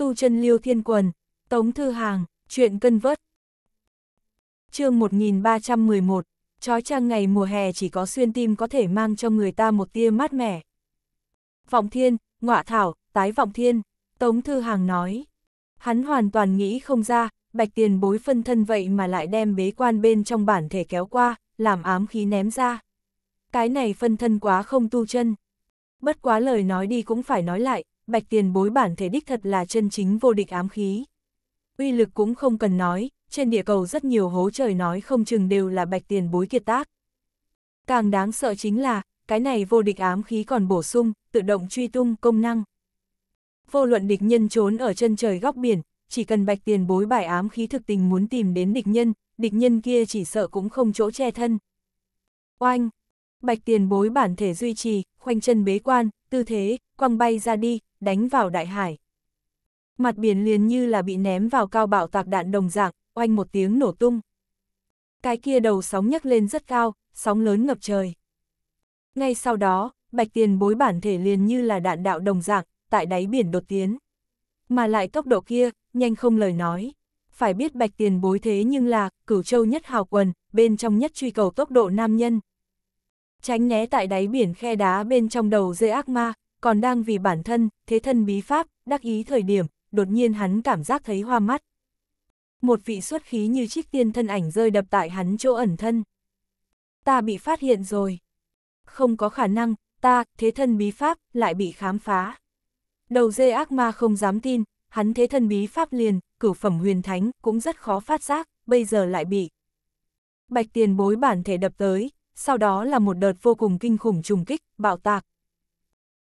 tu chân liêu thiên quần, tống thư hàng, chuyện cân vớt. chương 1311, trói trang ngày mùa hè chỉ có xuyên tim có thể mang cho người ta một tia mát mẻ. Vọng thiên, ngọa thảo, tái vọng thiên, tống thư hàng nói. Hắn hoàn toàn nghĩ không ra, bạch tiền bối phân thân vậy mà lại đem bế quan bên trong bản thể kéo qua, làm ám khí ném ra. Cái này phân thân quá không tu chân. Bất quá lời nói đi cũng phải nói lại, bạch tiền bối bản thể đích thật là chân chính vô địch ám khí. Uy lực cũng không cần nói, trên địa cầu rất nhiều hố trời nói không chừng đều là bạch tiền bối kiệt tác. Càng đáng sợ chính là, cái này vô địch ám khí còn bổ sung, tự động truy tung công năng. Vô luận địch nhân trốn ở chân trời góc biển, chỉ cần bạch tiền bối bài ám khí thực tình muốn tìm đến địch nhân, địch nhân kia chỉ sợ cũng không chỗ che thân. Oanh! Bạch tiền bối bản thể duy trì, khoanh chân bế quan, tư thế, quăng bay ra đi, đánh vào đại hải. Mặt biển liền như là bị ném vào cao bạo tạc đạn đồng dạng, oanh một tiếng nổ tung. Cái kia đầu sóng nhấc lên rất cao, sóng lớn ngập trời. Ngay sau đó, bạch tiền bối bản thể liền như là đạn đạo đồng dạng, tại đáy biển đột tiến. Mà lại tốc độ kia, nhanh không lời nói. Phải biết bạch tiền bối thế nhưng là, cửu châu nhất hào quần, bên trong nhất truy cầu tốc độ nam nhân. Tránh né tại đáy biển khe đá bên trong đầu dây ác ma, còn đang vì bản thân, thế thân bí pháp, đắc ý thời điểm, đột nhiên hắn cảm giác thấy hoa mắt. Một vị xuất khí như trích tiên thân ảnh rơi đập tại hắn chỗ ẩn thân. Ta bị phát hiện rồi. Không có khả năng, ta, thế thân bí pháp, lại bị khám phá. Đầu dê ác ma không dám tin, hắn thế thân bí pháp liền, cửu phẩm huyền thánh, cũng rất khó phát giác, bây giờ lại bị. Bạch tiền bối bản thể đập tới, sau đó là một đợt vô cùng kinh khủng trùng kích, bạo tạc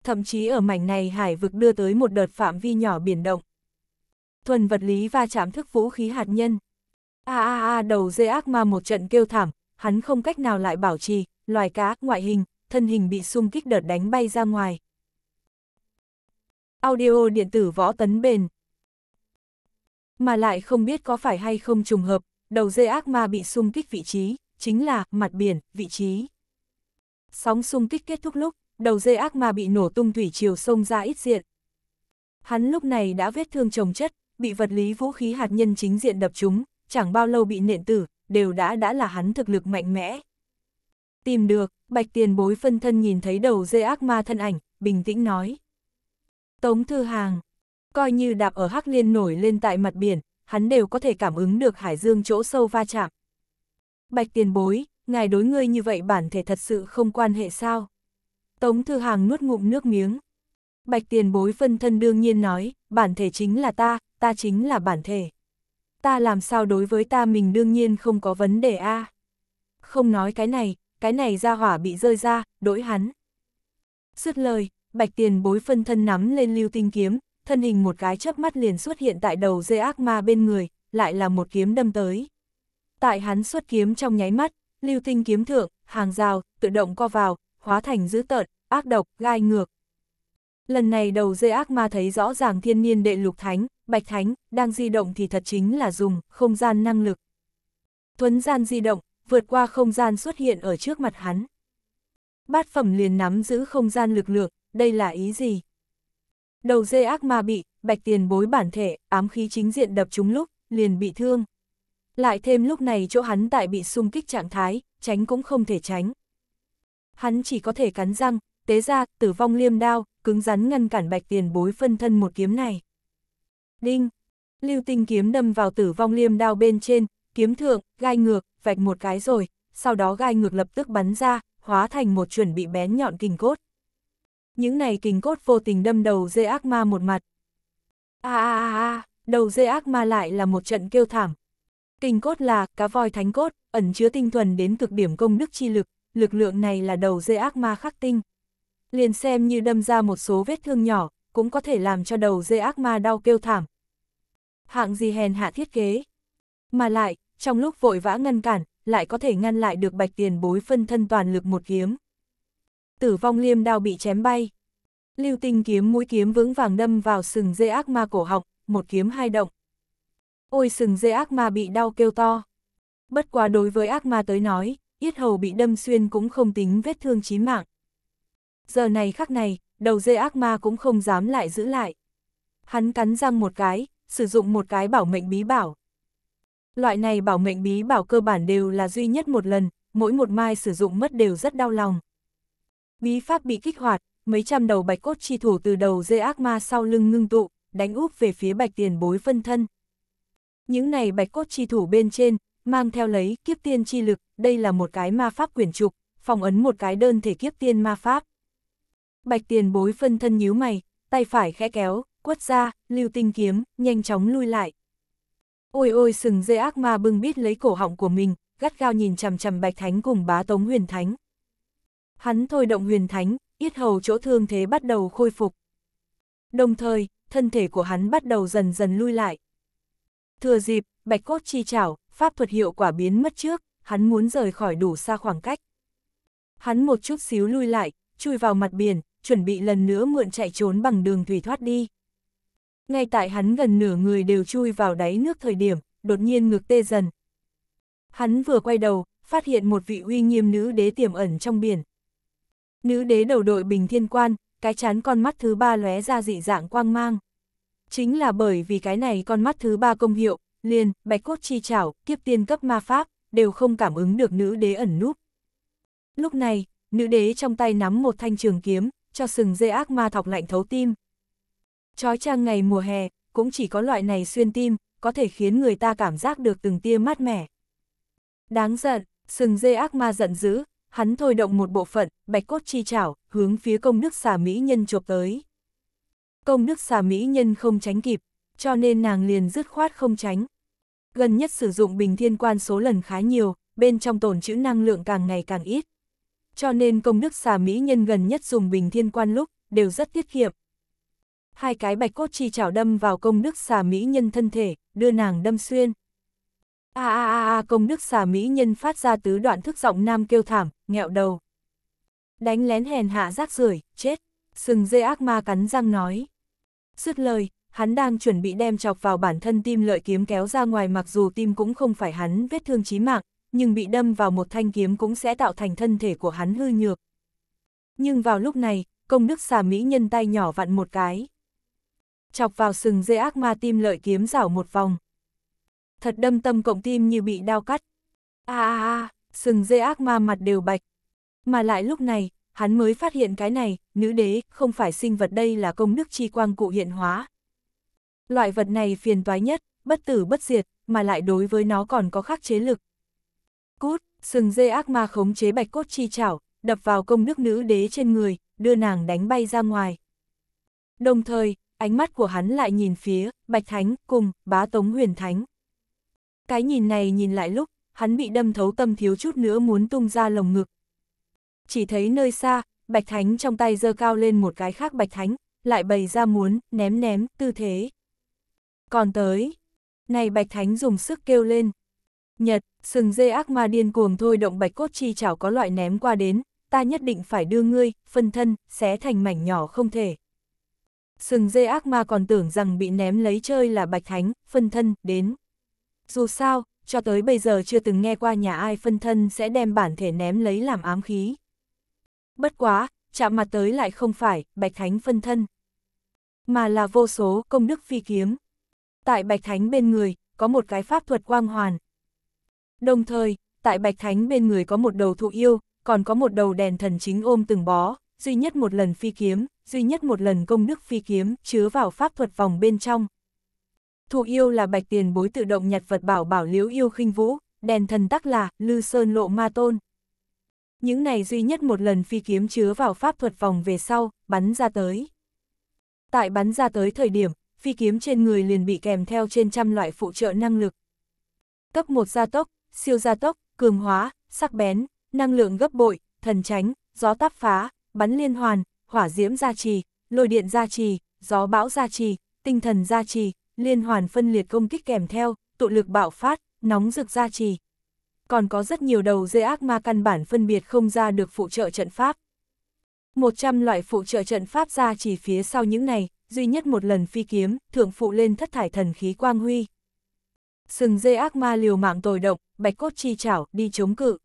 thậm chí ở mảnh này hải vực đưa tới một đợt phạm vi nhỏ biển động. Thuần vật lý va chạm thức vũ khí hạt nhân. A a a đầu dê ác ma một trận kêu thảm, hắn không cách nào lại bảo trì, loài cá, ngoại hình, thân hình bị xung kích đợt đánh bay ra ngoài. Audio điện tử võ tấn bền. Mà lại không biết có phải hay không trùng hợp, đầu dê ác ma bị xung kích vị trí, chính là mặt biển, vị trí. Sóng xung kích kết thúc lúc, đầu dây ác ma bị nổ tung thủy chiều sông ra ít diện. Hắn lúc này đã vết thương trồng chất, bị vật lý vũ khí hạt nhân chính diện đập chúng, chẳng bao lâu bị nện tử, đều đã đã là hắn thực lực mạnh mẽ. Tìm được, bạch tiền bối phân thân nhìn thấy đầu dây ác ma thân ảnh, bình tĩnh nói. Tống thư hàng, coi như đạp ở hắc liên nổi lên tại mặt biển, hắn đều có thể cảm ứng được hải dương chỗ sâu va chạm. Bạch tiền bối, ngài đối ngươi như vậy bản thể thật sự không quan hệ sao? Tống Thư Hàng nuốt ngụm nước miếng. Bạch tiền bối phân thân đương nhiên nói, bản thể chính là ta, ta chính là bản thể. Ta làm sao đối với ta mình đương nhiên không có vấn đề a. Không nói cái này, cái này ra hỏa bị rơi ra, đổi hắn. xuất lời, bạch tiền bối phân thân nắm lên lưu tinh kiếm, thân hình một cái chớp mắt liền xuất hiện tại đầu dê ác ma bên người, lại là một kiếm đâm tới. Tại hắn xuất kiếm trong nháy mắt, lưu tinh kiếm thượng, hàng rào, tự động co vào, hóa thành dữ tợn, ác độc, gai ngược. Lần này đầu dây ác ma thấy rõ ràng thiên niên đệ lục thánh, bạch thánh, đang di động thì thật chính là dùng không gian năng lực. Thuấn gian di động, vượt qua không gian xuất hiện ở trước mặt hắn. Bát phẩm liền nắm giữ không gian lực lượng, đây là ý gì? Đầu dây ác ma bị, bạch tiền bối bản thể, ám khí chính diện đập trúng lúc, liền bị thương. Lại thêm lúc này chỗ hắn tại bị xung kích trạng thái, tránh cũng không thể tránh, hắn chỉ có thể cắn răng, tế ra, tử vong liêm đao, cứng rắn ngăn cản bạch tiền bối phân thân một kiếm này. Đinh! Lưu tinh kiếm đâm vào tử vong liêm đao bên trên, kiếm thượng, gai ngược, vạch một cái rồi, sau đó gai ngược lập tức bắn ra, hóa thành một chuẩn bị bén nhọn kình cốt. Những này kình cốt vô tình đâm đầu dê ác ma một mặt. a a a a, đầu dê ác ma lại là một trận kêu thảm. Kình cốt là cá voi thánh cốt, ẩn chứa tinh thuần đến cực điểm công đức chi lực, lực lượng này là đầu dây ác ma khắc tinh. Liền xem như đâm ra một số vết thương nhỏ, cũng có thể làm cho đầu dây ác ma đau kêu thảm. Hạng gì hèn hạ thiết kế. Mà lại, trong lúc vội vã ngăn cản, lại có thể ngăn lại được bạch tiền bối phân thân toàn lực một kiếm. Tử vong liêm đao bị chém bay. Lưu tinh kiếm mũi kiếm vững vàng đâm vào sừng dê ác ma cổ họng, một kiếm hai động. Ôi sừng dê ác ma bị đau kêu to. Bất quá đối với ác ma tới nói, yết hầu bị đâm xuyên cũng không tính vết thương chí mạng. Giờ này khắc này, đầu dê ác ma cũng không dám lại giữ lại. Hắn cắn răng một cái, sử dụng một cái bảo mệnh bí bảo. Loại này bảo mệnh bí bảo cơ bản đều là duy nhất một lần, mỗi một mai sử dụng mất đều rất đau lòng. Bí pháp bị kích hoạt, mấy trăm đầu bạch cốt chi thủ từ đầu dê ác ma sau lưng ngưng tụ, đánh úp về phía bạch tiền bối phân thân. Những này bạch cốt chi thủ bên trên, mang theo lấy kiếp tiên chi lực, đây là một cái ma pháp quyển trục, phòng ấn một cái đơn thể kiếp tiên ma pháp. Bạch tiền bối phân thân nhíu mày, tay phải khẽ kéo, quất ra, lưu tinh kiếm, nhanh chóng lui lại. Ôi ôi sừng dây ác ma bưng bít lấy cổ họng của mình, gắt gao nhìn chằm chằm bạch thánh cùng bá tống huyền thánh. Hắn thôi động huyền thánh, yết hầu chỗ thương thế bắt đầu khôi phục. Đồng thời, thân thể của hắn bắt đầu dần dần lui lại. Thừa dịp, bạch cốt chi chảo, pháp thuật hiệu quả biến mất trước, hắn muốn rời khỏi đủ xa khoảng cách. Hắn một chút xíu lui lại, chui vào mặt biển, chuẩn bị lần nữa mượn chạy trốn bằng đường thủy thoát đi. Ngay tại hắn gần nửa người đều chui vào đáy nước thời điểm, đột nhiên ngực tê dần. Hắn vừa quay đầu, phát hiện một vị uy nghiêm nữ đế tiềm ẩn trong biển. Nữ đế đầu đội bình thiên quan, cái chán con mắt thứ ba lóe ra dị dạng quang mang. Chính là bởi vì cái này con mắt thứ ba công hiệu, liền, bạch cốt chi trảo kiếp tiên cấp ma pháp, đều không cảm ứng được nữ đế ẩn núp. Lúc này, nữ đế trong tay nắm một thanh trường kiếm, cho sừng dê ác ma thọc lạnh thấu tim. Chói trang ngày mùa hè, cũng chỉ có loại này xuyên tim, có thể khiến người ta cảm giác được từng tia mát mẻ. Đáng giận, sừng dê ác ma giận dữ, hắn thôi động một bộ phận, bạch cốt chi trảo hướng phía công đức xà mỹ nhân chộp tới. Công đức xà mỹ nhân không tránh kịp, cho nên nàng liền dứt khoát không tránh, Gần nhất sử dụng bình thiên quan số lần khá nhiều, bên trong tồn trữ năng lượng càng ngày càng ít. Cho nên công đức xà mỹ nhân gần nhất dùng bình thiên quan lúc, đều rất tiết kiệm. Hai cái bạch cốt chi chảo đâm vào công đức xà mỹ nhân thân thể, đưa nàng đâm xuyên. A a a a công đức xà mỹ nhân phát ra tứ đoạn thức giọng nam kêu thảm, nghẹo đầu. Đánh lén hèn hạ rác rưởi chết, sừng dê ác ma cắn răng nói. Dứt lời, hắn đang chuẩn bị đem chọc vào bản thân tim lợi kiếm kéo ra ngoài mặc dù tim cũng không phải hắn vết thương chí mạng, nhưng bị đâm vào một thanh kiếm cũng sẽ tạo thành thân thể của hắn hư nhược. Nhưng vào lúc này, công đức xà mỹ nhân tay nhỏ vặn một cái. Chọc vào sừng dê ác ma tim lợi kiếm rảo một vòng. Thật đâm tâm cộng tim như bị đau cắt. a a a, sừng dê ác ma mặt đều bạch. Mà lại lúc này, hắn mới phát hiện cái này, nữ đế, không phải sinh vật đây là công đức chi quang cụ hiện hóa, Loại vật này phiền toái nhất, bất tử bất diệt, mà lại đối với nó còn có khắc chế lực. Cút, sừng dê ác ma khống chế bạch cốt chi chảo, đập vào công đức nữ đế trên người, đưa nàng đánh bay ra ngoài. Đồng thời, ánh mắt của hắn lại nhìn phía, bạch thánh, cùng, bá tống huyền thánh. Cái nhìn này nhìn lại lúc, hắn bị đâm thấu tâm thiếu chút nữa muốn tung ra lồng ngực. Chỉ thấy nơi xa, bạch thánh trong tay giơ cao lên một cái khác bạch thánh, lại bày ra muốn, ném ném, tư thế. Còn tới, này Bạch Thánh dùng sức kêu lên. Nhật, sừng dê ác ma điên cuồng thôi động bạch cốt chi chảo có loại ném qua đến, ta nhất định phải đưa ngươi, phân thân, xé thành mảnh nhỏ không thể. Sừng dê ác ma còn tưởng rằng bị ném lấy chơi là bạch thánh, phân thân, đến. Dù sao, cho tới bây giờ chưa từng nghe qua nhà ai phân thân sẽ đem bản thể ném lấy làm ám khí. Bất quá, chạm mặt tới lại không phải, bạch thánh phân thân, mà là vô số công đức phi kiếm tại Bạch Thánh bên người, có một cái pháp thuật quang hoàn. Đồng thời, tại Bạch Thánh bên người có một đầu thụ yêu, còn có một đầu đèn thần chính ôm từng bó, duy nhất một lần phi kiếm, duy nhất một lần công đức phi kiếm, chứa vào pháp thuật vòng bên trong. Thụ yêu là Bạch Tiền bối tự động nhặt vật bảo bảo liếu yêu khinh vũ, đèn thần tắc là Lư Sơn Lộ Ma Tôn. Những này duy nhất một lần phi kiếm chứa vào pháp thuật vòng về sau, bắn ra tới. Tại bắn ra tới thời điểm, phi kiếm trên người liền bị kèm theo trên trăm loại phụ trợ năng lực. Cấp 1 gia tốc, siêu gia tốc, cường hóa, sắc bén, năng lượng gấp bội, thần tránh, gió táp phá, bắn liên hoàn, hỏa diễm gia trì, lôi điện gia trì, gió bão gia trì, tinh thần gia trì, liên hoàn phân liệt công kích kèm theo, tụ lực bạo phát, nóng rực gia trì. Còn có rất nhiều đầu dây ác ma căn bản phân biệt không ra được phụ trợ trận pháp. 100 loại phụ trợ trận pháp gia trì phía sau những này, duy nhất một lần phi kiếm, thượng phụ lên thất thải thần khí quang huy. Sừng dê ác ma liều mạng tồi động, bạch cốt chi chảo, đi chống cự.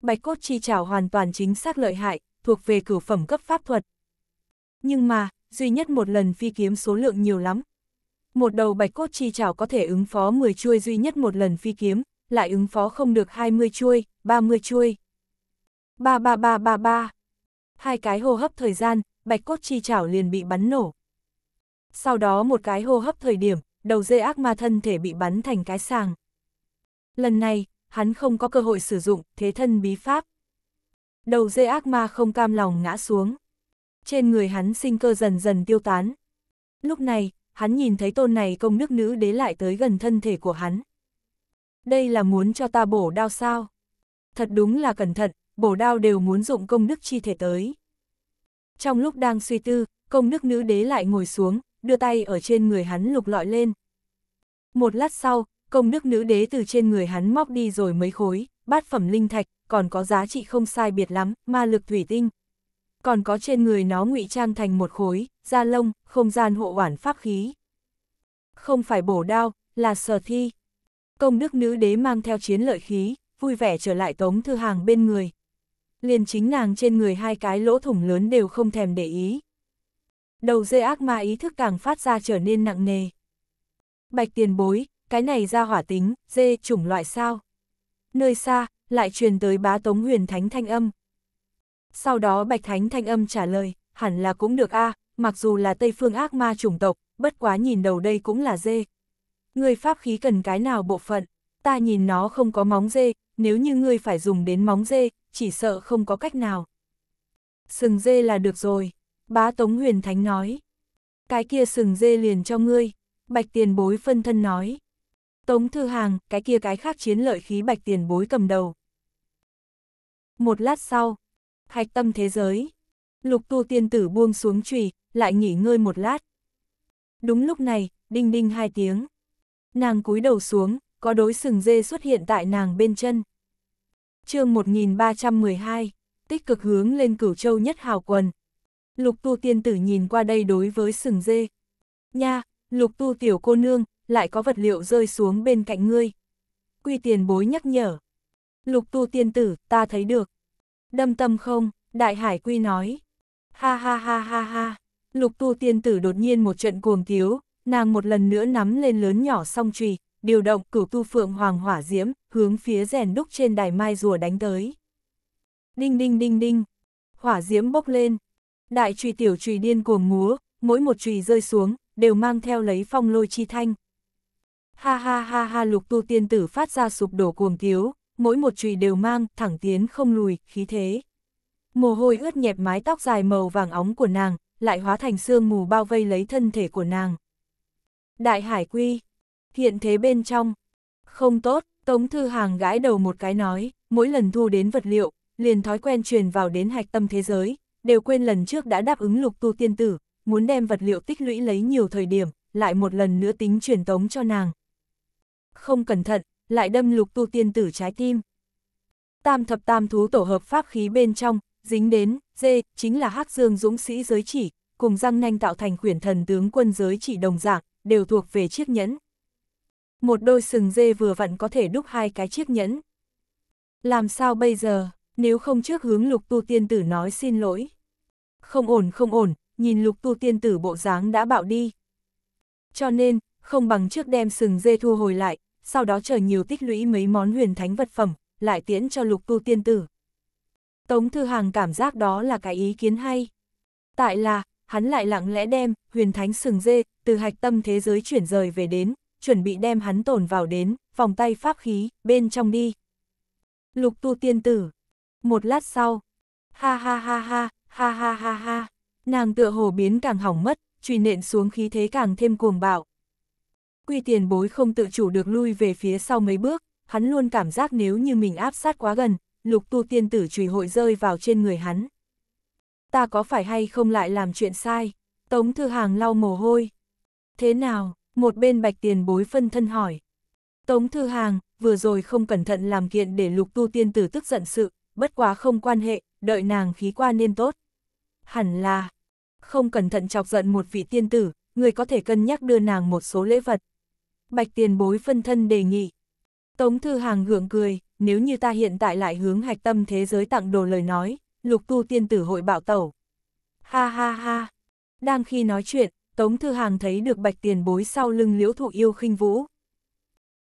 Bạch cốt chi chảo hoàn toàn chính xác lợi hại, thuộc về cửu phẩm cấp pháp thuật. Nhưng mà, duy nhất một lần phi kiếm số lượng nhiều lắm. Một đầu bạch cốt chi chảo có thể ứng phó 10 chuôi duy nhất một lần phi kiếm, lại ứng phó không được 20 chuôi, 30 chuôi. Ba ba ba ba ba. Hai cái hô hấp thời gian, bạch cốt chi chảo liền bị bắn nổ. Sau đó một cái hô hấp thời điểm, đầu dê ác ma thân thể bị bắn thành cái sàng. Lần này, hắn không có cơ hội sử dụng thế thân bí pháp. Đầu dê ác ma không cam lòng ngã xuống. Trên người hắn sinh cơ dần dần tiêu tán. Lúc này, hắn nhìn thấy tôn này công nước nữ đế lại tới gần thân thể của hắn. Đây là muốn cho ta bổ đao sao? Thật đúng là cẩn thận, bổ đao đều muốn dụng công đức chi thể tới. Trong lúc đang suy tư, công đức nữ đế lại ngồi xuống, đưa tay ở trên người hắn lục lọi lên. Một lát sau, công đức nữ đế từ trên người hắn móc đi rồi mấy khối, bát phẩm linh thạch, còn có giá trị không sai biệt lắm, ma lực thủy tinh. Còn có trên người nó ngụy trang thành một khối, da lông, không gian hộ quản pháp khí. Không phải bổ đao, là sở thi. Công đức nữ đế mang theo chiến lợi khí, vui vẻ trở lại tống thư hàng bên người. Liền chính nàng trên người hai cái lỗ thủng lớn đều không thèm để ý đầu dê ác ma ý thức càng phát ra trở nên nặng nề. Bạch tiền bối, cái này ra hỏa tính, dê chủng loại sao? Nơi xa, lại truyền tới bá tống huyền thánh thanh âm. Sau đó bạch thánh thanh âm trả lời, hẳn là cũng được a mặc dù là tây phương ác ma chủng tộc, bất quá nhìn đầu đây cũng là dê. Người pháp khí cần cái nào bộ phận, ta nhìn nó không có móng dê, nếu như ngươi phải dùng đến móng dê, chỉ sợ không có cách nào. Sừng dê là được rồi bá Tống Huyền Thánh nói. Cái kia sừng dê liền cho ngươi, bạch tiền bối phân thân nói. Tống Thư Hàng, cái kia cái khác chiến lợi khí bạch tiền bối cầm đầu. Một lát sau, hạch tâm thế giới, lục tu tiên tử buông xuống trùy, lại nghỉ ngơi một lát. Đúng lúc này, đinh đinh hai tiếng. Nàng cúi đầu xuống, có đối sừng dê xuất hiện tại nàng bên chân. chương 1312, tích cực hướng lên cửu châu nhất hào quần lục tu tiên tử nhìn qua đây đối với sừng dê. Nha, lục tu tiểu cô nương, lại có vật liệu rơi xuống bên cạnh ngươi. Quy tiền bối nhắc nhở. Lục tu tiên tử, ta thấy được. Đâm tâm không, đại hải quy nói. Ha ha ha ha ha, lục tu tiên tử đột nhiên một trận cuồng thiếu, nàng một lần nữa nắm lên lớn nhỏ song trùy, điều động cửu tu phượng hoàng hỏa diễm, hướng phía rèn đúc trên đài mai rùa đánh tới. Đinh đinh đinh đinh, hỏa diễm bốc lên, Đại trùy tiểu trùy điên cuồng múa, mỗi một trùy rơi xuống, đều mang theo lấy phong lôi chi thanh. Ha ha ha ha lục tu tiên tử phát ra sụp đổ cuồng tiếu, mỗi một trùy đều mang, thẳng tiến không lùi, khí thế. Mồ hôi ướt nhẹp mái tóc dài màu vàng óng của nàng, lại hóa thành sương mù bao vây lấy thân thể của nàng. Đại hải quy, hiện thế bên trong, không tốt, Tống Thư Hàng gãi đầu một cái nói, mỗi lần thu đến vật liệu, liền thói quen truyền vào đến hạch tâm thế giới, đều quên lần trước đã đáp ứng lục tu tiên tử, muốn đem vật liệu tích lũy lấy nhiều thời điểm, lại một lần nữa tính truyền tống cho nàng. Không cẩn thận, lại đâm lục tu tiên tử trái tim. Tam thập tam thú tổ hợp pháp khí bên trong, dính đến, dê, chính là hắc dương dũng sĩ giới chỉ, cùng răng nanh tạo thành khuyển thần tướng quân giới chỉ đồng dạng, đều thuộc về chiếc nhẫn. Một đôi sừng dê vừa vặn có thể đúc hai cái chiếc nhẫn. Làm sao bây giờ? nếu không trước hướng lục tu tiên tử nói xin lỗi. Không ổn không ổn, nhìn lục tu tiên tử bộ dáng đã bạo đi. Cho nên, không bằng trước đem sừng dê thu hồi lại, sau đó chờ nhiều tích lũy mấy món huyền thánh vật phẩm, lại tiễn cho lục tu tiên tử. Tống Thư Hàng cảm giác đó là cái ý kiến hay. Tại là, hắn lại lặng lẽ đem huyền thánh sừng dê từ hạch tâm thế giới chuyển rời về đến, chuẩn bị đem hắn tổn vào đến vòng tay pháp khí bên trong đi. Lục tu tiên tử một lát sau, ha ha ha ha, ha ha ha ha, nàng tựa hồ biến càng hỏng mất, truy nện xuống khí thế càng thêm cuồng bạo. Quy tiền bối không tự chủ được lui về phía sau mấy bước, hắn luôn cảm giác nếu như mình áp sát quá gần, lục tu tiên tử trùy hội rơi vào trên người hắn. Ta có phải hay không lại làm chuyện sai? Tống Thư Hàng lau mồ hôi. Thế nào? Một bên bạch tiền bối phân thân hỏi. Tống Thư Hàng, vừa rồi không cẩn thận làm kiện để lục tu tiên tử tức giận sự, bất quá không quan hệ, đợi nàng khí qua nên tốt. Hẳn là, không cẩn thận chọc giận một vị tiên tử, người có thể cân nhắc đưa nàng một số lễ vật. Bạch tiền bối phân thân đề nghị. Tống Thư Hàng hưởng cười, nếu như ta hiện tại lại hướng hạch tâm thế giới tặng đồ lời nói, lục tu tiên tử hội bạo tẩu. Ha ha ha. Đang khi nói chuyện, Tống Thư Hàng thấy được bạch tiền bối sau lưng liễu thụ yêu khinh vũ.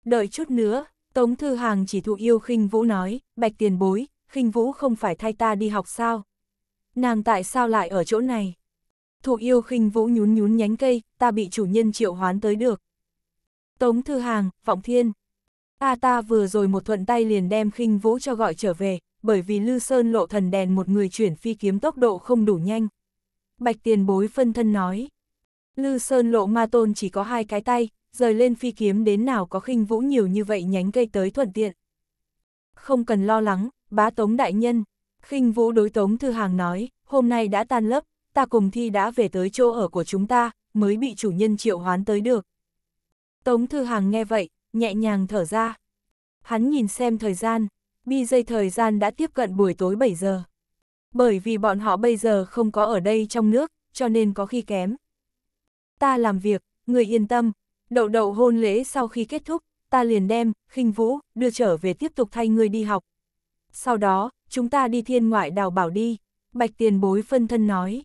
Đợi chút nữa, Tống Thư Hàng chỉ thụ yêu khinh vũ nói, bạch tiền bối, khinh vũ không phải thay ta đi học sao? Nàng tại sao lại ở chỗ này? Thuộc yêu khinh vũ nhún nhún nhánh cây, ta bị chủ nhân triệu hoán tới được. Tống Thư Hàng, Vọng Thiên. A ta vừa rồi một thuận tay liền đem khinh vũ cho gọi trở về, bởi vì Lư Sơn lộ thần đèn một người chuyển phi kiếm tốc độ không đủ nhanh. Bạch tiền bối phân thân nói. Lư Sơn lộ ma tôn chỉ có hai cái tay, rời lên phi kiếm đến nào có khinh vũ nhiều như vậy nhánh cây tới thuận tiện. Không cần lo lắng, Bá Tống Đại Nhân, khinh vũ đối Tống Thư Hàng nói, hôm nay đã tan lớp, ta cùng thi đã về tới chỗ ở của chúng ta, mới bị chủ nhân triệu hoán tới được. Tống Thư Hàng nghe vậy, nhẹ nhàng thở ra. Hắn nhìn xem thời gian, bi dây thời gian đã tiếp cận buổi tối 7 giờ. Bởi vì bọn họ bây giờ không có ở đây trong nước, cho nên có khi kém. Ta làm việc, người yên tâm, đậu đậu hôn lễ sau khi kết thúc, ta liền đem, khinh vũ, đưa trở về tiếp tục thay người đi học, sau đó, chúng ta đi thiên ngoại đào bảo đi, bạch tiền bối phân thân nói.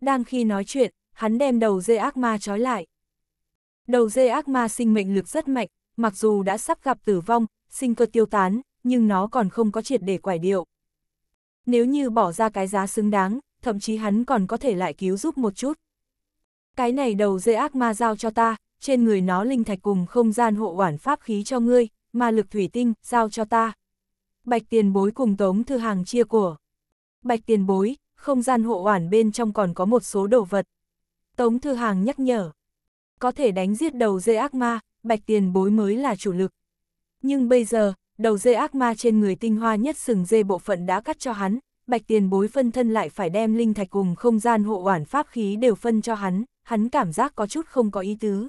Đang khi nói chuyện, hắn đem đầu dê ác ma trói lại. Đầu dê ác ma sinh mệnh lực rất mạnh, mặc dù đã sắp gặp tử vong, sinh cơ tiêu tán, nhưng nó còn không có triệt để quải điệu. Nếu như bỏ ra cái giá xứng đáng, thậm chí hắn còn có thể lại cứu giúp một chút. Cái này đầu dê ác ma giao cho ta, trên người nó linh thạch cùng không gian hộ quản pháp khí cho ngươi, ma lực thủy tinh, giao cho ta bạch tiền bối cùng tống thư hàng chia của. Bạch tiền bối, không gian hộ oản bên trong còn có một số đồ vật. Tống thư hàng nhắc nhở. Có thể đánh giết đầu dê ác ma, bạch tiền bối mới là chủ lực. Nhưng bây giờ, đầu dê ác ma trên người tinh hoa nhất sừng dê bộ phận đã cắt cho hắn, bạch tiền bối phân thân lại phải đem linh thạch cùng không gian hộ oản pháp khí đều phân cho hắn, hắn cảm giác có chút không có ý tứ.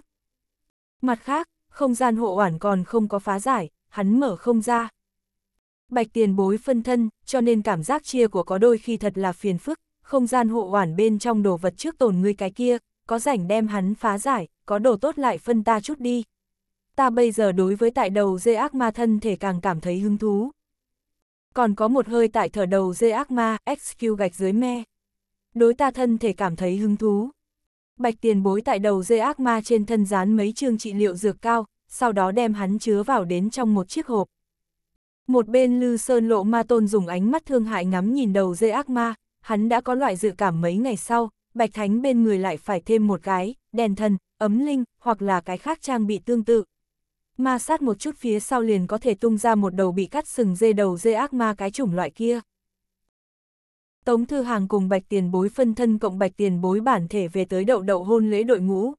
Mặt khác, không gian hộ oản còn không có phá giải, hắn mở không ra, Bạch tiền bối phân thân, cho nên cảm giác chia của có đôi khi thật là phiền phức, không gian hộ oản bên trong đồ vật trước tổn ngươi cái kia, có rảnh đem hắn phá giải, có đồ tốt lại phân ta chút đi. Ta bây giờ đối với tại đầu dê ác ma thân thể càng cảm thấy hứng thú. Còn có một hơi tại thở đầu dê ác ma, XQ gạch dưới me. Đối ta thân thể cảm thấy hứng thú. Bạch tiền bối tại đầu dê ác ma trên thân dán mấy chương trị liệu dược cao, sau đó đem hắn chứa vào đến trong một chiếc hộp. Một bên Lư Sơn Lộ Ma Tôn dùng ánh mắt thương hại ngắm nhìn đầu dê ác ma, hắn đã có loại dự cảm mấy ngày sau, Bạch Thánh bên người lại phải thêm một cái, đèn thần, ấm linh, hoặc là cái khác trang bị tương tự. Ma sát một chút phía sau liền có thể tung ra một đầu bị cắt sừng dê đầu dê ác ma cái chủng loại kia. Tống Thư Hàng cùng Bạch Tiền Bối phân thân cộng Bạch Tiền Bối bản thể về tới đậu đậu hôn lễ đội ngũ.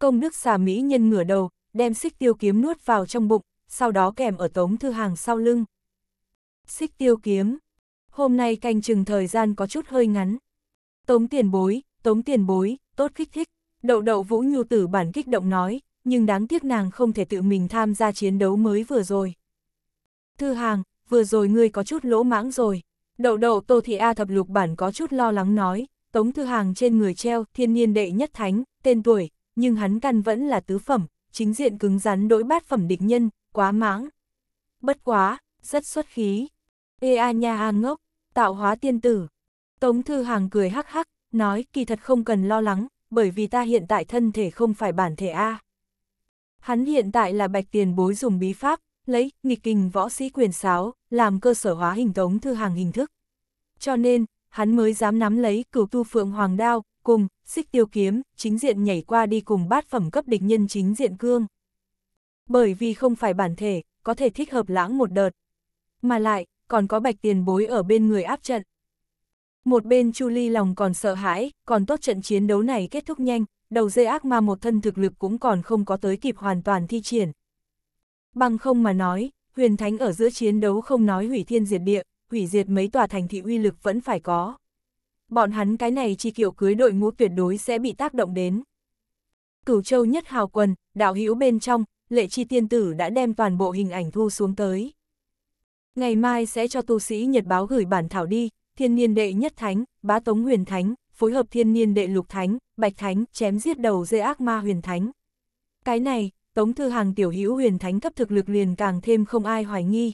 Công đức xà Mỹ nhân ngửa đầu, đem xích tiêu kiếm nuốt vào trong bụng, sau đó kèm ở tống thư hàng sau lưng. Xích tiêu kiếm. Hôm nay canh chừng thời gian có chút hơi ngắn. Tống tiền bối, tống tiền bối, tốt kích thích. Đậu đậu vũ nhu tử bản kích động nói, nhưng đáng tiếc nàng không thể tự mình tham gia chiến đấu mới vừa rồi. Thư hàng, vừa rồi ngươi có chút lỗ mãng rồi. Đậu đậu Tô Thị A thập lục bản có chút lo lắng nói, Tống Thư Hàng trên người treo thiên niên đệ nhất thánh, tên tuổi, nhưng hắn căn vẫn là tứ phẩm, chính diện cứng rắn đối bát phẩm địch nhân, quá mãng. Bất quá, rất xuất khí. Ê a nha a ngốc, tạo hóa tiên tử. Tống Thư Hàng cười hắc hắc, nói kỳ thật không cần lo lắng, bởi vì ta hiện tại thân thể không phải bản thể A. Hắn hiện tại là bạch tiền bối dùng bí pháp, lấy nghịch kinh võ sĩ quyền sáo, làm cơ sở hóa hình Tống Thư Hàng hình thức. Cho nên, hắn mới dám nắm lấy cửu tu phượng hoàng đao, cùng, xích tiêu kiếm, chính diện nhảy qua đi cùng bát phẩm cấp địch nhân chính diện cương bởi vì không phải bản thể, có thể thích hợp lãng một đợt. Mà lại, còn có bạch tiền bối ở bên người áp trận. Một bên Chu Ly lòng còn sợ hãi, còn tốt trận chiến đấu này kết thúc nhanh, đầu dây ác mà một thân thực lực cũng còn không có tới kịp hoàn toàn thi triển. Bằng không mà nói, huyền thánh ở giữa chiến đấu không nói hủy thiên diệt địa, hủy diệt mấy tòa thành thị uy lực vẫn phải có. Bọn hắn cái này chi kiệu cưới đội ngũ tuyệt đối sẽ bị tác động đến. Cửu châu nhất hào quần, đạo hữu bên trong, lệ chi tiên tử đã đem toàn bộ hình ảnh thu xuống tới. Ngày mai sẽ cho tu sĩ Nhật báo gửi bản thảo đi, thiên niên đệ nhất thánh, bá tống huyền thánh, phối hợp thiên niên đệ lục thánh, bạch thánh, chém giết đầu dê ác ma huyền thánh. Cái này, tống thư hàng tiểu hữu huyền thánh cấp thực lực liền càng thêm không ai hoài nghi.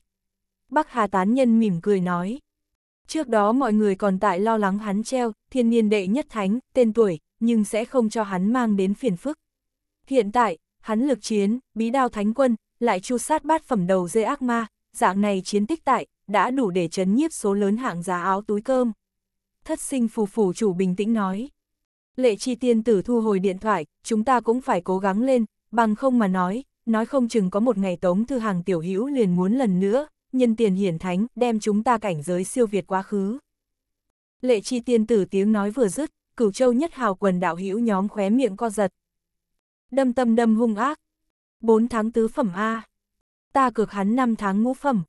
Bắc Hà Tán Nhân mỉm cười nói. Trước đó mọi người còn tại lo lắng hắn treo, thiên niên đệ nhất thánh, tên tuổi, nhưng sẽ không cho hắn mang đến phiền phức. Hiện tại, hắn lực chiến, bí đao thánh quân, lại chu sát bát phẩm đầu dê ác ma, dạng này chiến tích tại, đã đủ để chấn nhiếp số lớn hạng giá áo túi cơm. Thất sinh phù phủ chủ bình tĩnh nói. Lệ chi tiên tử thu hồi điện thoại, chúng ta cũng phải cố gắng lên, bằng không mà nói, nói không chừng có một ngày tống thư hàng tiểu hữu liền muốn lần nữa, nhân tiền hiển thánh, đem chúng ta cảnh giới siêu việt quá khứ. Lệ chi tiên tử tiếng nói vừa dứt, cửu châu nhất hào quần đạo hữu nhóm khóe miệng co giật, Đâm tâm đâm hung ác. bốn tháng tứ phẩm A. Ta cược hắn năm tháng ngũ phẩm.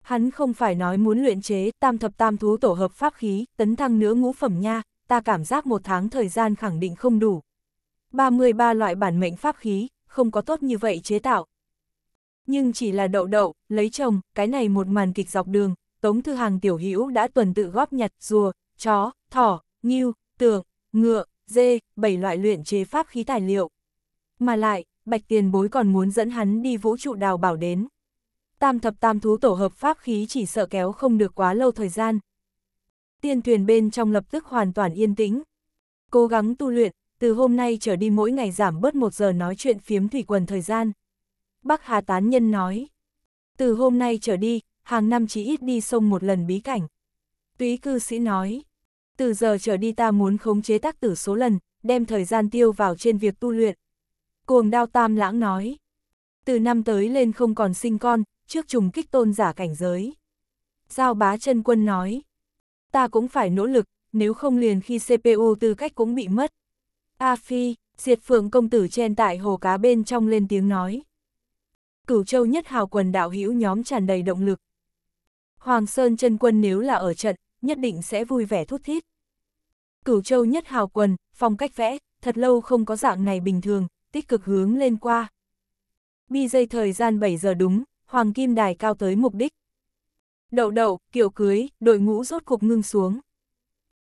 Hắn không phải nói muốn luyện chế tam thập tam thú tổ hợp pháp khí, tấn thăng nữa ngũ phẩm nha, ta cảm giác một tháng thời gian khẳng định không đủ. 33 loại bản mệnh pháp khí, không có tốt như vậy chế tạo. Nhưng chỉ là đậu đậu, lấy chồng, cái này một màn kịch dọc đường, Tống Thư Hàng tiểu hữu đã tuần tự góp nhặt rùa, chó, thỏ, nghiêu, tượng, ngựa, dê, bảy loại luyện chế pháp khí tài liệu. Mà lại, Bạch Tiền Bối còn muốn dẫn hắn đi vũ trụ đào bảo đến. Tam thập tam thú tổ hợp pháp khí chỉ sợ kéo không được quá lâu thời gian. Tiên thuyền bên trong lập tức hoàn toàn yên tĩnh. Cố gắng tu luyện, từ hôm nay trở đi mỗi ngày giảm bớt một giờ nói chuyện phiếm thủy quần thời gian. Bắc Hà Tán Nhân nói, từ hôm nay trở đi, hàng năm chỉ ít đi sông một lần bí cảnh. Túy cư sĩ nói, từ giờ trở đi ta muốn khống chế tác tử số lần, đem thời gian tiêu vào trên việc tu luyện. Cuồng đao tam lãng nói. Từ năm tới lên không còn sinh con, trước trùng kích tôn giả cảnh giới. Giao bá chân quân nói. Ta cũng phải nỗ lực, nếu không liền khi CPU tư cách cũng bị mất. A Phi, diệt phượng công tử chen tại hồ cá bên trong lên tiếng nói. Cửu châu nhất hào quần đạo hữu nhóm tràn đầy động lực. Hoàng Sơn chân quân nếu là ở trận, nhất định sẽ vui vẻ thút thít. Cửu châu nhất hào quần, phong cách vẽ, thật lâu không có dạng này bình thường, tích cực hướng lên qua. Bi dây thời gian 7 giờ đúng, Hoàng Kim Đài cao tới mục đích. Đậu đậu, kiểu cưới, đội ngũ rốt cục ngưng xuống.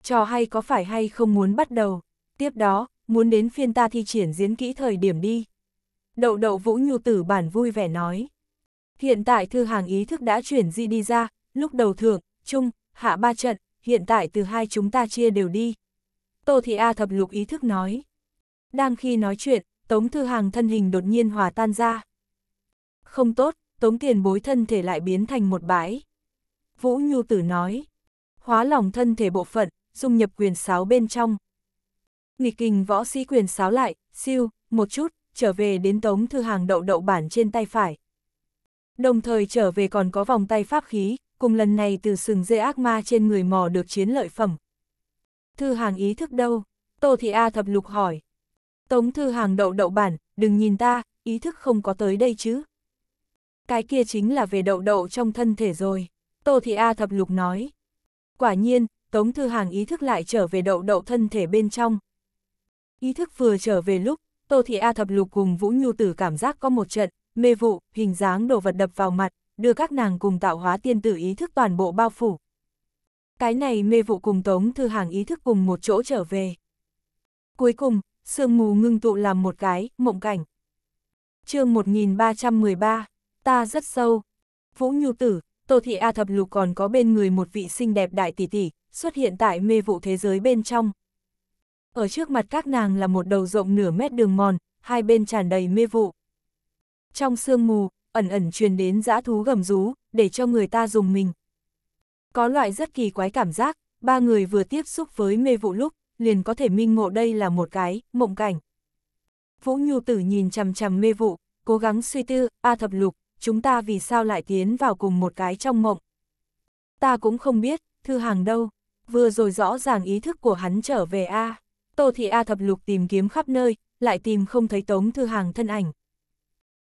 Trò hay có phải hay không muốn bắt đầu, tiếp đó, muốn đến phiên ta thi triển diễn kỹ thời điểm đi. Đậu đậu vũ nhu tử bản vui vẻ nói. Hiện tại thư hàng ý thức đã chuyển di đi ra, lúc đầu thượng, trung, hạ ba trận, hiện tại từ hai chúng ta chia đều đi. Tô Thị A thập lục ý thức nói. Đang khi nói chuyện, Tống Thư Hàng thân hình đột nhiên hòa tan ra. Không tốt, Tống Tiền bối thân thể lại biến thành một bãi. Vũ Nhu Tử nói, hóa lòng thân thể bộ phận, dung nhập quyền sáo bên trong. Nghịch kình võ sĩ quyền sáo lại, siêu, một chút, trở về đến Tống Thư Hàng đậu đậu bản trên tay phải. Đồng thời trở về còn có vòng tay pháp khí, cùng lần này từ sừng dê ác ma trên người mò được chiến lợi phẩm. Thư Hàng ý thức đâu? Tô Thị A thập lục hỏi. Tống Thư Hàng đậu đậu bản, đừng nhìn ta, ý thức không có tới đây chứ. Cái kia chính là về đậu đậu trong thân thể rồi, Tô Thị A thập lục nói. Quả nhiên, Tống Thư Hàng ý thức lại trở về đậu đậu thân thể bên trong. Ý thức vừa trở về lúc, Tô Thị A thập lục cùng Vũ Nhu Tử cảm giác có một trận, mê vụ, hình dáng đồ vật đập vào mặt, đưa các nàng cùng tạo hóa tiên tử ý thức toàn bộ bao phủ. Cái này mê vụ cùng Tống Thư Hàng ý thức cùng một chỗ trở về. Cuối cùng, sương mù ngưng tụ làm một cái, mộng cảnh. chương 1313, ta rất sâu. Vũ Nhu Tử, Tô Thị A Thập Lục còn có bên người một vị xinh đẹp đại tỷ tỷ, xuất hiện tại mê vụ thế giới bên trong. Ở trước mặt các nàng là một đầu rộng nửa mét đường mòn, hai bên tràn đầy mê vụ. Trong sương mù, ẩn ẩn truyền đến dã thú gầm rú, để cho người ta dùng mình. Có loại rất kỳ quái cảm giác, ba người vừa tiếp xúc với mê vụ lúc, liền có thể minh ngộ đây là một cái, mộng cảnh. Vũ Nhu Tử nhìn chằm chằm mê vụ, cố gắng suy tư, A thập lục, chúng ta vì sao lại tiến vào cùng một cái trong mộng. Ta cũng không biết, thư hàng đâu, vừa rồi rõ ràng ý thức của hắn trở về A. Tô thị A thập lục tìm kiếm khắp nơi, lại tìm không thấy tống thư hàng thân ảnh.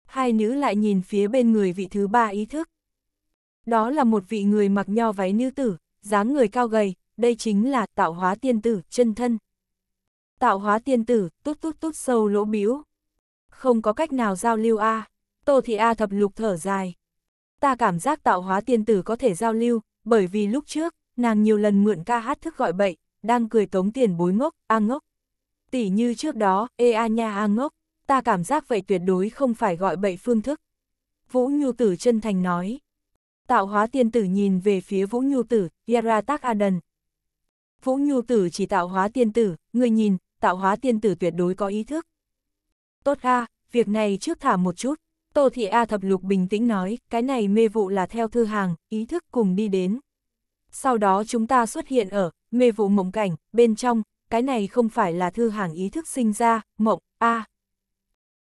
Hai nữ lại nhìn phía bên người vị thứ ba ý thức. Đó là một vị người mặc nho váy nữ tử, dáng người cao gầy, đây chính là tạo hóa tiên tử, chân thân. Tạo hóa tiên tử, tút tút tút sâu lỗ biếu. Không có cách nào giao lưu A, Tô Thị A thập lục thở dài. Ta cảm giác tạo hóa tiên tử có thể giao lưu, bởi vì lúc trước, nàng nhiều lần mượn ca hát thức gọi bậy, đang cười tống tiền bối ngốc, A ngốc. tỷ như trước đó, ê a nha a ngốc, ta cảm giác vậy tuyệt đối không phải gọi bậy phương thức. Vũ Nhu Tử chân thành nói. Tạo hóa tiên tử nhìn về phía Vũ Nhu Tử, Yara Tak Aden, Vũ Nhu Tử chỉ tạo hóa tiên tử, người nhìn, tạo hóa tiên tử tuyệt đối có ý thức. Tốt a, việc này trước thả một chút. Tô Thị A Thập Lục bình tĩnh nói, cái này mê vụ là theo thư hàng, ý thức cùng đi đến. Sau đó chúng ta xuất hiện ở, mê vụ mộng cảnh, bên trong, cái này không phải là thư hàng ý thức sinh ra, mộng, a.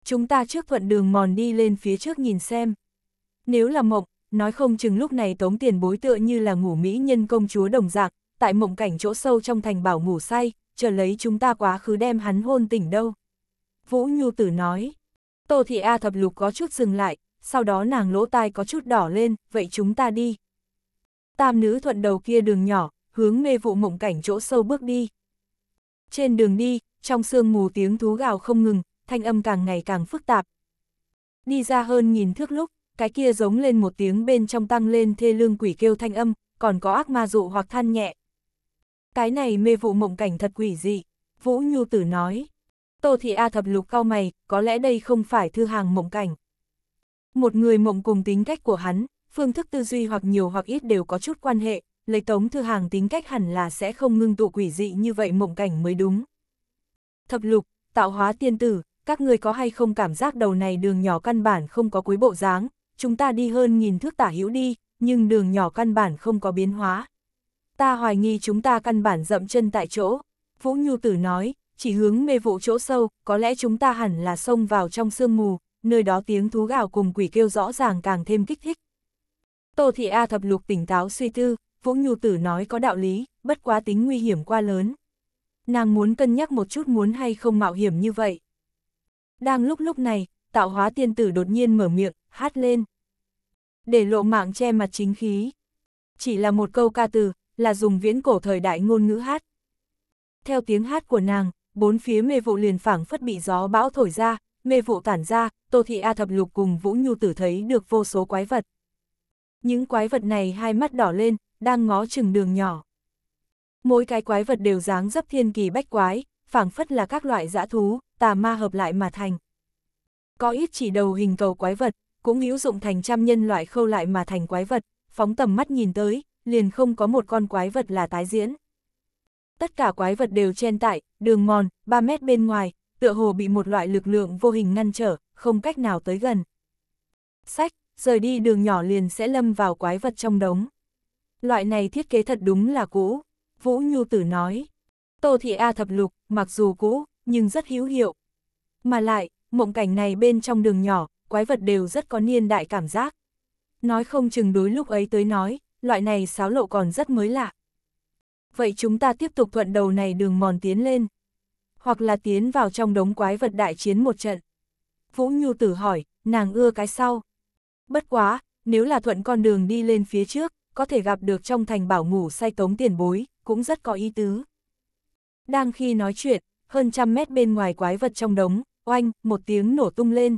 Chúng ta trước thuận đường mòn đi lên phía trước nhìn xem. Nếu là mộng, nói không chừng lúc này tống tiền bối tựa như là ngủ mỹ nhân công chúa đồng dạng, tại mộng cảnh chỗ sâu trong thành bảo ngủ say, chờ lấy chúng ta quá khứ đem hắn hôn tỉnh đâu. Vũ Nhu Tử nói, Tô Thị A thập lục có chút dừng lại, sau đó nàng lỗ tai có chút đỏ lên, vậy chúng ta đi. Tam nữ thuận đầu kia đường nhỏ, hướng mê vụ mộng cảnh chỗ sâu bước đi. Trên đường đi, trong sương mù tiếng thú gào không ngừng, thanh âm càng ngày càng phức tạp. Đi ra hơn nghìn thước lúc, cái kia giống lên một tiếng bên trong tăng lên thê lương quỷ kêu thanh âm, còn có ác ma dụ hoặc than nhẹ, cái này mê vụ mộng cảnh thật quỷ dị, Vũ Nhu Tử nói. Tô Thị A thập lục cao mày, có lẽ đây không phải thư hàng mộng cảnh. Một người mộng cùng tính cách của hắn, phương thức tư duy hoặc nhiều hoặc ít đều có chút quan hệ, lấy tống thư hàng tính cách hẳn là sẽ không ngưng tụ quỷ dị như vậy mộng cảnh mới đúng. Thập lục, tạo hóa tiên tử, các người có hay không cảm giác đầu này đường nhỏ căn bản không có cuối bộ dáng, chúng ta đi hơn nghìn thước tả hữu đi, nhưng đường nhỏ căn bản không có biến hóa, ta hoài nghi chúng ta căn bản dậm chân tại chỗ. Vũ Nhu Tử nói, chỉ hướng mê vụ chỗ sâu, có lẽ chúng ta hẳn là xông vào trong sương mù, nơi đó tiếng thú gào cùng quỷ kêu rõ ràng càng thêm kích thích. Tô Thị A thập lục tỉnh táo suy tư, Vũ Nhu Tử nói có đạo lý, bất quá tính nguy hiểm quá lớn. Nàng muốn cân nhắc một chút muốn hay không mạo hiểm như vậy. Đang lúc lúc này, tạo hóa tiên tử đột nhiên mở miệng, hát lên. Để lộ mạng che mặt chính khí. Chỉ là một câu ca từ, là dùng viễn cổ thời đại ngôn ngữ hát. Theo tiếng hát của nàng, bốn phía mê vụ liền phảng phất bị gió bão thổi ra, mê vụ tản ra, Tô Thị A Thập Lục cùng Vũ Nhu Tử thấy được vô số quái vật. Những quái vật này hai mắt đỏ lên, đang ngó chừng đường nhỏ. Mỗi cái quái vật đều dáng dấp thiên kỳ bách quái, phảng phất là các loại dã thú, tà ma hợp lại mà thành. Có ít chỉ đầu hình cầu quái vật, cũng hữu dụng thành trăm nhân loại khâu lại mà thành quái vật, phóng tầm mắt nhìn tới, liền không có một con quái vật là tái diễn. Tất cả quái vật đều chen tại, đường mòn, 3 mét bên ngoài, tựa hồ bị một loại lực lượng vô hình ngăn trở, không cách nào tới gần. Sách, rời đi đường nhỏ liền sẽ lâm vào quái vật trong đống. Loại này thiết kế thật đúng là cũ, Vũ Nhu Tử nói. Tô Thị A thập lục, mặc dù cũ, nhưng rất hữu hiệu. Mà lại, mộng cảnh này bên trong đường nhỏ, quái vật đều rất có niên đại cảm giác. Nói không chừng đối lúc ấy tới nói, loại này sáo lộ còn rất mới lạ. Vậy chúng ta tiếp tục thuận đầu này đường mòn tiến lên. Hoặc là tiến vào trong đống quái vật đại chiến một trận. Vũ Nhu tử hỏi, nàng ưa cái sau. Bất quá, nếu là thuận con đường đi lên phía trước, có thể gặp được trong thành bảo ngủ say tống tiền bối, cũng rất có ý tứ. Đang khi nói chuyện, hơn trăm mét bên ngoài quái vật trong đống, oanh, một tiếng nổ tung lên,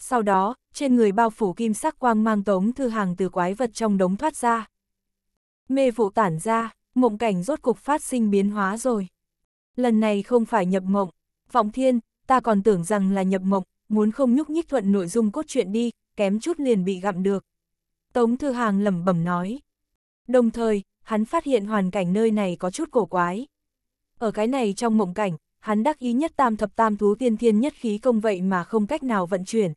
sau đó, trên người bao phủ kim sắc quang mang tống thư hàng từ quái vật trong đống thoát ra. Mê vụ tản ra, mộng cảnh rốt cục phát sinh biến hóa rồi. Lần này không phải nhập mộng, vọng thiên, ta còn tưởng rằng là nhập mộng, muốn không nhúc nhích thuận nội dung cốt truyện đi, kém chút liền bị gặm được. Tống Thư Hàng lẩm bẩm nói. Đồng thời, hắn phát hiện hoàn cảnh nơi này có chút cổ quái. Ở cái này trong mộng cảnh, hắn đắc ý nhất tam thập tam thú tiên thiên nhất khí công vậy mà không cách nào vận chuyển,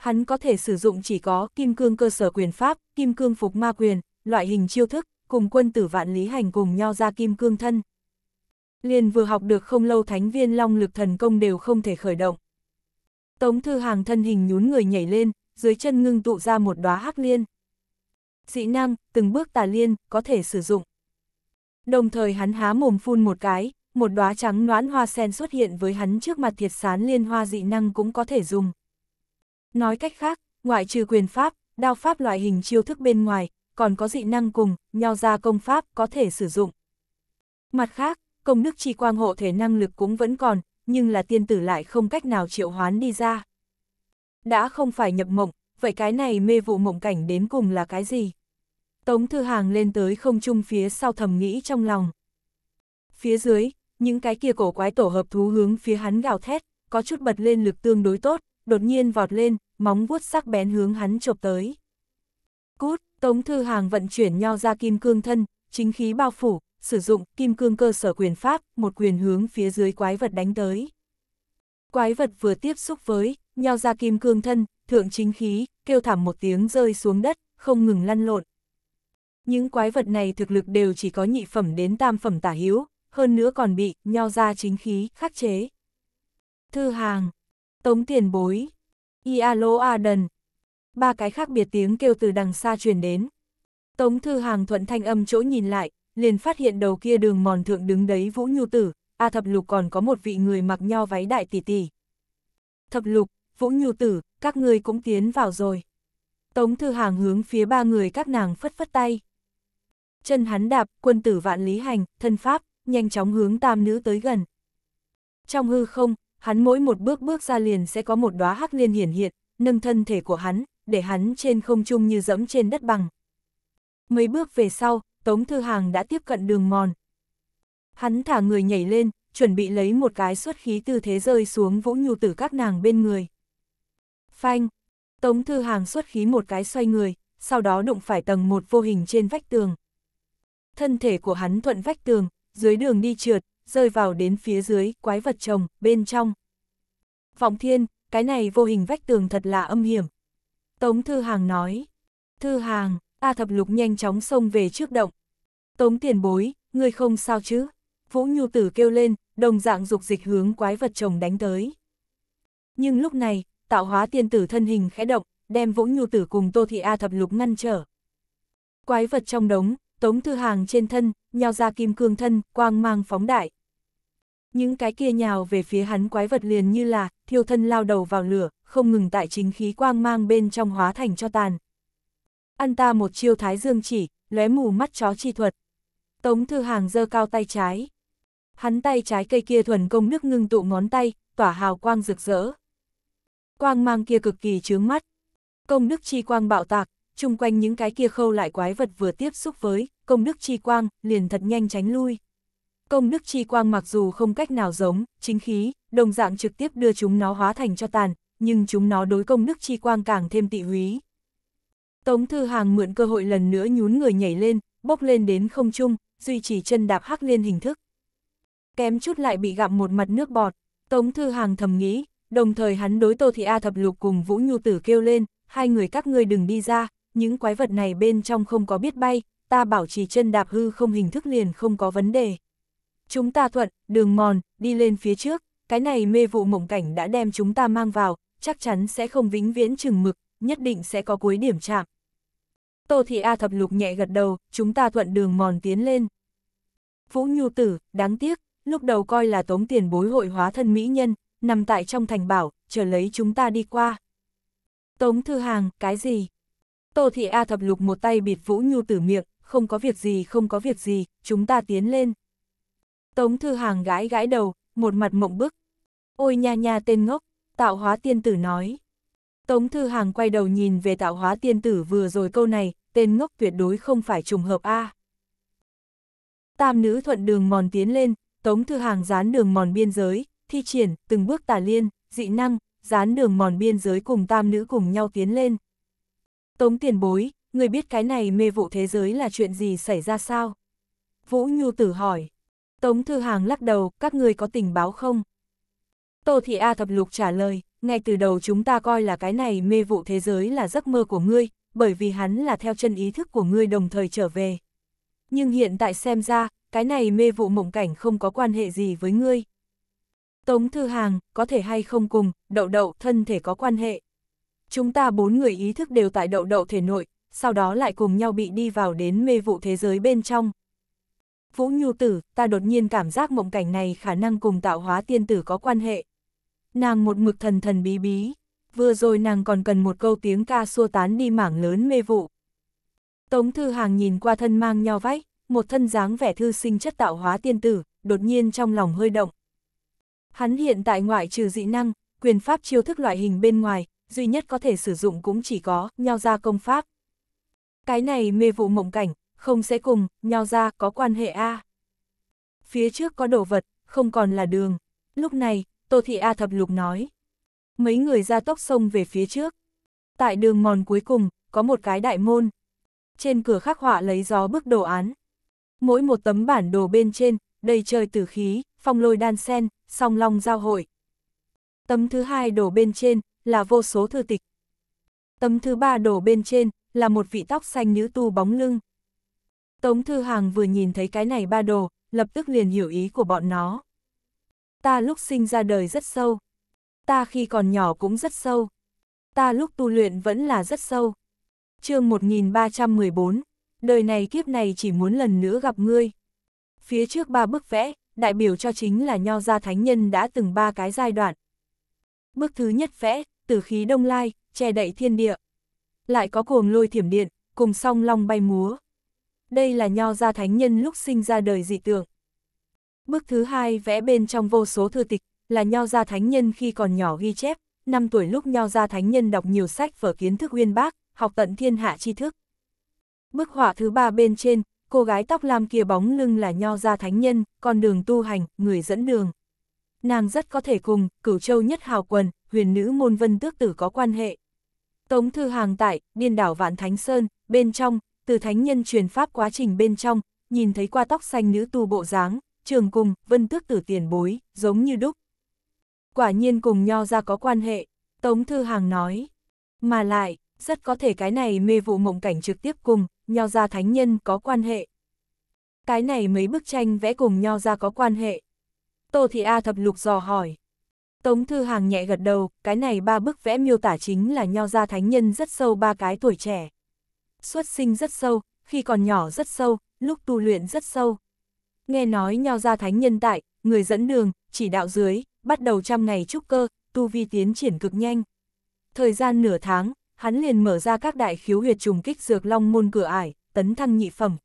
hắn có thể sử dụng chỉ có kim cương cơ sở quyền pháp, kim cương phục ma quyền, loại hình chiêu thức, cùng quân tử vạn lý hành cùng nhau ra kim cương thân. Liền vừa học được không lâu thánh viên long lực thần công đều không thể khởi động. Tống thư hàng thân hình nhún người nhảy lên, dưới chân ngưng tụ ra một đóa hắc liên. Dị năng, từng bước tà liên, có thể sử dụng. Đồng thời hắn há mồm phun một cái, một đóa trắng noãn hoa sen xuất hiện với hắn trước mặt thiệt sán liên hoa dị năng cũng có thể dùng. Nói cách khác, ngoại trừ quyền pháp, đao pháp loại hình chiêu thức bên ngoài, còn có dị năng cùng, nhau ra công pháp có thể sử dụng. Mặt khác, công đức chi quang hộ thể năng lực cũng vẫn còn, nhưng là tiên tử lại không cách nào triệu hoán đi ra. Đã không phải nhập mộng, vậy cái này mê vụ mộng cảnh đến cùng là cái gì? Tống Thư Hàng lên tới không trung phía sau thầm nghĩ trong lòng. Phía dưới, những cái kia cổ quái tổ hợp thú hướng phía hắn gào thét, có chút bật lên lực tương đối tốt, đột nhiên vọt lên, móng vuốt sắc bén hướng hắn chộp tới. Cút, Tống Thư Hàng vận chuyển nho ra kim cương thân, chính khí bao phủ, sử dụng kim cương cơ sở quyền pháp, một quyền hướng phía dưới quái vật đánh tới. Quái vật vừa tiếp xúc với, nho ra kim cương thân, thượng chính khí, kêu thảm một tiếng rơi xuống đất, không ngừng lăn lộn. Những quái vật này thực lực đều chỉ có nhị phẩm đến tam phẩm tả hữu hơn nữa còn bị nho ra chính khí khắc chế. Thư hàng, Tống tiền bối. Ialo a đần. Ba cái khác biệt tiếng kêu từ đằng xa truyền đến. Tống thư hàng thuận thanh âm chỗ nhìn lại, liền phát hiện đầu kia đường mòn thượng đứng đấy Vũ Nhu Tử, A Thập Lục còn có một vị người mặc nho váy đại tỷ tỷ. Thập Lục, Vũ Nhu Tử, các ngươi cũng tiến vào rồi. Tống Thư Hàng hướng phía ba người các nàng phất phất tay. Chân hắn đạp, quân tử vạn lý hành, thân pháp, nhanh chóng hướng tam nữ tới gần. Trong hư không, hắn mỗi một bước bước ra liền sẽ có một đóa hắc liên hiển hiện, nâng thân thể của hắn, để hắn trên không trung như dẫm trên đất bằng. Mấy bước về sau, Tống Thư Hàng đã tiếp cận đường mòn. Hắn thả người nhảy lên, chuẩn bị lấy một cái xuất khí tư thế rơi xuống vũ nhu tử các nàng bên người. Phanh! Tống Thư Hàng xuất khí một cái xoay người, sau đó đụng phải tầng một vô hình trên vách tường. Thân thể của hắn thuận vách tường, dưới đường đi trượt, rơi vào đến phía dưới, quái vật chồng, bên trong. Vọng thiên, cái này vô hình vách tường thật là âm hiểm. Tống Thư Hàng nói. Thư Hàng, A Thập Lục nhanh chóng xông về trước động. Tống tiền bối, ngươi không sao chứ? Vũ Nhu Tử kêu lên, đồng dạng dục dịch hướng quái vật chồng đánh tới. Nhưng lúc này, tạo hóa tiên tử thân hình khẽ động, đem Vũ Nhu Tử cùng Tô Thị A Thập Lục ngăn trở. Quái vật trong đống, Tống Thư Hàng trên thân, nhào ra kim cương thân, quang mang phóng đại. Những cái kia nhào về phía hắn quái vật liền như là, thiêu thân lao đầu vào lửa, không ngừng tại chính khí quang mang bên trong hóa thành cho tàn. Ăn ta một chiêu thái dương chỉ, lóe mù mắt chó chi thuật. Tống thư hàng giơ cao tay trái. Hắn tay trái cây kia thuần công nước ngưng tụ ngón tay, tỏa hào quang rực rỡ. Quang mang kia cực kỳ chướng mắt. Công đức chi quang bạo tạc, chung quanh những cái kia khâu lại quái vật vừa tiếp xúc với, công đức chi quang, liền thật nhanh tránh lui. Công đức chi quang mặc dù không cách nào giống, chính khí, đồng dạng trực tiếp đưa chúng nó hóa thành cho tàn, nhưng chúng nó đối công đức chi quang càng thêm tị húy. Tống Thư Hàng mượn cơ hội lần nữa nhún người nhảy lên, bốc lên đến không trung, duy trì chân đạp hắc liên hình thức. Kém chút lại bị gặm một mặt nước bọt, Tống Thư Hàng thầm nghĩ, đồng thời hắn đối Tô Thị A thập lục cùng Vũ Nhu Tử kêu lên, hai người các ngươi đừng đi ra, những quái vật này bên trong không có biết bay, ta bảo trì chân đạp hư không hình thức liền không có vấn đề. Chúng ta thuận, đường mòn, đi lên phía trước, cái này mê vụ mộng cảnh đã đem chúng ta mang vào, chắc chắn sẽ không vĩnh viễn chừng mực, nhất định sẽ có cuối điểm chạm. Tô Thị A thập lục nhẹ gật đầu, chúng ta thuận đường mòn tiến lên. Vũ Nhu Tử, đáng tiếc, lúc đầu coi là tống tiền bối hội hóa thân mỹ nhân, nằm tại trong thành bảo, chờ lấy chúng ta đi qua. Tống Thư Hàng, cái gì? Tô Thị A thập lục một tay bịt Vũ Nhu Tử miệng, không có việc gì không có việc gì, chúng ta tiến lên. Tống Thư Hàng gãi gãi đầu, một mặt mộng bức. Ôi nha nha tên ngốc, tạo hóa tiên tử nói. Tống Thư Hàng quay đầu nhìn về tạo hóa tiên tử vừa rồi câu này, tên ngốc tuyệt đối không phải trùng hợp A. Tam nữ thuận đường mòn tiến lên, Tống Thư Hàng dán đường mòn biên giới, thi triển, từng bước tà liên, dị năng, dán đường mòn biên giới cùng tam nữ cùng nhau tiến lên. Tống tiền bối, người biết cái này mê vụ thế giới là chuyện gì xảy ra sao? Vũ Nhu tử hỏi. Tống Thư Hàng lắc đầu, các người có tình báo không? Tô Thị A Thập Lục trả lời, ngay từ đầu chúng ta coi là cái này mê vụ thế giới là giấc mơ của ngươi, bởi vì hắn là theo chân ý thức của ngươi đồng thời trở về. Nhưng hiện tại xem ra, cái này mê vụ mộng cảnh không có quan hệ gì với ngươi. Tống Thư Hàng, có thể hay không cùng, đậu đậu thân thể có quan hệ. Chúng ta bốn người ý thức đều tại đậu đậu thể nội, sau đó lại cùng nhau bị đi vào đến mê vụ thế giới bên trong. Vũ Nhu Tử, ta đột nhiên cảm giác mộng cảnh này khả năng cùng tạo hóa tiên tử có quan hệ. Nàng một mực thần thần bí bí, vừa rồi nàng còn cần một câu tiếng ca xua tán đi mảng lớn mê vụ. Tống Thư Hàng nhìn qua thân mang nhau vách, một thân dáng vẻ thư sinh chất tạo hóa tiên tử, đột nhiên trong lòng hơi động. Hắn hiện tại ngoại trừ dị năng, quyền pháp chiêu thức loại hình bên ngoài, duy nhất có thể sử dụng cũng chỉ có nhau ra công pháp. Cái này mê vụ mộng cảnh, không sẽ cùng, nhau ra, có quan hệ A. Phía trước có đồ vật, không còn là đường. Lúc này, Tô Thị A thập lục nói. Mấy người ra tốc sông về phía trước. Tại đường mòn cuối cùng, có một cái đại môn. Trên cửa khắc họa lấy gió bức đồ án. Mỗi một tấm bản đồ bên trên, đầy trời tử khí, phong lôi đan sen, song long giao hội. Tấm thứ hai đổ bên trên là vô số thư tịch. Tấm thứ ba đổ bên trên là một vị tóc xanh nữ tu bóng lưng. Tống Thư Hàng vừa nhìn thấy cái này ba đồ, lập tức liền hiểu ý của bọn nó. Ta lúc sinh ra đời rất sâu. Ta khi còn nhỏ cũng rất sâu. Ta lúc tu luyện vẫn là rất sâu. chương 1314, đời này kiếp này chỉ muốn lần nữa gặp ngươi. Phía trước ba bức vẽ, đại biểu cho chính là nho gia thánh nhân đã từng ba cái giai đoạn. Bước thứ nhất vẽ, từ khí đông lai, che đậy thiên địa. Lại có cuồng lôi thiểm điện, cùng song long bay múa đây là nho gia thánh nhân lúc sinh ra đời dị tượng. bước thứ hai vẽ bên trong vô số thư tịch, là nho gia thánh nhân khi còn nhỏ ghi chép, năm tuổi lúc nho gia thánh nhân đọc nhiều sách vở kiến thức uyên bác, học tận thiên hạ tri thức. Bức họa thứ ba bên trên, cô gái tóc lam kia bóng lưng là nho gia thánh nhân, con đường tu hành, người dẫn đường. Nàng rất có thể cùng, cửu châu nhất hào quần, huyền nữ môn vân tước tử có quan hệ. Tống Thư Hàng tại, biên đảo Vạn Thánh Sơn, bên trong, từ thánh nhân truyền pháp quá trình bên trong, nhìn thấy qua tóc xanh nữ tu bộ dáng, trường cùng, vân tước tử tiền bối, giống như đúc. Quả nhiên cùng nho ra có quan hệ, Tống Thư Hàng nói. Mà lại, rất có thể cái này mê vụ mộng cảnh trực tiếp cùng, nho ra thánh nhân có quan hệ. Cái này mấy bức tranh vẽ cùng nho ra có quan hệ. Tô Thị A thập lục dò hỏi. Tống Thư Hàng nhẹ gật đầu, cái này ba bức vẽ miêu tả chính là nho ra thánh nhân rất sâu ba cái tuổi trẻ xuất sinh rất sâu, khi còn nhỏ rất sâu, lúc tu luyện rất sâu. Nghe nói nho gia thánh nhân tại, người dẫn đường, chỉ đạo dưới, bắt đầu trăm ngày trúc cơ, tu vi tiến triển cực nhanh. Thời gian nửa tháng, hắn liền mở ra các đại khiếu huyệt trùng kích dược long môn cửa ải, tấn thăng nhị phẩm.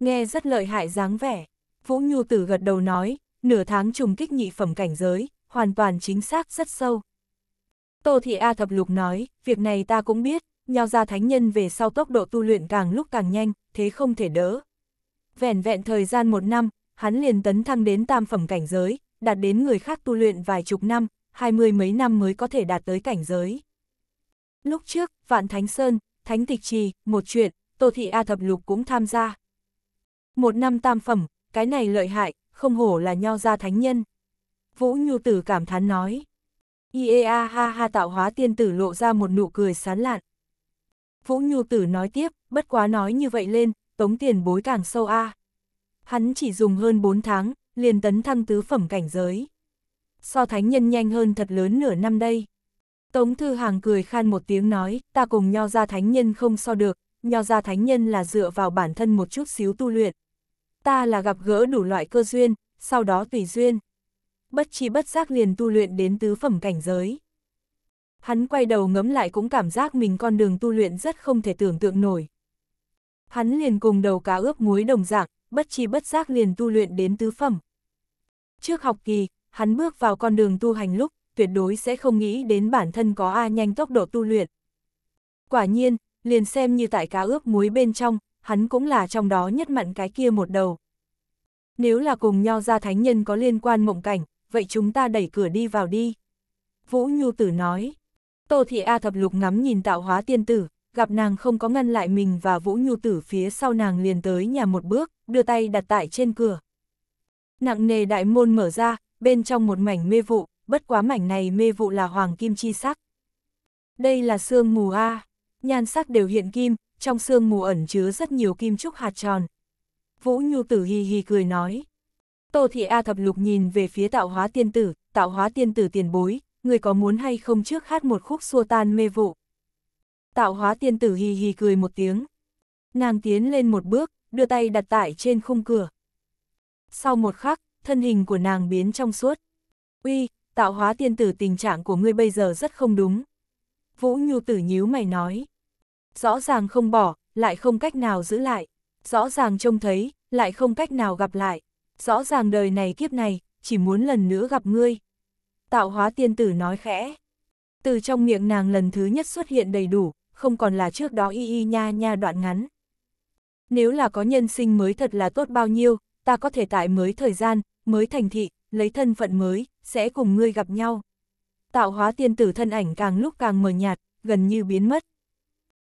Nghe rất lợi hại dáng vẻ, Vũ Nhu Tử gật đầu nói, nửa tháng trùng kích nhị phẩm cảnh giới, hoàn toàn chính xác rất sâu. Tô Thị A Thập Lục nói, việc này ta cũng biết, nho ra thánh nhân về sau tốc độ tu luyện càng lúc càng nhanh, thế không thể đỡ. vẹn vẹn thời gian một năm, hắn liền tấn thăng đến tam phẩm cảnh giới, đạt đến người khác tu luyện vài chục năm, hai mươi mấy năm mới có thể đạt tới cảnh giới. Lúc trước, Vạn Thánh Sơn, Thánh Tịch Trì, một chuyện, Tô Thị A Thập Lục cũng tham gia. Một năm tam phẩm, cái này lợi hại, không hổ là nho ra thánh nhân. Vũ Nhu Tử cảm thán nói. Iea ha ha tạo hóa tiên tử lộ ra một nụ cười sán lạn. Vũ Nhu Tử nói tiếp, bất quá nói như vậy lên, tống tiền bối càng sâu a. À. Hắn chỉ dùng hơn 4 tháng, liền tấn thăng tứ phẩm cảnh giới. So thánh nhân nhanh hơn thật lớn nửa năm đây. Tống Thư Hàng cười khan một tiếng nói, ta cùng nho ra thánh nhân không so được, nho ra thánh nhân là dựa vào bản thân một chút xíu tu luyện. Ta là gặp gỡ đủ loại cơ duyên, sau đó tùy duyên. Bất chi bất giác liền tu luyện đến tứ phẩm cảnh giới hắn quay đầu ngấm lại cũng cảm giác mình con đường tu luyện rất không thể tưởng tượng nổi. Hắn liền cùng đầu cá ướp muối đồng dạng, bất chi bất giác liền tu luyện đến tứ phẩm. Trước học kỳ, hắn bước vào con đường tu hành lúc, tuyệt đối sẽ không nghĩ đến bản thân có A nhanh tốc độ tu luyện. Quả nhiên, liền xem như tại cá ướp muối bên trong, hắn cũng là trong đó nhất mặn cái kia một đầu. Nếu là cùng nho ra thánh nhân có liên quan mộng cảnh, vậy chúng ta đẩy cửa đi vào đi. Vũ Nhu Tử nói. Tô Thị A thập lục ngắm nhìn tạo hóa tiên tử, gặp nàng không có ngăn lại mình và Vũ Nhu tử phía sau nàng liền tới nhà một bước, đưa tay đặt tại trên cửa. Nặng nề đại môn mở ra, bên trong một mảnh mê vụ, bất quá mảnh này mê vụ là hoàng kim chi sắc. Đây là sương mù A, nhan sắc đều hiện kim, trong sương mù ẩn chứa rất nhiều kim trúc hạt tròn. Vũ Nhu tử hì hì cười nói. Tô Thị A thập lục nhìn về phía tạo hóa tiên tử, tạo hóa tiên tử tiền bối, người có muốn hay không trước hát một khúc xua tan mê vụ. Tạo hóa tiên tử hì hì cười một tiếng. Nàng tiến lên một bước, đưa tay đặt tại trên khung cửa. Sau một khắc, thân hình của nàng biến trong suốt. Uy, tạo hóa tiên tử tình trạng của ngươi bây giờ rất không đúng. Vũ Nhu tử nhíu mày nói. Rõ ràng không bỏ, lại không cách nào giữ lại. Rõ ràng trông thấy, lại không cách nào gặp lại. Rõ ràng đời này kiếp này, chỉ muốn lần nữa gặp ngươi, tạo hóa tiên tử nói khẽ. Từ trong miệng nàng lần thứ nhất xuất hiện đầy đủ, không còn là trước đó y y nha nha đoạn ngắn. Nếu là có nhân sinh mới thật là tốt bao nhiêu, ta có thể tại mới thời gian, mới thành thị, lấy thân phận mới, sẽ cùng ngươi gặp nhau. Tạo hóa tiên tử thân ảnh càng lúc càng mờ nhạt, gần như biến mất.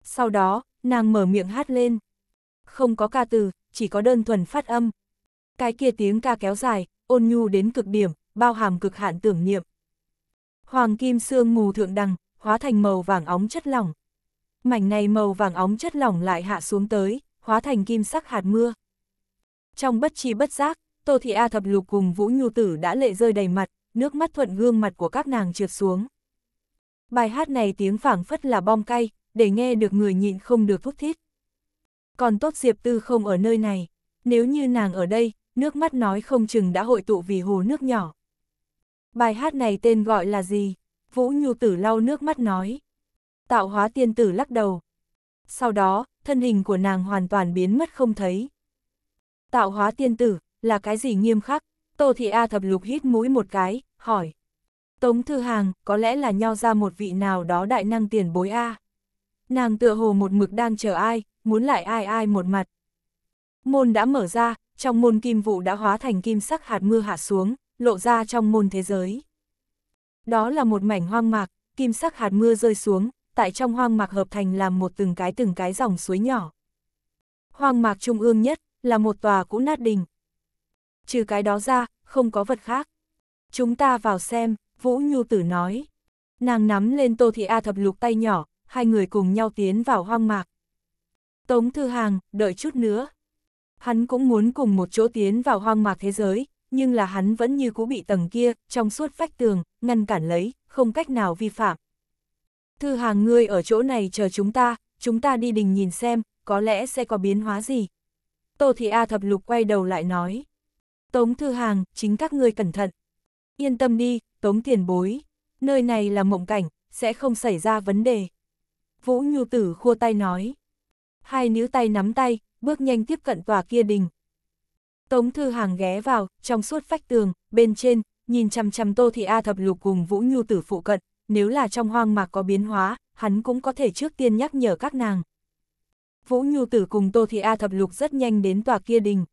Sau đó, nàng mở miệng hát lên. Không có ca từ, chỉ có đơn thuần phát âm. Cái kia tiếng ca kéo dài, ôn nhu đến cực điểm, bao hàm cực hạn tưởng niệm. Hoàng kim sương mù thượng đằng, hóa thành màu vàng óng chất lỏng. Mảnh này màu vàng óng chất lỏng lại hạ xuống tới, hóa thành kim sắc hạt mưa. Trong bất chi bất giác, Tô Thị A thập lục cùng Vũ Nhu Tử đã lệ rơi đầy mặt, nước mắt thuận gương mặt của các nàng trượt xuống. Bài hát này tiếng phảng phất là bom cay, để nghe được người nhịn không được thúc thiết. Còn tốt Diệp Tư không ở nơi này, nếu như nàng ở đây, nước mắt nói không chừng đã hội tụ vì hồ nước nhỏ. Bài hát này tên gọi là gì? Vũ Nhu Tử lau nước mắt nói. Tạo hóa tiên tử lắc đầu. Sau đó, thân hình của nàng hoàn toàn biến mất không thấy. Tạo hóa tiên tử, là cái gì nghiêm khắc? Tô Thị A thập lục hít mũi một cái, hỏi. Tống Thư Hàng, có lẽ là nho ra một vị nào đó đại năng tiền bối A. Nàng tựa hồ một mực đang chờ ai, muốn lại ai ai một mặt. Môn đã mở ra, trong môn kim vụ đã hóa thành kim sắc hạt mưa hạ xuống, lộ ra trong môn thế giới. Đó là một mảnh hoang mạc, kim sắc hạt mưa rơi xuống, tại trong hoang mạc hợp thành làm một từng cái từng cái dòng suối nhỏ. Hoang mạc trung ương nhất là một tòa cũ nát đình. Trừ cái đó ra, không có vật khác. Chúng ta vào xem, Vũ Nhu Tử nói. Nàng nắm lên Tô Thị A thập lục tay nhỏ, hai người cùng nhau tiến vào hoang mạc. Tống Thư Hàng, đợi chút nữa. Hắn cũng muốn cùng một chỗ tiến vào hoang mạc thế giới, nhưng là hắn vẫn như cũ bị tầng kia, trong suốt vách tường, ngăn cản lấy, không cách nào vi phạm. Thư hàng ngươi ở chỗ này chờ chúng ta, chúng ta đi đình nhìn xem, có lẽ sẽ có biến hóa gì. Tô Thị A thập lục quay đầu lại nói. Tống Thư Hàng, chính các ngươi cẩn thận. Yên tâm đi, Tống tiền bối. Nơi này là mộng cảnh, sẽ không xảy ra vấn đề. Vũ Nhu Tử khua tay nói. Hai nữ tay nắm tay, bước nhanh tiếp cận tòa kia đình, Tống Thư Hàng ghé vào, trong suốt vách tường, bên trên, nhìn chằm chằm Tô Thị A thập lục cùng Vũ Nhu tử phụ cận, nếu là trong hoang mạc có biến hóa, hắn cũng có thể trước tiên nhắc nhở các nàng. Vũ Nhu tử cùng Tô Thị A thập lục rất nhanh đến tòa kia đình.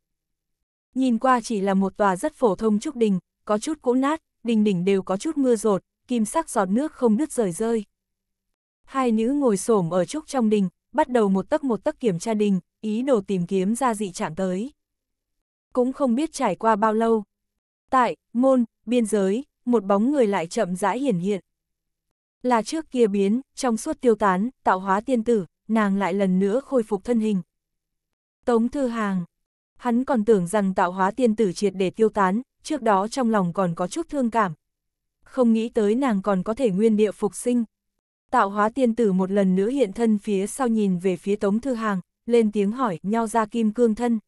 Nhìn qua chỉ là một tòa rất phổ thông trúc đình, có chút cũ nát, đình đỉnh đều có chút mưa rột, kim sắc giọt nước không đứt rời rơi. Hai nữ ngồi xổm ở trúc trong đình, bắt đầu một tấc một tấc kiểm tra đình, ý đồ tìm kiếm ra dị trạng tới cũng không biết trải qua bao lâu. Tại, môn, biên giới, một bóng người lại chậm rãi hiển hiện. Là trước kia biến, trong suốt tiêu tán, tạo hóa tiên tử, nàng lại lần nữa khôi phục thân hình. Tống Thư Hàng Hắn còn tưởng rằng tạo hóa tiên tử triệt để tiêu tán, trước đó trong lòng còn có chút thương cảm. Không nghĩ tới nàng còn có thể nguyên địa phục sinh. Tạo hóa tiên tử một lần nữa hiện thân phía sau nhìn về phía Tống Thư Hàng, lên tiếng hỏi nhau ra kim cương thân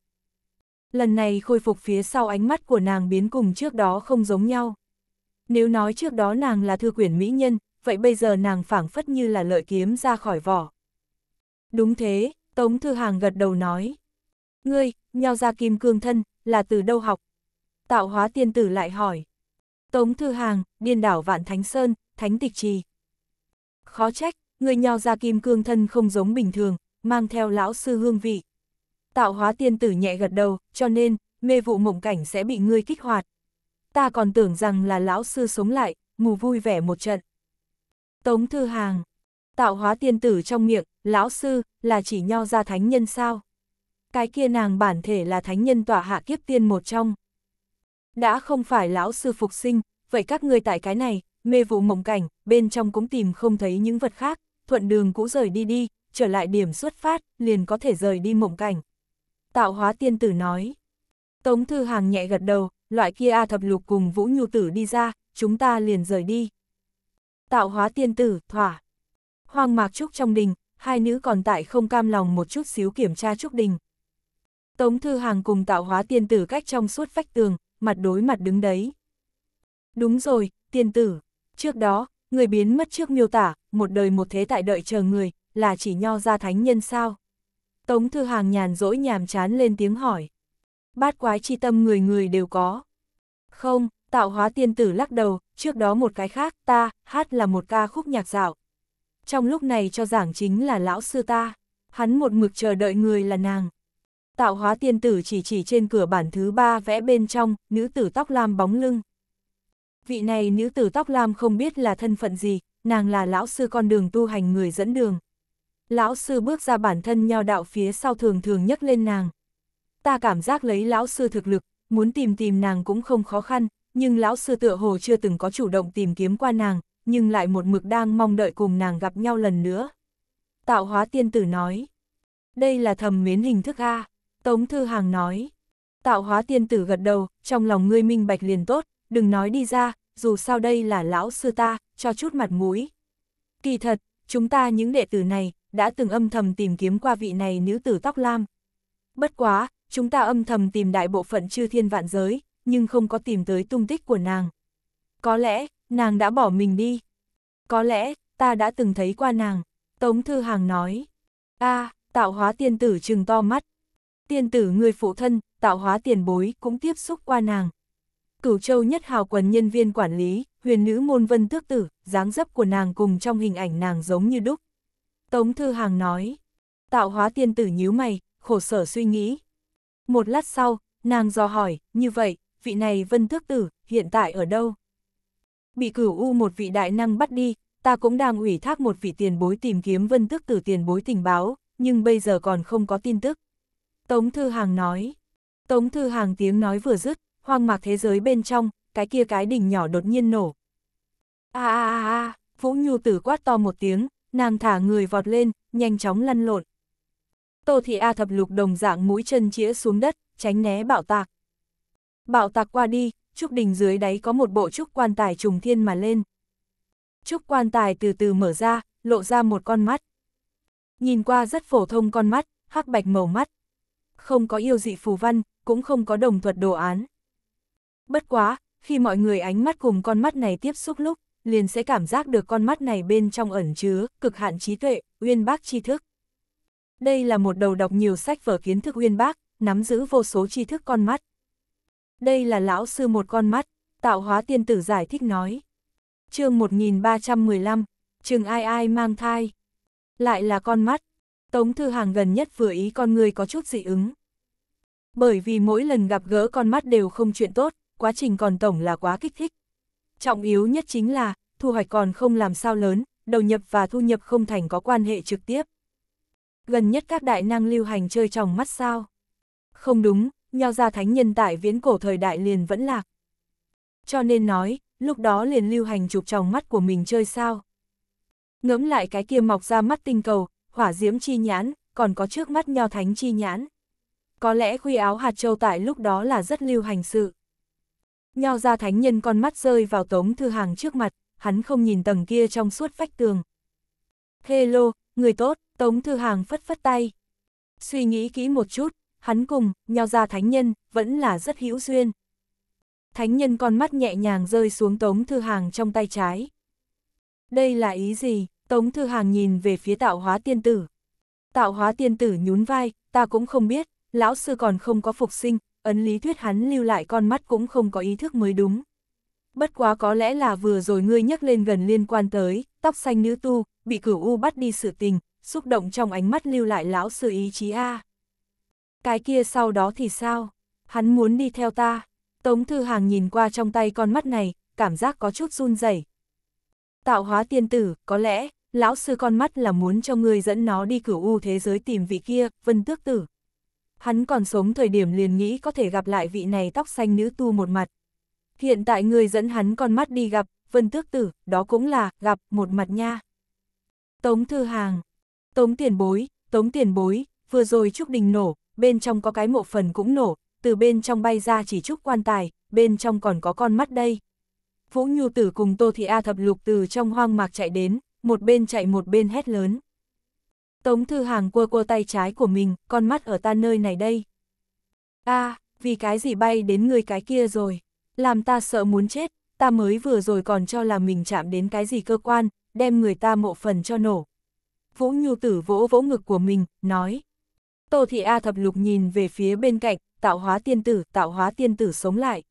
lần này khôi phục phía sau ánh mắt của nàng biến cùng trước đó không giống nhau. Nếu nói trước đó nàng là thư quyển mỹ nhân, vậy bây giờ nàng phảng phất như là lợi kiếm ra khỏi vỏ. Đúng thế, Tống Thư Hàng gật đầu nói. Ngươi, nhao ra kim cương thân, là từ đâu học? Tạo hóa tiên tử lại hỏi. Tống Thư Hàng, điên đảo Vạn Thánh Sơn, Thánh Tịch Trì. Khó trách, người nhao ra kim cương thân không giống bình thường, mang theo lão sư hương vị. Tạo hóa tiên tử nhẹ gật đầu, cho nên, mê vụ mộng cảnh sẽ bị ngươi kích hoạt. Ta còn tưởng rằng là lão sư sống lại, ngủ vui vẻ một trận. Tống Thư Hàng Tạo hóa tiên tử trong miệng, lão sư, là chỉ nho ra thánh nhân sao? Cái kia nàng bản thể là thánh nhân tỏa hạ kiếp tiên một trong. Đã không phải lão sư phục sinh, vậy các ngươi tại cái này, mê vụ mộng cảnh, bên trong cũng tìm không thấy những vật khác, thuận đường cũ rời đi đi, trở lại điểm xuất phát, liền có thể rời đi mộng cảnh tạo hóa tiên tử nói. Tống Thư Hàng nhẹ gật đầu, loại kia A thập lục cùng Vũ Nhu Tử đi ra, chúng ta liền rời đi. Tạo hóa tiên tử, thỏa. hoàng mạc trúc trong đình, hai nữ còn tại không cam lòng một chút xíu kiểm tra trúc đình. Tống Thư Hàng cùng tạo hóa tiên tử cách trong suốt vách tường, mặt đối mặt đứng đấy. Đúng rồi, tiên tử, trước đó, người biến mất trước miêu tả, một đời một thế tại đợi chờ người, là chỉ nho ra thánh nhân sao? Tống Thư Hàng nhàn rỗi nhàm chán lên tiếng hỏi. Bát quái chi tâm người người đều có. Không, tạo hóa tiên tử lắc đầu, trước đó một cái khác, ta, hát là một ca khúc nhạc dạo. Trong lúc này cho giảng chính là lão sư ta, hắn một mực chờ đợi người là nàng. Tạo hóa tiên tử chỉ chỉ trên cửa bản thứ ba vẽ bên trong, nữ tử tóc lam bóng lưng. Vị này nữ tử tóc lam không biết là thân phận gì, nàng là lão sư con đường tu hành người dẫn đường. Lão sư bước ra bản thân nho đạo phía sau thường thường nhấc lên nàng. Ta cảm giác lấy lão sư thực lực, muốn tìm tìm nàng cũng không khó khăn, nhưng lão sư tựa hồ chưa từng có chủ động tìm kiếm qua nàng, nhưng lại một mực đang mong đợi cùng nàng gặp nhau lần nữa. Tạo hóa tiên tử nói, đây là thầm mến hình thức A, Tống Thư Hàng nói. Tạo hóa tiên tử gật đầu, trong lòng ngươi minh bạch liền tốt, đừng nói đi ra, dù sao đây là lão sư ta, cho chút mặt mũi. Kỳ thật, chúng ta những đệ tử này, đã từng âm thầm tìm kiếm qua vị này nữ tử tóc lam. Bất quá, chúng ta âm thầm tìm đại bộ phận chư thiên vạn giới, nhưng không có tìm tới tung tích của nàng. Có lẽ, nàng đã bỏ mình đi. Có lẽ, ta đã từng thấy qua nàng. Tống Thư Hàng nói. a tạo hóa tiên tử trừng to mắt. Tiên tử người phụ thân, tạo hóa tiền bối cũng tiếp xúc qua nàng. Cửu Châu nhất hào quần nhân viên quản lý, huyền nữ môn vân tước tử, dáng dấp của nàng cùng trong hình ảnh nàng giống như đúc. Tống Thư Hàng nói. Tạo hóa tiên tử nhíu mày, khổ sở suy nghĩ. Một lát sau, nàng dò hỏi, như vậy, vị này vân thước tử, hiện tại ở đâu? Bị cửu u một vị đại năng bắt đi, ta cũng đang ủy thác một vị tiền bối tìm kiếm vân tước tử tiền bối tình báo, nhưng bây giờ còn không có tin tức. Tống Thư Hàng nói. Tống Thư Hàng tiếng nói vừa dứt, hoang mạc thế giới bên trong, cái kia cái đỉnh nhỏ đột nhiên nổ. a a a a, Vũ Nhu Tử quát to một tiếng, nàng thả người vọt lên, nhanh chóng lăn lộn. Tô Thị A thập lục đồng dạng mũi chân chĩa xuống đất, tránh né bạo tạc. Bạo tạc qua đi, trúc đình dưới đáy có một bộ trúc quan tài trùng thiên mà lên. Trúc quan tài từ từ mở ra, lộ ra một con mắt. Nhìn qua rất phổ thông con mắt, hắc bạch màu mắt. Không có yêu dị phù văn, cũng không có đồng thuật đồ án. Bất quá, khi mọi người ánh mắt cùng con mắt này tiếp xúc lúc, liền sẽ cảm giác được con mắt này bên trong ẩn chứa, cực hạn trí tuệ, uyên bác tri thức. Đây là một đầu đọc nhiều sách vở kiến thức uyên bác, nắm giữ vô số tri thức con mắt. Đây là lão sư một con mắt, tạo hóa tiên tử giải thích nói. chương 1315, chừng ai ai mang thai. Lại là con mắt. Tống Thư Hàng gần nhất vừa ý con người có chút dị ứng. Bởi vì mỗi lần gặp gỡ con mắt đều không chuyện tốt, quá trình còn tổng là quá kích thích. Trọng yếu nhất chính là, thu hoạch còn không làm sao lớn, đầu nhập và thu nhập không thành có quan hệ trực tiếp. Gần nhất các đại năng lưu hành chơi tròng mắt sao? Không đúng, nho gia thánh nhân tại viễn cổ thời đại liền vẫn lạc. Cho nên nói, lúc đó liền lưu hành chụp tròng mắt của mình chơi sao? Ngẫm lại cái kia mọc ra mắt tinh cầu, hỏa diễm chi nhãn, còn có trước mắt nho thánh chi nhãn. Có lẽ khuy áo hạt châu tại lúc đó là rất lưu hành sự. Nho ra thánh nhân con mắt rơi vào Tống Thư Hàng trước mặt, hắn không nhìn tầng kia trong suốt vách tường. Hello, người tốt, Tống Thư Hàng phất phất tay. Suy nghĩ kỹ một chút, hắn cùng, nho ra thánh nhân, vẫn là rất hữu duyên. Thánh nhân con mắt nhẹ nhàng rơi xuống Tống Thư Hàng trong tay trái. Đây là ý gì? Tống Thư Hàng nhìn về phía tạo hóa tiên tử. Tạo hóa tiên tử nhún vai, ta cũng không biết, lão sư còn không có phục sinh, ấn lý thuyết hắn lưu lại con mắt cũng không có ý thức mới đúng. Bất quá có lẽ là vừa rồi ngươi nhắc lên gần liên quan tới, tóc xanh nữ tu, bị cửu u bắt đi sự tình, xúc động trong ánh mắt lưu lại lão sư ý chí A. Cái kia sau đó thì sao? Hắn muốn đi theo ta. Tống Thư Hàng nhìn qua trong tay con mắt này, cảm giác có chút run rẩy. Tạo hóa tiên tử, có lẽ, lão sư con mắt là muốn cho ngươi dẫn nó đi cửu u thế giới tìm vị kia, vân tước tử. Hắn còn sống thời điểm liền nghĩ có thể gặp lại vị này tóc xanh nữ tu một mặt. Hiện tại người dẫn hắn con mắt đi gặp, vân tước tử, đó cũng là, gặp, một mặt nha. Tống thư hàng, tống tiền bối, tống tiền bối, vừa rồi trúc đình nổ, bên trong có cái mộ phần cũng nổ, từ bên trong bay ra chỉ trúc quan tài, bên trong còn có con mắt đây. Vũ Nhu Tử cùng Tô Thị A thập lục từ trong hoang mạc chạy đến, một bên chạy một bên hét lớn. Tống Thư Hàng cua cua tay trái của mình, con mắt ở ta nơi này đây. a à, vì cái gì bay đến người cái kia rồi, làm ta sợ muốn chết, ta mới vừa rồi còn cho là mình chạm đến cái gì cơ quan, đem người ta mộ phần cho nổ. Vũ Nhu Tử vỗ vỗ ngực của mình, nói. Tô Thị A Thập Lục nhìn về phía bên cạnh, tạo hóa tiên tử, tạo hóa tiên tử sống lại.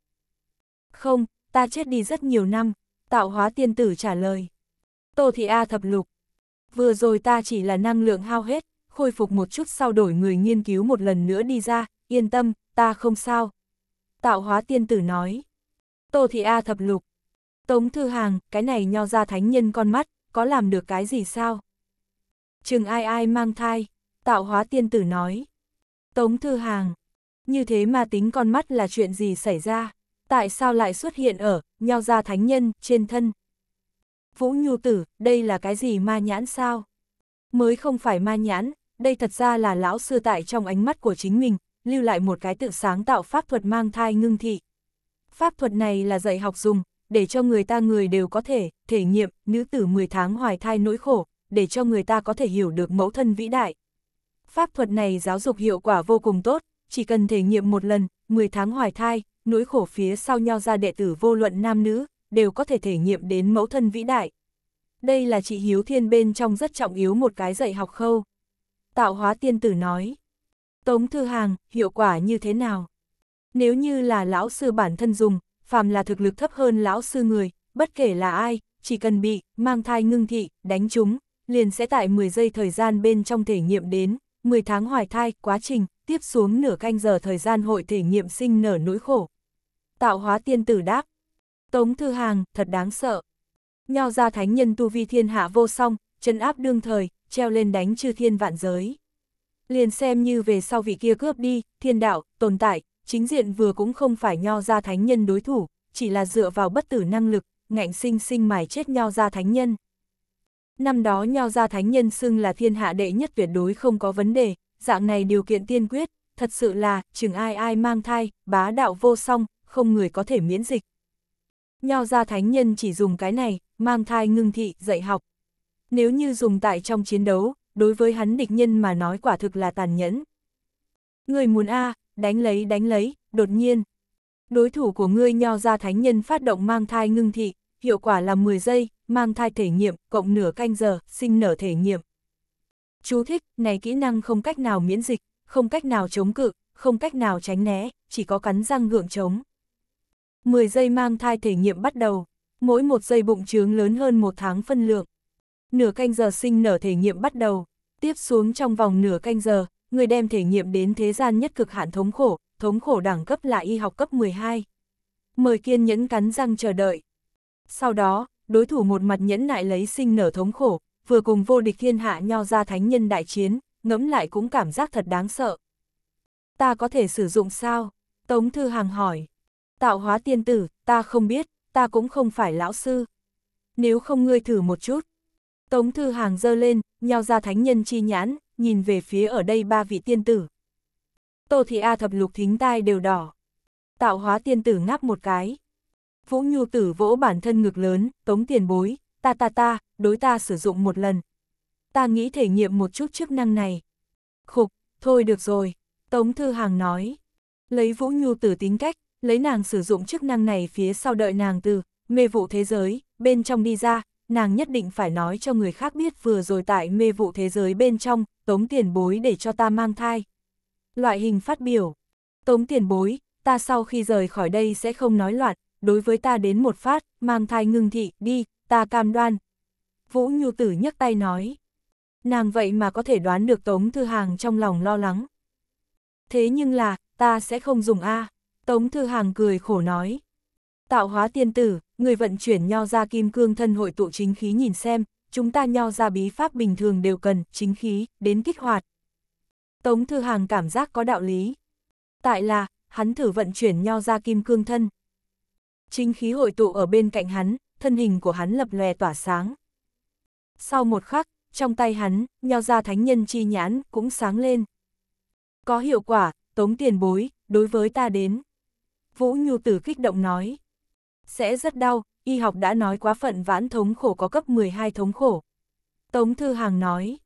Không, ta chết đi rất nhiều năm, tạo hóa tiên tử trả lời. Tô Thị A Thập Lục, vừa rồi ta chỉ là năng lượng hao hết, khôi phục một chút sau đổi người nghiên cứu một lần nữa đi ra, yên tâm, ta không sao. Tạo hóa tiên tử nói. Tô Thị A thập lục. Tống Thư Hàng, cái này nho ra thánh nhân con mắt, có làm được cái gì sao? Chừng ai ai mang thai, tạo hóa tiên tử nói. Tống Thư Hàng, như thế mà tính con mắt là chuyện gì xảy ra? Tại sao lại xuất hiện ở, nho ra thánh nhân, trên thân? Vũ Nhu Tử, đây là cái gì ma nhãn sao? Mới không phải ma nhãn, đây thật ra là lão sư tại trong ánh mắt của chính mình, lưu lại một cái tự sáng tạo pháp thuật mang thai ngưng thị. Pháp thuật này là dạy học dùng, để cho người ta người đều có thể, thể nghiệm, nữ tử 10 tháng hoài thai nỗi khổ, để cho người ta có thể hiểu được mẫu thân vĩ đại. Pháp thuật này giáo dục hiệu quả vô cùng tốt, chỉ cần thể nghiệm một lần, 10 tháng hoài thai, nỗi khổ phía sau nho ra đệ tử vô luận nam nữ, đều có thể thể nghiệm đến mẫu thân vĩ đại. Đây là chị Hiếu Thiên bên trong rất trọng yếu một cái dạy học khâu. Tạo hóa tiên tử nói, Tống Thư Hàng, hiệu quả như thế nào? Nếu như là lão sư bản thân dùng, phàm là thực lực thấp hơn lão sư người, bất kể là ai, chỉ cần bị, mang thai ngưng thị, đánh chúng, liền sẽ tại 10 giây thời gian bên trong thể nghiệm đến, 10 tháng hoài thai, quá trình, tiếp xuống nửa canh giờ thời gian hội thể nghiệm sinh nở nỗi khổ. Tạo hóa tiên tử đáp, Tống Thư Hàng, thật đáng sợ. Nho ra thánh nhân tu vi thiên hạ vô song, chân áp đương thời, treo lên đánh chư thiên vạn giới. Liền xem như về sau vị kia cướp đi, thiên đạo, tồn tại, chính diện vừa cũng không phải nho ra thánh nhân đối thủ, chỉ là dựa vào bất tử năng lực, ngạnh sinh sinh mài chết nho ra thánh nhân. Năm đó nho ra thánh nhân xưng là thiên hạ đệ nhất tuyệt đối không có vấn đề, dạng này điều kiện tiên quyết, thật sự là, chừng ai ai mang thai, bá đạo vô song, không người có thể miễn dịch. Nho gia thánh nhân chỉ dùng cái này, mang thai ngưng thị, dạy học. Nếu như dùng tại trong chiến đấu, đối với hắn địch nhân mà nói quả thực là tàn nhẫn. Người muốn A, đánh lấy đánh lấy, đột nhiên. Đối thủ của ngươi nho gia thánh nhân phát động mang thai ngưng thị, hiệu quả là 10 giây, mang thai thể nghiệm, cộng nửa canh giờ, sinh nở thể nghiệm. Chú thích, này kỹ năng không cách nào miễn dịch, không cách nào chống cự, không cách nào tránh né, chỉ có cắn răng gượng chống. 10 giây mang thai thể nghiệm bắt đầu, mỗi một giây bụng trướng lớn hơn một tháng phân lượng. Nửa canh giờ sinh nở thể nghiệm bắt đầu, tiếp xuống trong vòng nửa canh giờ, người đem thể nghiệm đến thế gian nhất cực hạn thống khổ, thống khổ đẳng cấp là y học cấp 12. Mời kiên nhẫn cắn răng chờ đợi. Sau đó, đối thủ một mặt nhẫn nại lấy sinh nở thống khổ, vừa cùng vô địch thiên hạ nho ra thánh nhân đại chiến, ngẫm lại cũng cảm giác thật đáng sợ. Ta có thể sử dụng sao? Tống Thư Hàng hỏi tạo hóa tiên tử, ta không biết, ta cũng không phải lão sư. Nếu không ngươi thử một chút. Tống Thư Hàng dơ lên, nhào ra thánh nhân chi nhãn, nhìn về phía ở đây ba vị tiên tử. Tô Thị A thập lục thính tai đều đỏ. Tạo hóa tiên tử ngáp một cái. Vũ Nhu tử vỗ bản thân ngực lớn, tống tiền bối, ta ta ta, đối ta sử dụng một lần. Ta nghĩ thể nghiệm một chút chức năng này. Khục, thôi được rồi, Tống Thư Hàng nói. Lấy Vũ Nhu tử tính cách, lấy nàng sử dụng chức năng này phía sau đợi nàng từ mê vụ thế giới, bên trong đi ra, nàng nhất định phải nói cho người khác biết vừa rồi tại mê vụ thế giới bên trong, tống tiền bối để cho ta mang thai. Loại hình phát biểu, tống tiền bối, ta sau khi rời khỏi đây sẽ không nói loạn, đối với ta đến một phát, mang thai ngưng thị, đi, ta cam đoan. Vũ Nhu Tử nhấc tay nói, nàng vậy mà có thể đoán được tống thư hàng trong lòng lo lắng. Thế nhưng là, ta sẽ không dùng A. Tống Thư Hàng cười khổ nói. Tạo hóa tiên tử, người vận chuyển nho ra kim cương thân hội tụ chính khí nhìn xem, chúng ta nho ra bí pháp bình thường đều cần, chính khí, đến kích hoạt. Tống Thư Hàng cảm giác có đạo lý. Tại là, hắn thử vận chuyển nho ra kim cương thân. Chính khí hội tụ ở bên cạnh hắn, thân hình của hắn lập lòe tỏa sáng. Sau một khắc, trong tay hắn, nho ra thánh nhân chi nhãn cũng sáng lên. Có hiệu quả, tống tiền bối, đối với ta đến. Vũ Nhu Tử kích động nói. Sẽ rất đau, y học đã nói quá phận vãn thống khổ có cấp 12 thống khổ. Tống Thư Hàng nói.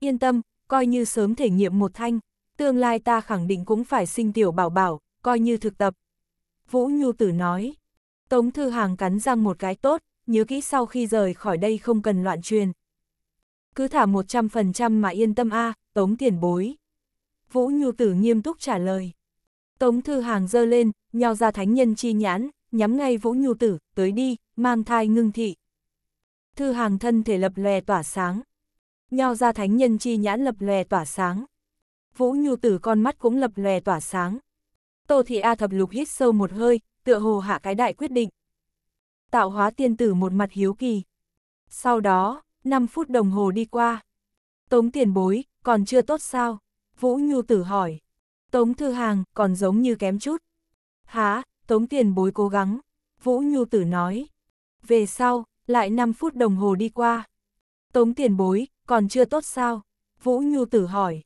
Yên tâm, coi như sớm thể nghiệm một thanh, tương lai ta khẳng định cũng phải sinh tiểu bảo bảo, coi như thực tập. Vũ Nhu Tử nói. Tống Thư Hàng cắn răng một cái tốt, nhớ kỹ sau khi rời khỏi đây không cần loạn truyền. Cứ thả 100% mà yên tâm a à, Tống tiền bối. Vũ Nhu Tử nghiêm túc trả lời. Tống Thư Hàng dơ lên, nhào ra thánh nhân chi nhãn, nhắm ngay Vũ Nhu Tử, tới đi, mang thai ngưng thị. Thư Hàng thân thể lập lè tỏa sáng. Nhào ra thánh nhân chi nhãn lập lè tỏa sáng. Vũ Nhu Tử con mắt cũng lập lè tỏa sáng. Tô Thị A Thập Lục hít sâu một hơi, tựa hồ hạ cái đại quyết định. Tạo hóa tiên tử một mặt hiếu kỳ. Sau đó, 5 phút đồng hồ đi qua. Tống tiền bối, còn chưa tốt sao? Vũ Nhu Tử hỏi. Tống Thư Hàng còn giống như kém chút. Há, Tống tiền bối cố gắng. Vũ Nhu Tử nói. Về sau, lại 5 phút đồng hồ đi qua. Tống tiền bối, còn chưa tốt sao? Vũ Nhu Tử hỏi.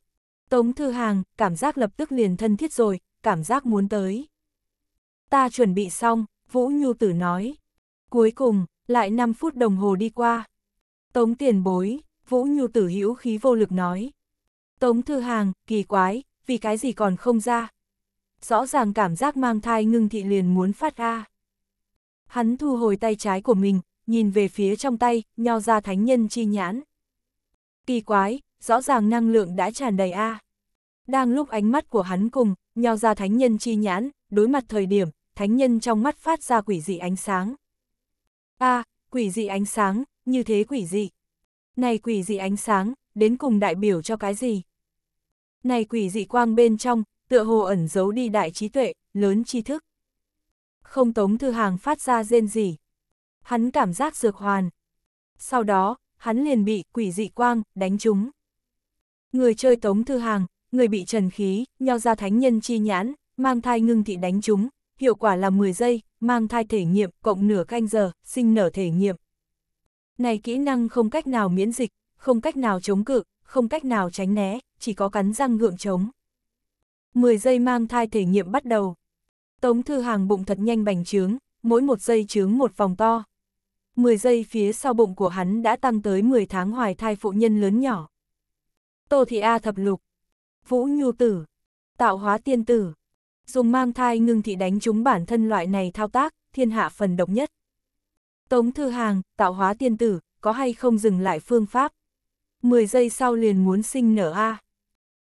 Tống Thư Hàng, cảm giác lập tức liền thân thiết rồi, cảm giác muốn tới. Ta chuẩn bị xong, Vũ Nhu Tử nói. Cuối cùng, lại 5 phút đồng hồ đi qua. Tống tiền bối, Vũ Nhu Tử hữu khí vô lực nói. Tống Thư Hàng, kỳ quái, vì cái gì còn không ra. Rõ ràng cảm giác mang thai ngưng thị liền muốn phát ra. Hắn thu hồi tay trái của mình, nhìn về phía trong tay, nho ra thánh nhân chi nhãn. Kỳ quái, rõ ràng năng lượng đã tràn đầy a. Đang lúc ánh mắt của hắn cùng, nho ra thánh nhân chi nhãn, đối mặt thời điểm, thánh nhân trong mắt phát ra quỷ dị ánh sáng. a quỷ dị ánh sáng, như thế quỷ dị. Này quỷ dị ánh sáng, đến cùng đại biểu cho cái gì? này quỷ dị quang bên trong, tựa hồ ẩn giấu đi đại trí tuệ, lớn tri thức. Không tống thư hàng phát ra rên gì. Hắn cảm giác dược hoàn. Sau đó, hắn liền bị quỷ dị quang, đánh trúng. Người chơi tống thư hàng, người bị trần khí, nho ra thánh nhân chi nhãn, mang thai ngưng thị đánh trúng, hiệu quả là 10 giây, mang thai thể nghiệm, cộng nửa canh giờ, sinh nở thể nghiệm. Này kỹ năng không cách nào miễn dịch, không cách nào chống cự, không cách nào tránh né, chỉ có cắn răng ngượng chống. 10 giây mang thai thể nghiệm bắt đầu. Tống Thư Hàng bụng thật nhanh bành trướng, mỗi một giây trướng một vòng to. 10 giây phía sau bụng của hắn đã tăng tới 10 tháng hoài thai phụ nhân lớn nhỏ. Tô Thị A thập lục, Vũ Nhu Tử, Tạo Hóa Tiên Tử, dùng mang thai ngưng thị đánh chúng bản thân loại này thao tác, thiên hạ phần độc nhất. Tống Thư Hàng, Tạo Hóa Tiên Tử, có hay không dừng lại phương pháp? 10 giây sau liền muốn sinh nở A.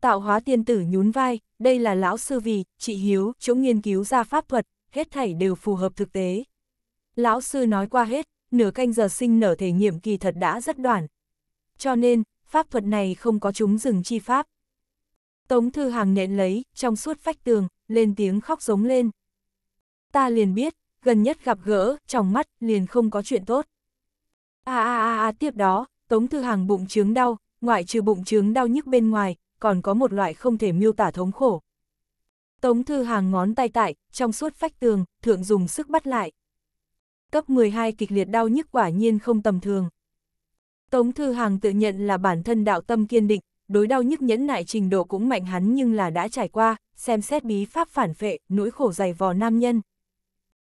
Tạo hóa tiên tử nhún vai, đây là lão sư vì, chị Hiếu, chỗ nghiên cứu ra pháp thuật, hết thảy đều phù hợp thực tế. Lão sư nói qua hết, nửa canh giờ sinh nở thể nghiệm kỳ thật đã rất đoạn. Cho nên, pháp thuật này không có chúng dừng chi pháp. Tống Thư Hàng nện lấy, trong suốt phách tường, lên tiếng khóc giống lên. Ta liền biết, gần nhất gặp gỡ, trong mắt, liền không có chuyện tốt. À à à à, tiếp đó, Tống Thư Hàng bụng chướng đau, ngoại trừ bụng chướng đau nhức bên ngoài, còn có một loại không thể miêu tả thống khổ. Tống Thư Hàng ngón tay tại, trong suốt phách tường, thượng dùng sức bắt lại. Cấp 12 kịch liệt đau nhức quả nhiên không tầm thường. Tống Thư Hàng tự nhận là bản thân đạo tâm kiên định, đối đau nhức nhẫn nại trình độ cũng mạnh hắn nhưng là đã trải qua, xem xét bí pháp phản phệ, nỗi khổ dày vò nam nhân.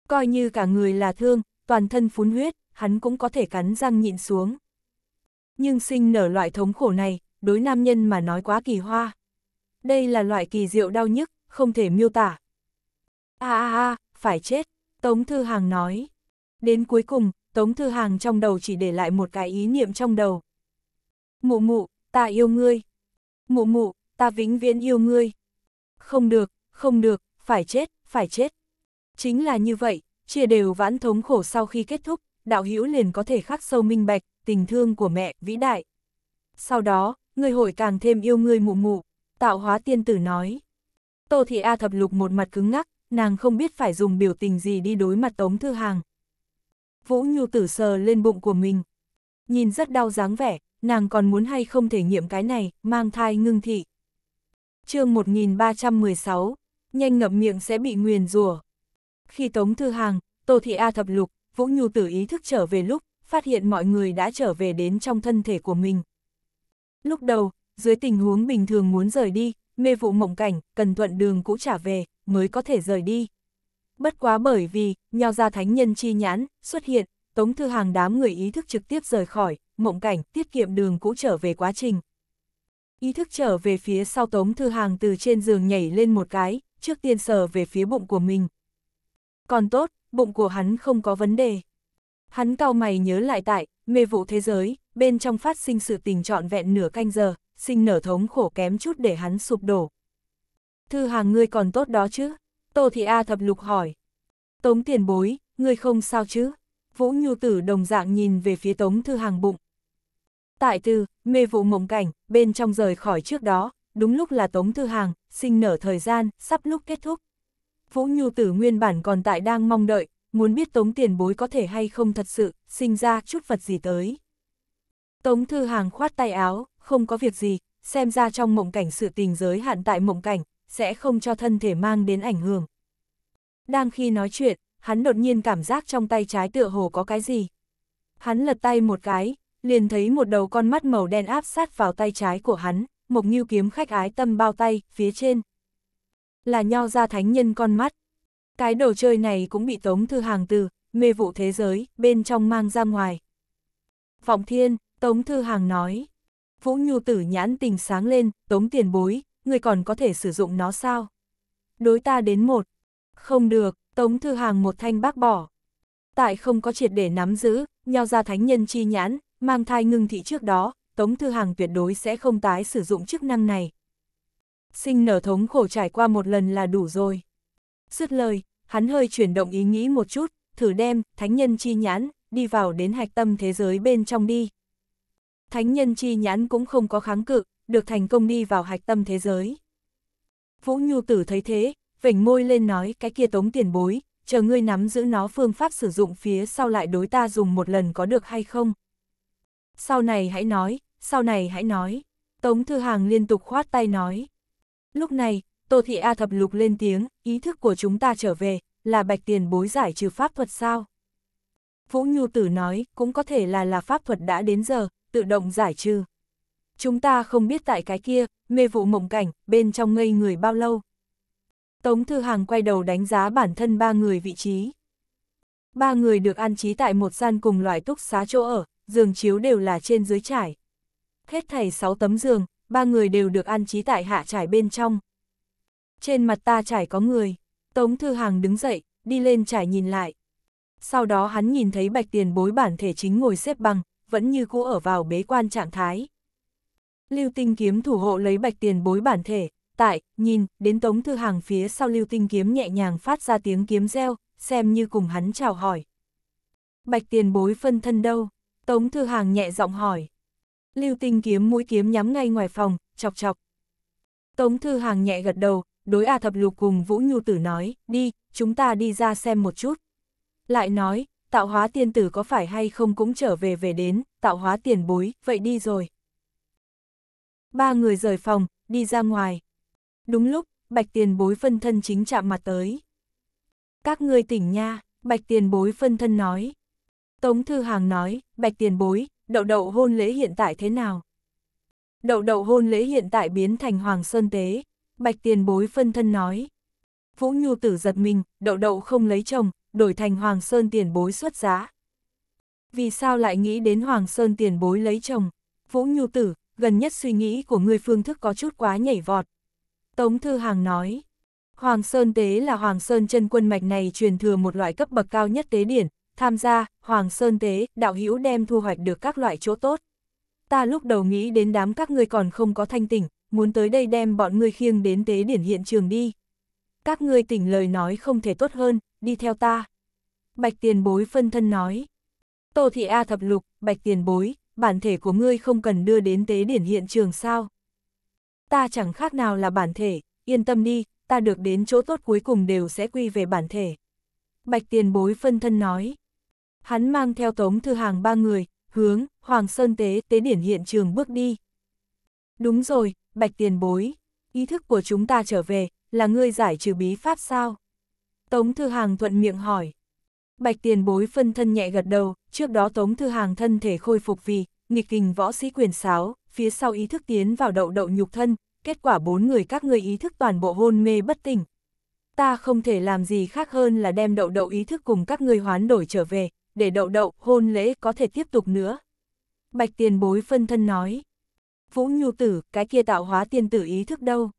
Coi như cả người là thương, toàn thân phún huyết, hắn cũng có thể cắn răng nhịn xuống. Nhưng sinh nở loại thống khổ này, đối nam nhân mà nói quá kỳ hoa. Đây là loại kỳ diệu đau nhức, không thể miêu tả. a a a, phải chết, Tống Thư Hàng nói. Đến cuối cùng, Tống Thư Hàng trong đầu chỉ để lại một cái ý niệm trong đầu. Mụ mụ, ta yêu ngươi. Mụ mụ, ta vĩnh viễn yêu ngươi. Không được, không được, phải chết, phải chết. Chính là như vậy, chia đều vãn thống khổ sau khi kết thúc, đạo hữu liền có thể khắc sâu minh bạch, tình thương của mẹ, vĩ đại. Sau đó, người hồi càng thêm yêu ngươi mụ mụ, tạo hóa tiên tử nói. Tô Thị A thập lục một mặt cứng ngắc, nàng không biết phải dùng biểu tình gì đi đối mặt Tống Thư Hàng. Vũ Nhu tử sờ lên bụng của mình. Nhìn rất đau dáng vẻ, nàng còn muốn hay không thể nghiệm cái này, mang thai ngưng thị. chương 1316, nhanh ngậm miệng sẽ bị nguyền rủa Khi Tống Thư Hàng, Tô Thị A thập lục, Vũ Nhu tử ý thức trở về lúc, phát hiện mọi người đã trở về đến trong thân thể của mình. Lúc đầu, dưới tình huống bình thường muốn rời đi, mê vụ mộng cảnh, cần thuận đường cũ trả về, mới có thể rời đi. Bất quá bởi vì, nho gia thánh nhân chi nhãn, xuất hiện, tống thư hàng đám người ý thức trực tiếp rời khỏi, mộng cảnh, tiết kiệm đường cũ trở về quá trình. Ý thức trở về phía sau tống thư hàng từ trên giường nhảy lên một cái, trước tiên sờ về phía bụng của mình. Còn tốt, bụng của hắn không có vấn đề. Hắn cao mày nhớ lại tại, mê vụ thế giới, bên trong phát sinh sự tình trọn vẹn nửa canh giờ, sinh nở thống khổ kém chút để hắn sụp đổ. Thư hàng ngươi còn tốt đó chứ? Tô Thị A thập lục hỏi. Tống tiền bối, ngươi không sao chứ? Vũ Nhu Tử đồng dạng nhìn về phía Tống Thư hàng bụng. Tại tư mê vụ mộng cảnh, bên trong rời khỏi trước đó, đúng lúc là Tống Thư hàng, sinh nở thời gian, sắp lúc kết thúc. Vũ Nhu Tử nguyên bản còn tại đang mong đợi, muốn biết Tống tiền bối có thể hay không thật sự, sinh ra chút vật gì tới. Tống Thư Hàng khoát tay áo, không có việc gì, xem ra trong mộng cảnh sự tình giới hạn tại mộng cảnh, sẽ không cho thân thể mang đến ảnh hưởng. Đang khi nói chuyện, hắn đột nhiên cảm giác trong tay trái tựa hồ có cái gì. Hắn lật tay một cái, liền thấy một đầu con mắt màu đen áp sát vào tay trái của hắn, Mộc nghiêu kiếm khách ái tâm bao tay, phía trên. Là nho ra thánh nhân con mắt. Cái đồ chơi này cũng bị tống thư hàng từ, mê vụ thế giới, bên trong mang ra ngoài. Vọng thiên, Tống Thư Hàng nói. Vũ Nhu tử nhãn tình sáng lên, tống tiền bối, người còn có thể sử dụng nó sao? Đối ta đến một. Không được, Tống Thư Hàng một thanh bác bỏ. Tại không có triệt để nắm giữ, nhau ra thánh nhân chi nhãn, mang thai ngưng thị trước đó, Tống Thư Hàng tuyệt đối sẽ không tái sử dụng chức năng này. Sinh nở thống khổ trải qua một lần là đủ rồi. Dứt lời, hắn hơi chuyển động ý nghĩ một chút, thử đem, thánh nhân chi nhãn, đi vào đến hạch tâm thế giới bên trong đi, thánh nhân chi nhãn cũng không có kháng cự, được thành công đi vào hạch tâm thế giới. Vũ Nhu Tử thấy thế, vểnh môi lên nói cái kia tống tiền bối, chờ ngươi nắm giữ nó phương pháp sử dụng phía sau lại đối ta dùng một lần có được hay không. Sau này hãy nói, sau này hãy nói. Tống Thư Hàng liên tục khoát tay nói. Lúc này, Tô Thị A Thập Lục lên tiếng, ý thức của chúng ta trở về, là bạch tiền bối giải trừ pháp thuật sao? Vũ Nhu Tử nói, cũng có thể là là pháp thuật đã đến giờ, tự động giải trừ. Chúng ta không biết tại cái kia, mê vụ mộng cảnh, bên trong ngây người bao lâu. Tống Thư Hàng quay đầu đánh giá bản thân ba người vị trí. Ba người được an trí tại một gian cùng loại túc xá chỗ ở, giường chiếu đều là trên dưới trải. Hết thảy sáu tấm giường, ba người đều được an trí tại hạ trải bên trong. Trên mặt ta trải có người, Tống Thư Hàng đứng dậy, đi lên trải nhìn lại. Sau đó hắn nhìn thấy bạch tiền bối bản thể chính ngồi xếp bằng, vẫn như cũ ở vào bế quan trạng thái. Lưu tinh kiếm thủ hộ lấy bạch tiền bối bản thể, tại, nhìn, đến tống thư hàng phía sau lưu tinh kiếm nhẹ nhàng phát ra tiếng kiếm reo, xem như cùng hắn chào hỏi. Bạch tiền bối phân thân đâu? Tống thư hàng nhẹ giọng hỏi. Lưu tinh kiếm mũi kiếm nhắm ngay ngoài phòng, chọc chọc. Tống thư hàng nhẹ gật đầu, đối A thập lục cùng Vũ Nhu Tử nói, đi, chúng ta đi ra xem một chút. Lại nói, tạo hóa tiên tử có phải hay không cũng trở về về đến, tạo hóa tiền bối, vậy đi rồi. Ba người rời phòng, đi ra ngoài. Đúng lúc, bạch tiền bối phân thân chính chạm mặt tới. Các ngươi tỉnh nha, bạch tiền bối phân thân nói. Tống Thư Hàng nói, bạch tiền bối, đậu đậu hôn lễ hiện tại thế nào? Đậu đậu hôn lễ hiện tại biến thành Hoàng Sơn Tế, bạch tiền bối phân thân nói. Vũ Nhu tử giật mình, đậu đậu không lấy chồng, đổi thành Hoàng Sơn tiền bối xuất giá. Vì sao lại nghĩ đến Hoàng Sơn tiền bối lấy chồng? Vũ Nhu Tử, gần nhất suy nghĩ của người phương thức có chút quá nhảy vọt. Tống Thư Hàng nói, Hoàng Sơn Tế là Hoàng Sơn chân quân mạch này truyền thừa một loại cấp bậc cao nhất tế điển, tham gia, Hoàng Sơn Tế, đạo hữu đem thu hoạch được các loại chỗ tốt. Ta lúc đầu nghĩ đến đám các ngươi còn không có thanh tỉnh, muốn tới đây đem bọn ngươi khiêng đến tế điển hiện trường đi. Các ngươi tỉnh lời nói không thể tốt hơn, đi theo ta. Bạch tiền bối phân thân nói. Tô thị A thập lục, bạch tiền bối, bản thể của ngươi không cần đưa đến tế điển hiện trường sao. Ta chẳng khác nào là bản thể, yên tâm đi, ta được đến chỗ tốt cuối cùng đều sẽ quy về bản thể. Bạch tiền bối phân thân nói. Hắn mang theo tống thư hàng ba người, hướng, Hoàng Sơn Tế, tế điển hiện trường bước đi. Đúng rồi, bạch tiền bối, ý thức của chúng ta trở về, là ngươi giải trừ bí pháp sao? Tống Thư Hàng thuận miệng hỏi. Bạch tiền bối phân thân nhẹ gật đầu, trước đó Tống Thư Hàng thân thể khôi phục vì, nghịch kình võ sĩ quyền sáo, phía sau ý thức tiến vào đậu đậu nhục thân, kết quả bốn người các người ý thức toàn bộ hôn mê bất tỉnh. Ta không thể làm gì khác hơn là đem đậu đậu ý thức cùng các người hoán đổi trở về, để đậu đậu hôn lễ có thể tiếp tục nữa. Bạch tiền bối phân thân nói. Vũ nhu tử, cái kia tạo hóa tiền tử ý thức đâu?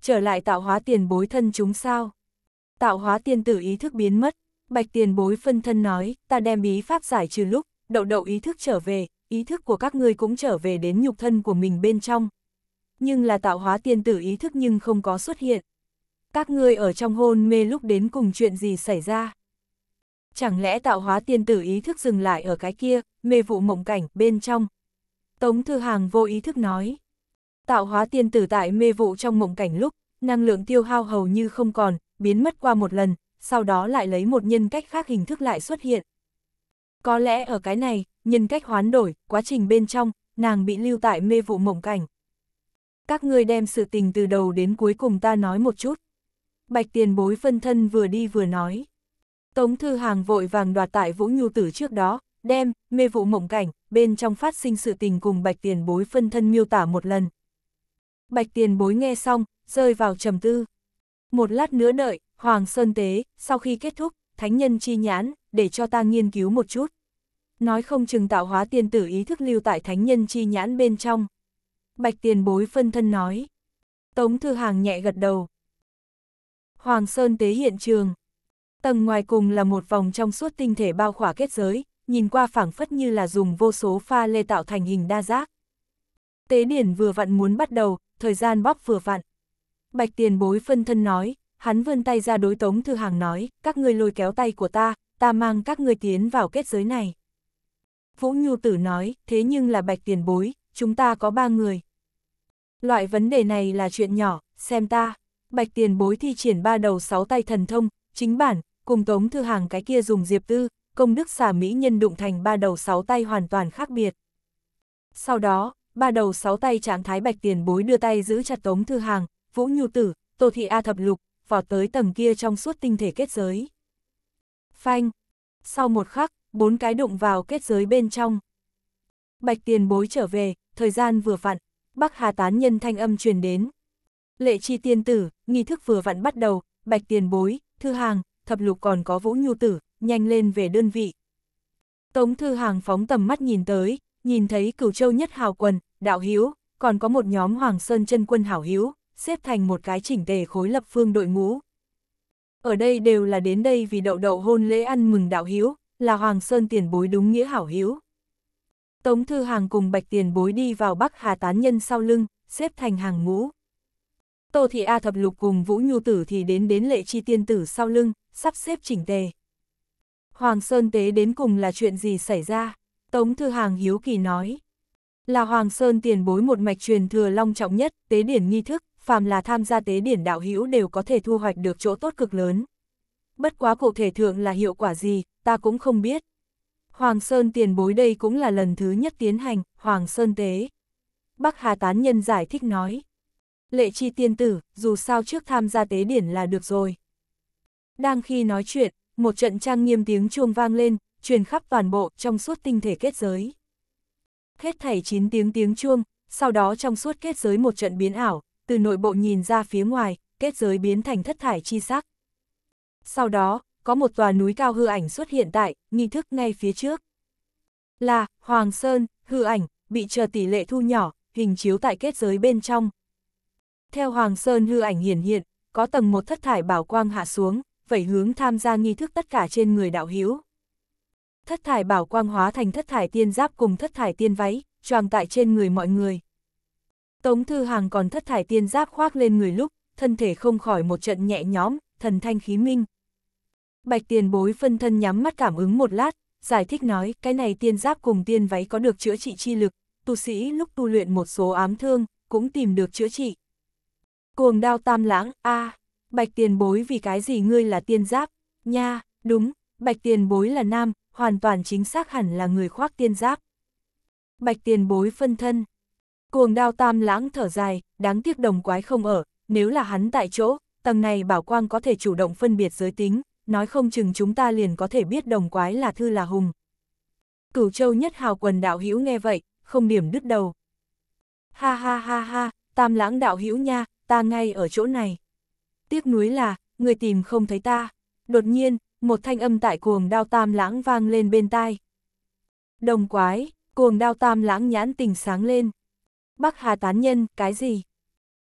Trở lại tạo hóa tiền bối thân chúng sao? tạo hóa tiên tử ý thức biến mất, bạch tiền bối phân thân nói, ta đem bí pháp giải trừ lúc, đậu đậu ý thức trở về, ý thức của các ngươi cũng trở về đến nhục thân của mình bên trong. Nhưng là tạo hóa tiên tử ý thức nhưng không có xuất hiện. Các ngươi ở trong hôn mê lúc đến cùng chuyện gì xảy ra? Chẳng lẽ tạo hóa tiên tử ý thức dừng lại ở cái kia, mê vụ mộng cảnh bên trong? Tống Thư Hàng vô ý thức nói. Tạo hóa tiên tử tại mê vụ trong mộng cảnh lúc, năng lượng tiêu hao hầu như không còn, biến mất qua một lần, sau đó lại lấy một nhân cách khác hình thức lại xuất hiện. Có lẽ ở cái này, nhân cách hoán đổi, quá trình bên trong, nàng bị lưu tại mê vụ mộng cảnh. Các ngươi đem sự tình từ đầu đến cuối cùng ta nói một chút. Bạch tiền bối phân thân vừa đi vừa nói. Tống thư hàng vội vàng đoạt tại vũ nhu tử trước đó, đem, mê vụ mộng cảnh, bên trong phát sinh sự tình cùng bạch tiền bối phân thân miêu tả một lần. Bạch tiền bối nghe xong, rơi vào trầm tư. Một lát nữa đợi, Hoàng Sơn Tế, sau khi kết thúc, thánh nhân chi nhãn, để cho ta nghiên cứu một chút. Nói không chừng tạo hóa tiên tử ý thức lưu tại thánh nhân chi nhãn bên trong. Bạch tiền bối phân thân nói. Tống Thư Hàng nhẹ gật đầu. Hoàng Sơn Tế hiện trường. Tầng ngoài cùng là một vòng trong suốt tinh thể bao khỏa kết giới, nhìn qua phảng phất như là dùng vô số pha lê tạo thành hình đa giác. Tế điển vừa vặn muốn bắt đầu, thời gian bóp vừa vặn. Bạch tiền bối phân thân nói, hắn vươn tay ra đối tống thư hàng nói, các ngươi lôi kéo tay của ta, ta mang các ngươi tiến vào kết giới này. Vũ Nhu Tử nói, thế nhưng là bạch tiền bối, chúng ta có ba người. Loại vấn đề này là chuyện nhỏ, xem ta. Bạch tiền bối thi triển ba đầu sáu tay thần thông, chính bản, cùng tống thư hàng cái kia dùng diệp tư, công đức xà mỹ nhân đụng thành ba đầu sáu tay hoàn toàn khác biệt. Sau đó, ba đầu sáu tay trạng thái bạch tiền bối đưa tay giữ chặt tống thư hàng, Vũ Nhu Tử, Tô Thị A Thập Lục, vọt tới tầng kia trong suốt tinh thể kết giới. Phanh! Sau một khắc, bốn cái đụng vào kết giới bên trong. Bạch tiền bối trở về, thời gian vừa vặn, Bắc Hà tán nhân thanh âm truyền đến. Lệ chi tiên tử, nghi thức vừa vặn bắt đầu, bạch tiền bối, thư hàng, thập lục còn có vũ nhu tử, nhanh lên về đơn vị. Tống thư hàng phóng tầm mắt nhìn tới, nhìn thấy cửu châu nhất hào quần, đạo hiếu, còn có một nhóm hoàng sơn chân quân hảo hiếu, xếp thành một cái chỉnh tề khối lập phương đội ngũ. Ở đây đều là đến đây vì đậu đậu hôn lễ ăn mừng đạo hiếu, là Hoàng Sơn tiền bối đúng nghĩa hảo hiếu. Tống Thư Hàng cùng Bạch tiền bối đi vào Bắc Hà Tán Nhân sau lưng, xếp thành hàng ngũ. Tô Thị A Thập Lục cùng Vũ Nhu Tử thì đến đến lệ chi tiên tử sau lưng, sắp xếp chỉnh tề. Hoàng Sơn Tế đến cùng là chuyện gì xảy ra? Tống Thư Hàng hiếu kỳ nói. Là Hoàng Sơn tiền bối một mạch truyền thừa long trọng nhất, tế điển nghi thức, phàm là tham gia tế điển đạo hữu đều có thể thu hoạch được chỗ tốt cực lớn. Bất quá cụ thể thượng là hiệu quả gì, ta cũng không biết. Hoàng Sơn tiền bối đây cũng là lần thứ nhất tiến hành, Hoàng Sơn tế. Bắc Hà Tán Nhân giải thích nói. Lệ chi tiên tử, dù sao trước tham gia tế điển là được rồi. Đang khi nói chuyện, một trận trang nghiêm tiếng chuông vang lên, truyền khắp toàn bộ trong suốt tinh thể kết giới. kết thảy 9 tiếng tiếng chuông, sau đó trong suốt kết giới một trận biến ảo, từ nội bộ nhìn ra phía ngoài, kết giới biến thành thất thải chi sắc. Sau đó, có một tòa núi cao hư ảnh xuất hiện tại, nghi thức ngay phía trước. Là, Hoàng Sơn, hư ảnh, bị chờ tỷ lệ thu nhỏ, hình chiếu tại kết giới bên trong. Theo Hoàng Sơn hư ảnh hiển hiện, có tầng một thất thải bảo quang hạ xuống, vẩy hướng tham gia nghi thức tất cả trên người đạo hiếu. Thất thải bảo quang hóa thành thất thải tiên giáp cùng thất thải tiên váy, choàng tại trên người mọi người. Tống Thư Hàng còn thất thải tiên giáp khoác lên người lúc, thân thể không khỏi một trận nhẹ nhóm thần thanh khí minh. Bạch tiền bối phân thân nhắm mắt cảm ứng một lát, giải thích nói cái này tiên giáp cùng tiên váy có được chữa trị chi lực, tu sĩ lúc tu luyện một số ám thương, cũng tìm được chữa trị. Cuồng đao tam lãng, a à, bạch tiền bối vì cái gì ngươi là tiên giáp, nha, đúng, bạch tiền bối là nam, hoàn toàn chính xác hẳn là người khoác tiên giáp. Bạch tiền bối phân thân, Cuồng đao tam lãng thở dài, đáng tiếc đồng quái không ở, nếu là hắn tại chỗ, tầng này bảo quang có thể chủ động phân biệt giới tính, nói không chừng chúng ta liền có thể biết đồng quái là thư là hùng. Cửu châu nhất hào quần đạo hữu nghe vậy, không điểm đứt đầu. Ha ha ha ha, tam lãng đạo hữu nha, ta ngay ở chỗ này. Tiếc núi là, người tìm không thấy ta. Đột nhiên, một thanh âm tại cuồng đao tam lãng vang lên bên tai. Đồng quái, cuồng đao tam lãng nhãn tình sáng lên. Bắc Hà tán nhân, cái gì?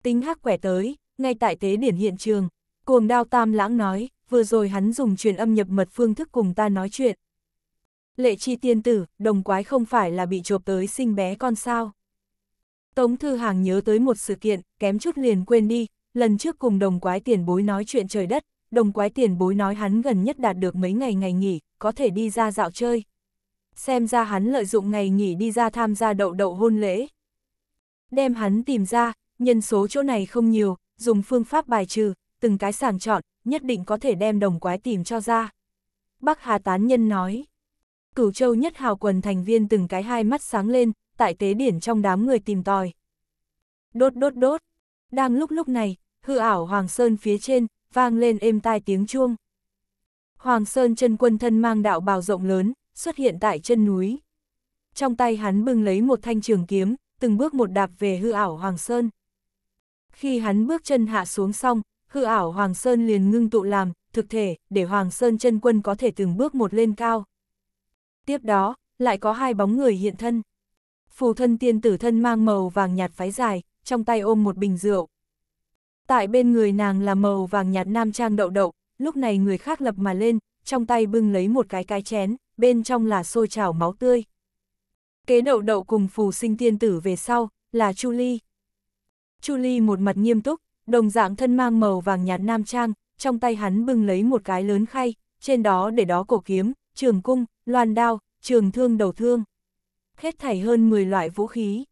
Tính hắc quẻ tới, ngay tại tế điển hiện trường, cuồng đao tam lãng nói, vừa rồi hắn dùng truyền âm nhập mật phương thức cùng ta nói chuyện. Lệ chi tiên tử, đồng quái không phải là bị chộp tới sinh bé con sao? Tống Thư Hàng nhớ tới một sự kiện, kém chút liền quên đi, lần trước cùng đồng quái tiền bối nói chuyện trời đất, đồng quái tiền bối nói hắn gần nhất đạt được mấy ngày ngày nghỉ, có thể đi ra dạo chơi. Xem ra hắn lợi dụng ngày nghỉ đi ra tham gia đậu đậu hôn lễ, Đem hắn tìm ra, nhân số chỗ này không nhiều, dùng phương pháp bài trừ, từng cái sàng chọn, nhất định có thể đem đồng quái tìm cho ra. Bác Hà Tán Nhân nói. Cửu Châu nhất hào quần thành viên từng cái hai mắt sáng lên, tại tế điển trong đám người tìm tòi. Đốt đốt đốt. Đang lúc lúc này, hư ảo Hoàng Sơn phía trên, vang lên êm tai tiếng chuông. Hoàng Sơn chân quân thân mang đạo bào rộng lớn, xuất hiện tại chân núi. Trong tay hắn bưng lấy một thanh trường kiếm, từng bước một đạp về hư ảo Hoàng Sơn. Khi hắn bước chân hạ xuống xong, hư ảo Hoàng Sơn liền ngưng tụ làm, thực thể, để Hoàng Sơn chân quân có thể từng bước một lên cao. Tiếp đó, lại có hai bóng người hiện thân. Phù thân tiên tử thân mang màu vàng nhạt phái dài, trong tay ôm một bình rượu. Tại bên người nàng là màu vàng nhạt nam trang đậu đậu, lúc này người khác lập mà lên, trong tay bưng lấy một cái cái chén, bên trong là sôi trào máu tươi kế đậu đậu cùng phù sinh tiên tử về sau, là Chu Ly. Chu Ly một mặt nghiêm túc, đồng dạng thân mang màu vàng nhạt nam trang, trong tay hắn bưng lấy một cái lớn khay, trên đó để đó cổ kiếm, trường cung, loan đao, trường thương đầu thương. khét thảy hơn 10 loại vũ khí.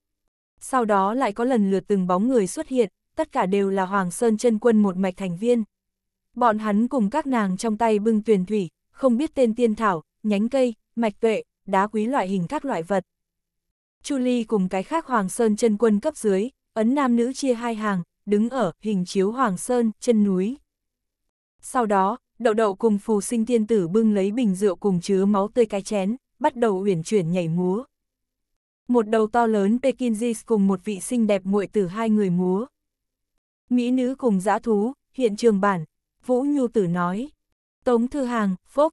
Sau đó lại có lần lượt từng bóng người xuất hiện, tất cả đều là Hoàng Sơn chân quân một mạch thành viên. Bọn hắn cùng các nàng trong tay bưng tuyển thủy, không biết tên tiên thảo, nhánh cây, mạch tuệ, đá quý loại hình các loại vật. Chu Ly cùng cái khác Hoàng Sơn chân quân cấp dưới, ấn nam nữ chia hai hàng, đứng ở hình chiếu Hoàng Sơn chân núi. Sau đó, đậu đậu cùng phù sinh tiên tử bưng lấy bình rượu cùng chứa máu tươi cái chén, bắt đầu uyển chuyển nhảy múa. Một đầu to lớn Pekinjis cùng một vị xinh đẹp muội tử hai người múa. Mỹ nữ cùng dã thú, hiện trường bản, Vũ Nhu tử nói. Tống Thư Hàng, phúc,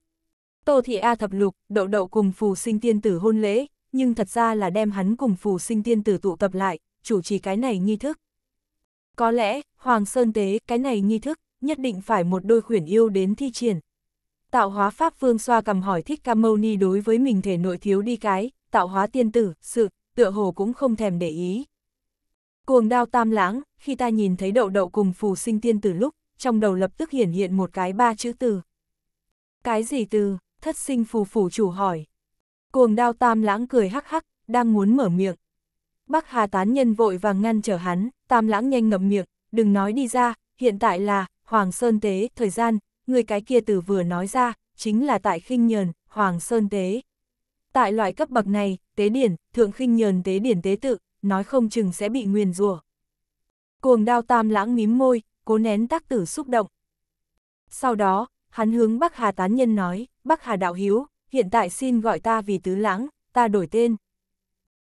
Tô Thị A thập lục, đậu đậu cùng phù sinh tiên tử hôn lễ, nhưng thật ra là đem hắn cùng phù sinh tiên tử tụ tập lại, chủ trì cái này nghi thức. Có lẽ, Hoàng Sơn Tế, cái này nghi thức, nhất định phải một đôi khuyển yêu đến thi triển. Tạo hóa Pháp Vương xoa cầm hỏi thích ca mâu ni đối với mình thể nội thiếu đi cái, tạo hóa tiên tử, sự, tựa hồ cũng không thèm để ý. Cuồng đao tam lãng, khi ta nhìn thấy đậu đậu cùng phù sinh tiên tử lúc, trong đầu lập tức hiển hiện một cái ba chữ từ. Cái gì từ, thất sinh phù phủ chủ hỏi. Cuồng đao tam lãng cười hắc hắc, đang muốn mở miệng. Bắc Hà tán nhân vội vàng ngăn trở hắn, tam lãng nhanh ngậm miệng, đừng nói đi ra, hiện tại là, Hoàng Sơn Tế, thời gian, người cái kia từ vừa nói ra, chính là tại khinh nhờn, Hoàng Sơn Tế. Tại loại cấp bậc này, tế điển, thượng khinh nhờn tế điển tế tự, nói không chừng sẽ bị nguyền rủa. Cuồng đao tam lãng mím môi, cố nén tác tử xúc động. Sau đó, hắn hướng Bắc Hà tán nhân nói, Bắc Hà đạo hiếu, hiện tại xin gọi ta vì tứ lãng, ta đổi tên.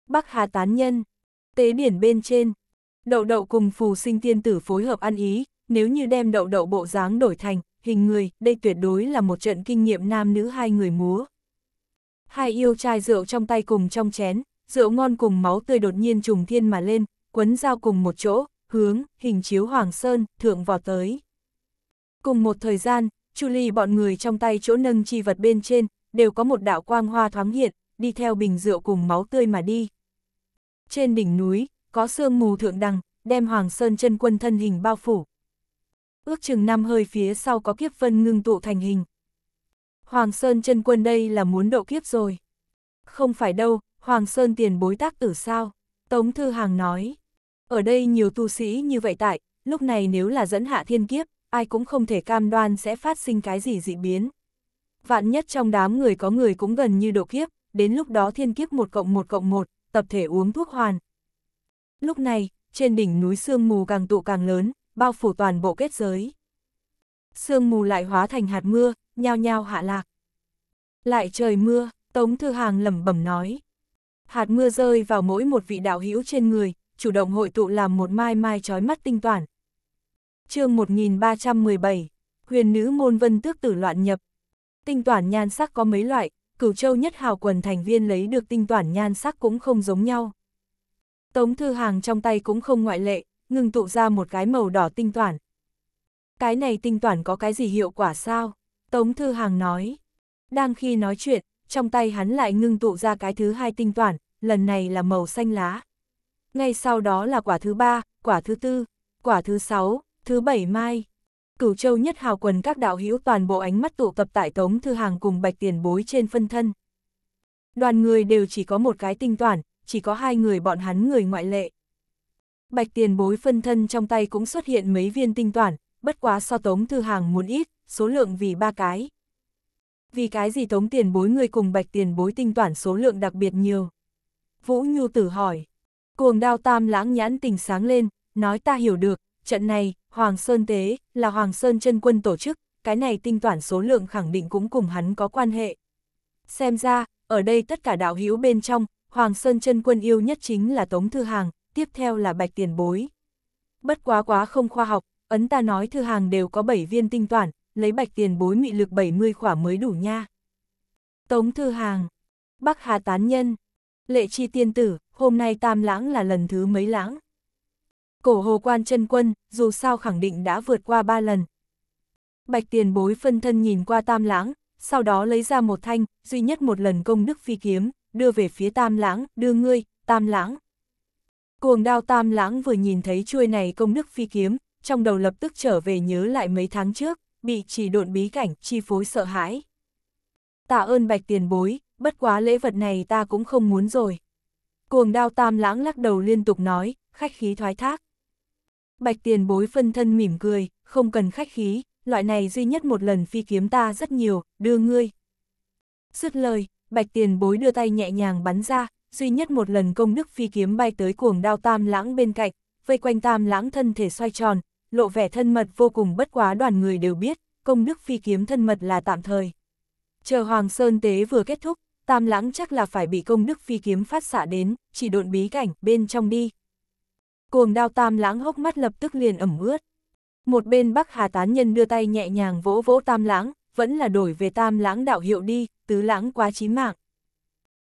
Bắc Hà Tán Nhân, tế điển bên trên, đậu đậu cùng phù sinh tiên tử phối hợp ăn ý, nếu như đem đậu đậu bộ dáng đổi thành, hình người, đây tuyệt đối là một trận kinh nghiệm nam nữ hai người múa. Hai yêu trai rượu trong tay cùng trong chén, rượu ngon cùng máu tươi đột nhiên trùng thiên mà lên, quấn dao cùng một chỗ, hướng, hình chiếu Hoàng Sơn, thượng vò tới. Cùng một thời gian, Chu Ly bọn người trong tay chỗ nâng chi vật bên trên, đều có một đạo quang hoa thoáng hiện, đi theo bình rượu cùng máu tươi mà đi. Trên đỉnh núi, có sương mù thượng đằng, đem Hoàng Sơn chân quân thân hình bao phủ. Ước chừng năm hơi phía sau có kiếp vân ngưng tụ thành hình. Hoàng Sơn chân quân đây là muốn độ kiếp rồi. Không phải đâu, Hoàng Sơn tiền bối tác tử sao? Tống Thư Hàng nói. Ở đây nhiều tu sĩ như vậy tại, lúc này nếu là dẫn hạ thiên kiếp, ai cũng không thể cam đoan sẽ phát sinh cái gì dị biến vạn nhất trong đám người có người cũng gần như độ kiếp, đến lúc đó thiên kiếp một cộng một cộng một tập thể uống thuốc hoàn. Lúc này, trên đỉnh núi sương mù càng tụ càng lớn, bao phủ toàn bộ kết giới. Sương mù lại hóa thành hạt mưa, nhao nhao hạ lạc. Lại trời mưa, Tống Thư Hàng lẩm bẩm nói. Hạt mưa rơi vào mỗi một vị đạo hữu trên người, chủ động hội tụ làm một mai mai trói mắt tinh toàn. chương 1317, huyền nữ môn vân tước tử loạn nhập, Tinh toản nhan sắc có mấy loại, cửu châu nhất hào quần thành viên lấy được tinh toản nhan sắc cũng không giống nhau. Tống thư hàng trong tay cũng không ngoại lệ, ngừng tụ ra một cái màu đỏ tinh toản. Cái này tinh toản có cái gì hiệu quả sao? Tống thư hàng nói. Đang khi nói chuyện, trong tay hắn lại ngưng tụ ra cái thứ hai tinh toản, lần này là màu xanh lá. Ngay sau đó là quả thứ ba, quả thứ tư, quả thứ sáu, thứ bảy mai cửu châu nhất hào quần các đạo hữu toàn bộ ánh mắt tụ tập tại tống thư hàng cùng bạch tiền bối trên phân thân. Đoàn người đều chỉ có một cái tinh toàn, chỉ có hai người bọn hắn người ngoại lệ. Bạch tiền bối phân thân trong tay cũng xuất hiện mấy viên tinh toàn, bất quá so tống thư hàng muốn ít, số lượng vì ba cái. Vì cái gì tống tiền bối người cùng bạch tiền bối tinh toàn số lượng đặc biệt nhiều? Vũ Nhu tử hỏi. Cuồng đao tam lãng nhãn tình sáng lên, nói ta hiểu được, trận này, Hoàng Sơn Tế, là Hoàng Sơn chân quân tổ chức, cái này tinh toán số lượng khẳng định cũng cùng hắn có quan hệ. Xem ra, ở đây tất cả đạo hữu bên trong, Hoàng Sơn chân quân yêu nhất chính là Tống Thư Hàng, tiếp theo là Bạch Tiền Bối. Bất quá quá không khoa học, ấn ta nói Thư Hàng đều có 7 viên tinh toán, lấy Bạch Tiền Bối mị lực 70 khỏa mới đủ nha. Tống Thư Hàng, Bắc Hà Tán Nhân, Lệ Chi Tiên Tử, hôm nay tam lãng là lần thứ mấy lãng? Cổ hồ quan chân quân, dù sao khẳng định đã vượt qua ba lần. Bạch tiền bối phân thân nhìn qua tam lãng, sau đó lấy ra một thanh, duy nhất một lần công đức phi kiếm, đưa về phía tam lãng, đưa ngươi, tam lãng. Cuồng đao tam lãng vừa nhìn thấy chuôi này công đức phi kiếm, trong đầu lập tức trở về nhớ lại mấy tháng trước, bị chỉ độn bí cảnh, chi phối sợ hãi. Tạ ơn bạch tiền bối, bất quá lễ vật này ta cũng không muốn rồi. Cuồng đao tam lãng lắc đầu liên tục nói, khách khí thoái thác bạch tiền bối phân thân mỉm cười, không cần khách khí, loại này duy nhất một lần phi kiếm ta rất nhiều, đưa ngươi. Dứt lời, bạch tiền bối đưa tay nhẹ nhàng bắn ra, duy nhất một lần công đức phi kiếm bay tới cuồng đao tam lãng bên cạnh, vây quanh tam lãng thân thể xoay tròn, lộ vẻ thân mật vô cùng bất quá đoàn người đều biết, công đức phi kiếm thân mật là tạm thời. Chờ Hoàng Sơn Tế vừa kết thúc, tam lãng chắc là phải bị công đức phi kiếm phát xạ đến, chỉ độn bí cảnh bên trong đi. Cuồng đao tam lãng hốc mắt lập tức liền ẩm ướt. Một bên Bắc Hà Tán Nhân đưa tay nhẹ nhàng vỗ vỗ tam lãng, vẫn là đổi về tam lãng đạo hiệu đi, tứ lãng quá chí mạng.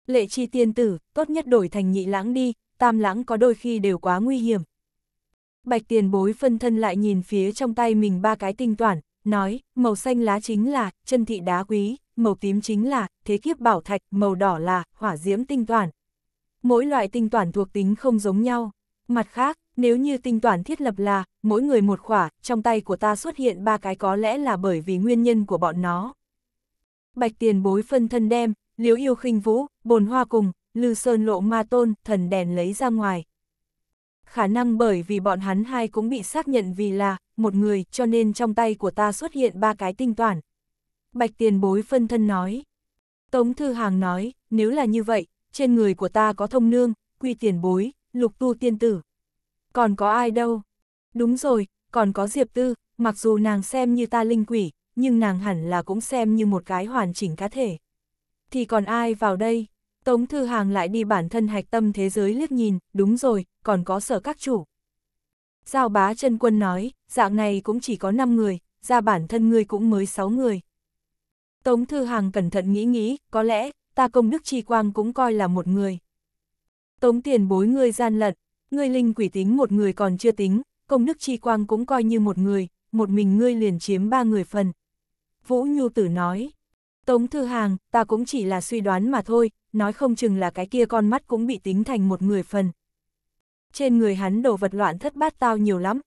Lệ chi tiên tử, tốt nhất đổi thành nhị lãng đi, tam lãng có đôi khi đều quá nguy hiểm. Bạch tiền bối phân thân lại nhìn phía trong tay mình ba cái tinh toản, nói, màu xanh lá chính là chân thị đá quý, màu tím chính là thế kiếp bảo thạch, màu đỏ là hỏa diễm tinh toản. Mỗi loại tinh toản thuộc tính không giống nhau. Mặt khác, nếu như tinh toán thiết lập là, mỗi người một khỏa, trong tay của ta xuất hiện ba cái có lẽ là bởi vì nguyên nhân của bọn nó. Bạch tiền bối phân thân đem, liếu yêu khinh vũ, bồn hoa cùng, lư sơn lộ ma tôn, thần đèn lấy ra ngoài. Khả năng bởi vì bọn hắn hai cũng bị xác nhận vì là, một người, cho nên trong tay của ta xuất hiện ba cái tinh toán Bạch tiền bối phân thân nói. Tống Thư Hàng nói, nếu là như vậy, trên người của ta có thông nương, quy tiền bối, lục tu tiên tử. Còn có ai đâu? Đúng rồi, còn có Diệp Tư, mặc dù nàng xem như ta linh quỷ, nhưng nàng hẳn là cũng xem như một cái hoàn chỉnh cá thể. Thì còn ai vào đây? Tống Thư Hàng lại đi bản thân hạch tâm thế giới liếc nhìn, đúng rồi, còn có sở các chủ. Giao bá chân quân nói, dạng này cũng chỉ có 5 người, ra bản thân ngươi cũng mới 6 người. Tống Thư Hàng cẩn thận nghĩ nghĩ, có lẽ, ta công đức chi quang cũng coi là một người. Tống tiền bối ngươi gian lận, ngươi linh quỷ tính một người còn chưa tính, công đức chi quang cũng coi như một người, một mình ngươi liền chiếm ba người phần. Vũ Nhu Tử nói, Tống Thư Hàng, ta cũng chỉ là suy đoán mà thôi, nói không chừng là cái kia con mắt cũng bị tính thành một người phần. Trên người hắn đồ vật loạn thất bát tao nhiều lắm.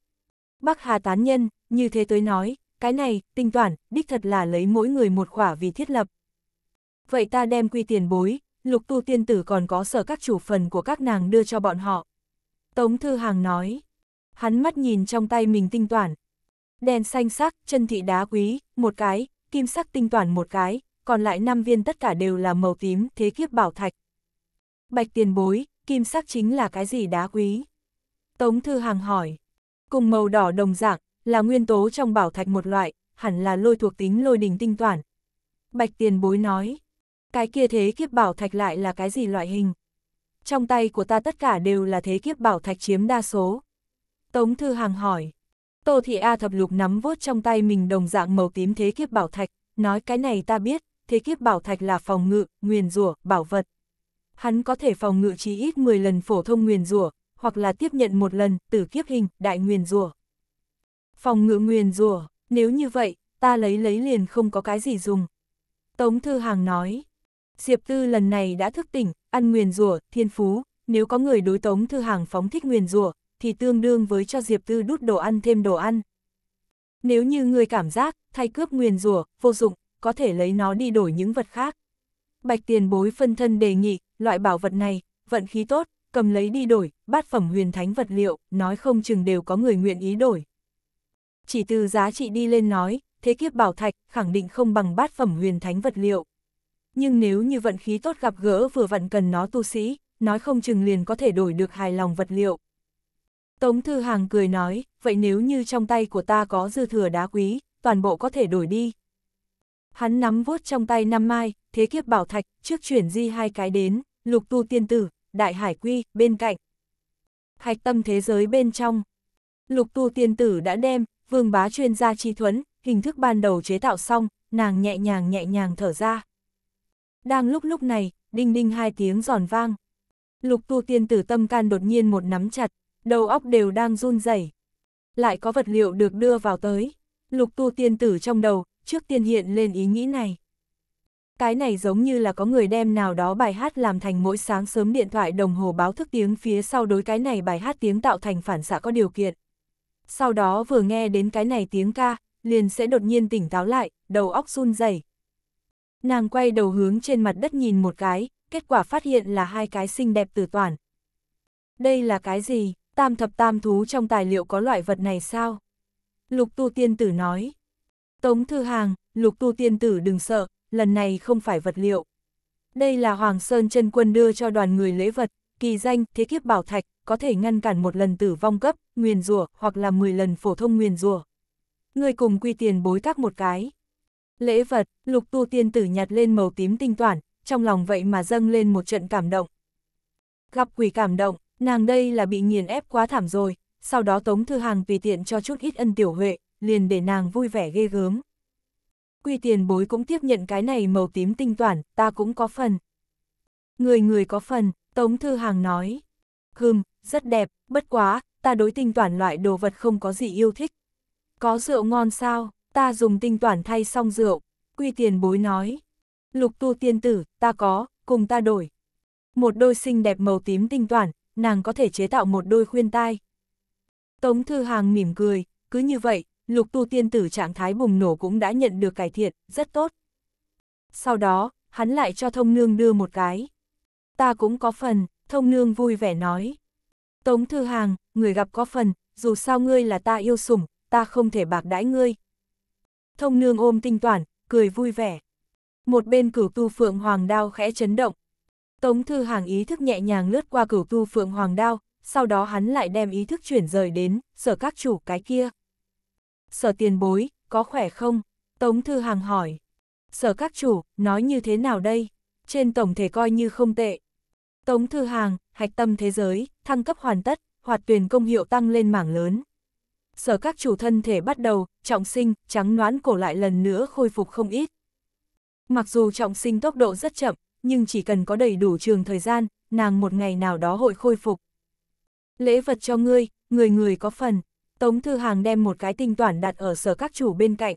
Bắc Hà Tán Nhân, như thế tới nói, cái này, tinh toản, đích thật là lấy mỗi người một khỏa vì thiết lập. Vậy ta đem quy tiền bối, lục tu tiên tử còn có sở các chủ phần của các nàng đưa cho bọn họ. Tống Thư Hàng nói, hắn mắt nhìn trong tay mình tinh toản. Đèn xanh sắc, chân thị đá quý, một cái, kim sắc tinh toản một cái, còn lại 5 viên tất cả đều là màu tím, thế kiếp bảo thạch. Bạch tiền bối, kim sắc chính là cái gì đá quý? Tống Thư Hàng hỏi, cùng màu đỏ đồng dạng, là nguyên tố trong bảo thạch một loại, hẳn là lôi thuộc tính lôi đình tinh toản. Bạch tiền bối nói, cái kia thế kiếp bảo thạch lại là cái gì loại hình? Trong tay của ta tất cả đều là thế kiếp bảo thạch chiếm đa số. Tống Thư Hàng hỏi. Tô Thị A thập lục nắm vuốt trong tay mình đồng dạng màu tím thế kiếp bảo thạch, nói cái này ta biết, thế kiếp bảo thạch là phòng ngự, nguyền rủa, bảo vật. Hắn có thể phòng ngự chỉ ít 10 lần phổ thông nguyền rủa, hoặc là tiếp nhận một lần tử kiếp hình, đại nguyền rủa. Phòng ngự nguyền rủa, nếu như vậy, ta lấy lấy liền không có cái gì dùng. Tống Thư Hàng nói, Diệp Tư lần này đã thức tỉnh, ăn nguyền rủa, thiên phú, nếu có người đối tống thư hàng phóng thích nguyền rủa thì tương đương với cho Diệp Tư đút đồ ăn thêm đồ ăn. Nếu như người cảm giác, thay cướp nguyền rủa vô dụng, có thể lấy nó đi đổi những vật khác. Bạch tiền bối phân thân đề nghị, loại bảo vật này, vận khí tốt, cầm lấy đi đổi, bát phẩm huyền thánh vật liệu, nói không chừng đều có người nguyện ý đổi. Chỉ từ giá trị đi lên nói, thế kiếp bảo thạch khẳng định không bằng bát phẩm huyền thánh vật liệu nhưng nếu như vận khí tốt gặp gỡ vừa vặn cần nó tu sĩ, nói không chừng liền có thể đổi được hài lòng vật liệu. Tống Thư Hàng cười nói, vậy nếu như trong tay của ta có dư thừa đá quý, toàn bộ có thể đổi đi. Hắn nắm vuốt trong tay năm mai, thế kiếp bảo thạch, trước chuyển di hai cái đến, lục tu tiên tử, đại hải quy, bên cạnh. Hạch tâm thế giới bên trong. Lục tu tiên tử đã đem, vương bá chuyên gia chi thuấn hình thức ban đầu chế tạo xong, nàng nhẹ nhàng nhẹ nhàng thở ra. Đang lúc lúc này, đinh đinh hai tiếng giòn vang. Lục tu tiên tử tâm can đột nhiên một nắm chặt, đầu óc đều đang run rẩy. Lại có vật liệu được đưa vào tới. Lục tu tiên tử trong đầu, trước tiên hiện lên ý nghĩ này. Cái này giống như là có người đem nào đó bài hát làm thành mỗi sáng sớm điện thoại đồng hồ báo thức tiếng phía sau đối cái này bài hát tiếng tạo thành phản xạ có điều kiện. Sau đó vừa nghe đến cái này tiếng ca, liền sẽ đột nhiên tỉnh táo lại, đầu óc run rẩy nàng quay đầu hướng trên mặt đất nhìn một cái, kết quả phát hiện là hai cái xinh đẹp tử toàn. Đây là cái gì, tam thập tam thú trong tài liệu có loại vật này sao? Lục tu tiên tử nói. Tống thư hàng, lục tu tiên tử đừng sợ, lần này không phải vật liệu. Đây là Hoàng Sơn chân quân đưa cho đoàn người lễ vật, kỳ danh thế kiếp bảo thạch, có thể ngăn cản một lần tử vong cấp, nguyền rủa hoặc là 10 lần phổ thông nguyền rủa. Người cùng quy tiền bối các một cái. Lễ vật, lục tu tiên tử nhặt lên màu tím tinh toản, trong lòng vậy mà dâng lên một trận cảm động. Gặp quỷ cảm động, nàng đây là bị nghiền ép quá thảm rồi, sau đó Tống Thư Hàng tùy tiện cho chút ít ân tiểu huệ, liền để nàng vui vẻ ghê gớm. Quy tiền bối cũng tiếp nhận cái này màu tím tinh toản, ta cũng có phần. Người người có phần, Tống Thư Hàng nói. Hừm, rất đẹp, bất quá, ta đối tinh toản loại đồ vật không có gì yêu thích. Có rượu ngon sao? ta dùng tinh toàn thay xong rượu, quy tiền bối nói. Lục tu tiên tử, ta có, cùng ta đổi. Một đôi xinh đẹp màu tím tinh toàn, nàng có thể chế tạo một đôi khuyên tai. Tống Thư Hàng mỉm cười, cứ như vậy, lục tu tiên tử trạng thái bùng nổ cũng đã nhận được cải thiện, rất tốt. Sau đó, hắn lại cho thông nương đưa một cái. Ta cũng có phần, thông nương vui vẻ nói. Tống Thư Hàng, người gặp có phần, dù sao ngươi là ta yêu sủng, ta không thể bạc đãi ngươi, thông nương ôm tinh toàn cười vui vẻ. Một bên cửu tu phượng hoàng đao khẽ chấn động. Tống thư hàng ý thức nhẹ nhàng lướt qua cửu tu phượng hoàng đao, sau đó hắn lại đem ý thức chuyển rời đến, sở các chủ cái kia. Sở tiền bối, có khỏe không? Tống thư hàng hỏi. Sở các chủ, nói như thế nào đây? Trên tổng thể coi như không tệ. Tống thư hàng, hạch tâm thế giới, thăng cấp hoàn tất, hoạt tuyển công hiệu tăng lên mảng lớn sở các chủ thân thể bắt đầu, trọng sinh, trắng noán cổ lại lần nữa khôi phục không ít. Mặc dù trọng sinh tốc độ rất chậm, nhưng chỉ cần có đầy đủ trường thời gian, nàng một ngày nào đó hội khôi phục. Lễ vật cho ngươi, người người có phần. Tống Thư Hàng đem một cái tinh toản đặt ở sở các chủ bên cạnh.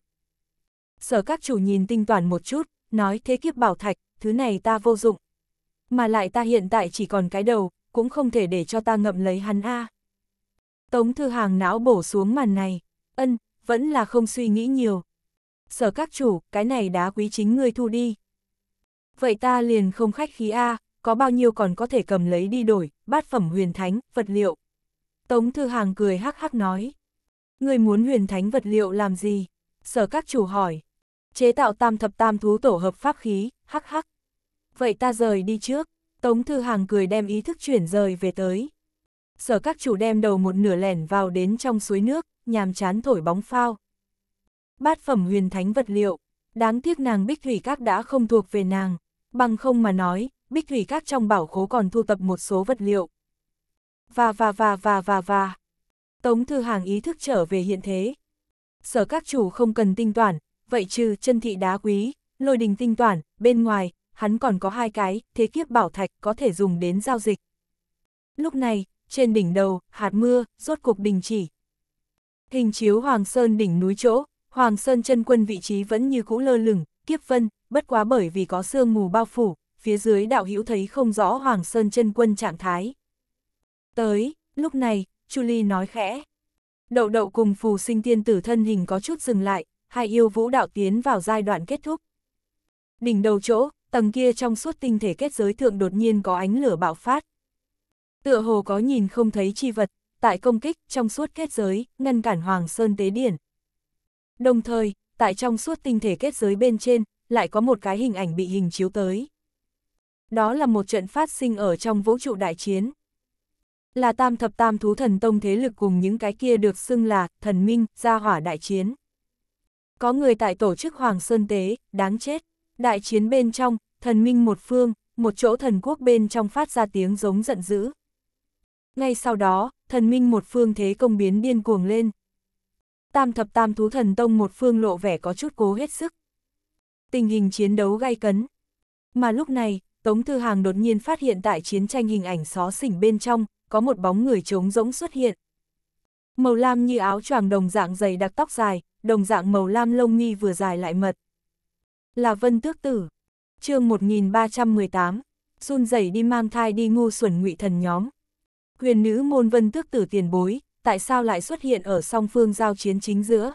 Sở các chủ nhìn tinh toản một chút, nói thế kiếp bảo thạch, thứ này ta vô dụng. Mà lại ta hiện tại chỉ còn cái đầu, cũng không thể để cho ta ngậm lấy hắn a. À. Tống Thư Hàng não bổ xuống màn này, ân, vẫn là không suy nghĩ nhiều. Sở các chủ, cái này đá quý chính ngươi thu đi. Vậy ta liền không khách khí A, có bao nhiêu còn có thể cầm lấy đi đổi, bát phẩm huyền thánh, vật liệu. Tống Thư Hàng cười hắc hắc nói. Ngươi muốn huyền thánh vật liệu làm gì? Sở các chủ hỏi. Chế tạo tam thập tam thú tổ hợp pháp khí, hắc hắc. Vậy ta rời đi trước. Tống Thư Hàng cười đem ý thức chuyển rời về tới sở các chủ đem đầu một nửa lẻn vào đến trong suối nước, nhàm chán thổi bóng phao. Bát phẩm huyền thánh vật liệu, đáng tiếc nàng Bích Thủy Các đã không thuộc về nàng, bằng không mà nói, Bích Thủy Các trong bảo khố còn thu tập một số vật liệu. Và và và và và và. Tống Thư Hàng ý thức trở về hiện thế. Sở các chủ không cần tinh toản, vậy trừ chân thị đá quý, lôi đình tinh toản, bên ngoài, hắn còn có hai cái, thế kiếp bảo thạch có thể dùng đến giao dịch. Lúc này, trên đỉnh đầu, hạt mưa, rốt cuộc đình chỉ. Hình chiếu Hoàng Sơn đỉnh núi chỗ, Hoàng Sơn chân quân vị trí vẫn như cũ lơ lửng, kiếp vân, bất quá bởi vì có sương mù bao phủ, phía dưới đạo hữu thấy không rõ Hoàng Sơn chân quân trạng thái. Tới, lúc này, Chu Ly nói khẽ. Đậu đậu cùng phù sinh tiên tử thân hình có chút dừng lại, hai yêu vũ đạo tiến vào giai đoạn kết thúc. Đỉnh đầu chỗ, tầng kia trong suốt tinh thể kết giới thượng đột nhiên có ánh lửa bạo phát, Tựa hồ có nhìn không thấy chi vật, tại công kích trong suốt kết giới, ngăn cản Hoàng Sơn Tế Điển. Đồng thời, tại trong suốt tinh thể kết giới bên trên, lại có một cái hình ảnh bị hình chiếu tới. Đó là một trận phát sinh ở trong vũ trụ đại chiến. Là tam thập tam thú thần tông thế lực cùng những cái kia được xưng là thần minh, gia hỏa đại chiến. Có người tại tổ chức Hoàng Sơn Tế, đáng chết. Đại chiến bên trong, thần minh một phương, một chỗ thần quốc bên trong phát ra tiếng giống giận dữ ngay sau đó, thần minh một phương thế công biến điên cuồng lên. Tam thập tam thú thần tông một phương lộ vẻ có chút cố hết sức. Tình hình chiến đấu gay cấn. Mà lúc này, Tống Thư Hàng đột nhiên phát hiện tại chiến tranh hình ảnh xó xỉnh bên trong, có một bóng người trống rỗng xuất hiện. Màu lam như áo choàng đồng dạng dày đặc tóc dài, đồng dạng màu lam lông nghi vừa dài lại mật. Là Vân Tước Tử. chương 1318, run rẩy đi mang thai đi ngu xuẩn ngụy thần nhóm huyền nữ môn vân tước tử tiền bối, tại sao lại xuất hiện ở song phương giao chiến chính giữa?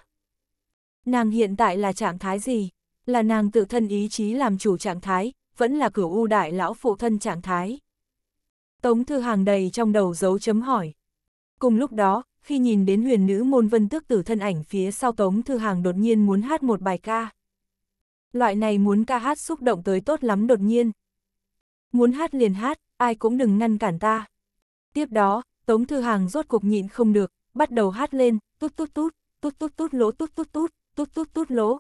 Nàng hiện tại là trạng thái gì? Là nàng tự thân ý chí làm chủ trạng thái, vẫn là cửu u đại lão phụ thân trạng thái? Tống thư hàng đầy trong đầu dấu chấm hỏi. Cùng lúc đó, khi nhìn đến huyền nữ môn vân tước tử thân ảnh phía sau Tống Thư Hàng đột nhiên muốn hát một bài ca. Loại này muốn ca hát xúc động tới tốt lắm đột nhiên. Muốn hát liền hát, ai cũng đừng ngăn cản ta. Tiếp đó, Tống Thư Hàng rốt cuộc nhịn không được, bắt đầu hát lên, tút tút tút, tút tút tút lỗ tút tút tút, tút tút tút lỗ.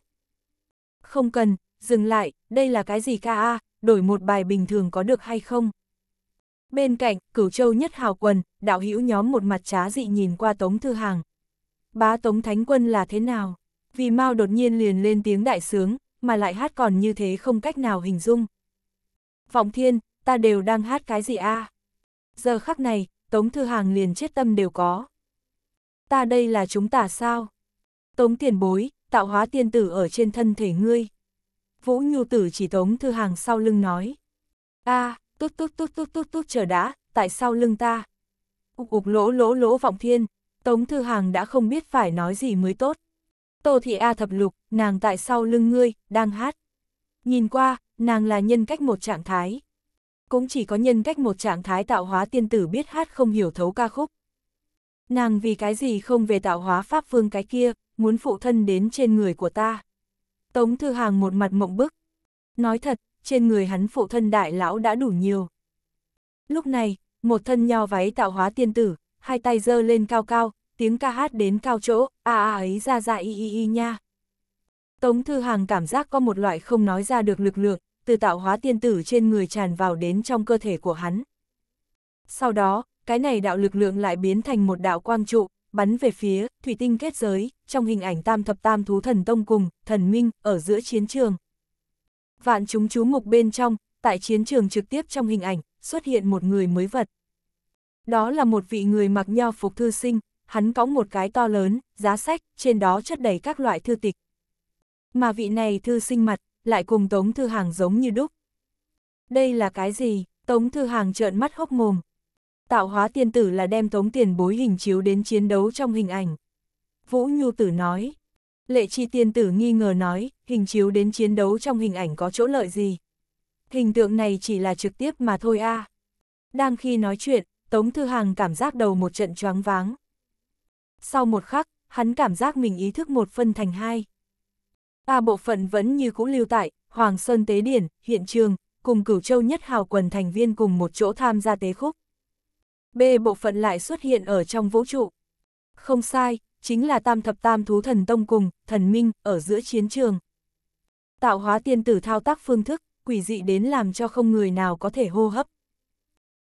Không cần, dừng lại, đây là cái gì ca a, đổi một bài bình thường có được hay không? Bên cạnh, cửu châu nhất hào quần, đạo hữu nhóm một mặt trá dị nhìn qua Tống Thư Hàng. Bá Tống Thánh Quân là thế nào? Vì Mao đột nhiên liền lên tiếng đại sướng, mà lại hát còn như thế không cách nào hình dung. Vọng thiên, ta đều đang hát cái gì a à? Giờ khắc này, Tống Thư Hàng liền chết tâm đều có. Ta đây là chúng ta sao? Tống tiền bối, tạo hóa tiên tử ở trên thân thể ngươi. Vũ Nhu Tử chỉ Tống Thư Hàng sau lưng nói. a tốt tốt tốt tốt tốt tốt chờ đã, tại sao lưng ta? Úc ục lỗ lỗ lỗ vọng thiên, Tống Thư Hàng đã không biết phải nói gì mới tốt. Tô Thị A thập lục, nàng tại sau lưng ngươi, đang hát. Nhìn qua, nàng là nhân cách một trạng thái cũng chỉ có nhân cách một trạng thái tạo hóa tiên tử biết hát không hiểu thấu ca khúc. Nàng vì cái gì không về tạo hóa pháp vương cái kia, muốn phụ thân đến trên người của ta. Tống Thư Hàng một mặt mộng bức. Nói thật, trên người hắn phụ thân đại lão đã đủ nhiều. Lúc này, một thân nho váy tạo hóa tiên tử, hai tay giơ lên cao cao, tiếng ca hát đến cao chỗ, a a ấy ra ra y y y nha. Tống Thư Hàng cảm giác có một loại không nói ra được lực lượng, từ tạo hóa tiên tử trên người tràn vào đến trong cơ thể của hắn. Sau đó, cái này đạo lực lượng lại biến thành một đạo quang trụ, bắn về phía, thủy tinh kết giới, trong hình ảnh tam thập tam thú thần tông cùng, thần minh, ở giữa chiến trường. Vạn chúng chú mục bên trong, tại chiến trường trực tiếp trong hình ảnh, xuất hiện một người mới vật. Đó là một vị người mặc nho phục thư sinh, hắn cõng một cái to lớn, giá sách, trên đó chất đầy các loại thư tịch. Mà vị này thư sinh mặt, lại cùng Tống Thư Hàng giống như đúc. Đây là cái gì? Tống Thư Hàng trợn mắt hốc mồm. Tạo hóa tiên tử là đem Tống tiền bối hình chiếu đến chiến đấu trong hình ảnh. Vũ Nhu Tử nói. Lệ chi tiên tử nghi ngờ nói, hình chiếu đến chiến đấu trong hình ảnh có chỗ lợi gì? Hình tượng này chỉ là trực tiếp mà thôi a. À. Đang khi nói chuyện, Tống Thư Hàng cảm giác đầu một trận choáng váng. Sau một khắc, hắn cảm giác mình ý thức một phân thành hai. Ba bộ phận vẫn như cũ lưu tại, Hoàng Sơn Tế Điển, hiện trường, cùng cửu châu nhất hào quần thành viên cùng một chỗ tham gia tế khúc. B bộ phận lại xuất hiện ở trong vũ trụ. Không sai, chính là tam thập tam thú thần tông cùng, thần minh, ở giữa chiến trường. Tạo hóa tiên tử thao tác phương thức, quỷ dị đến làm cho không người nào có thể hô hấp.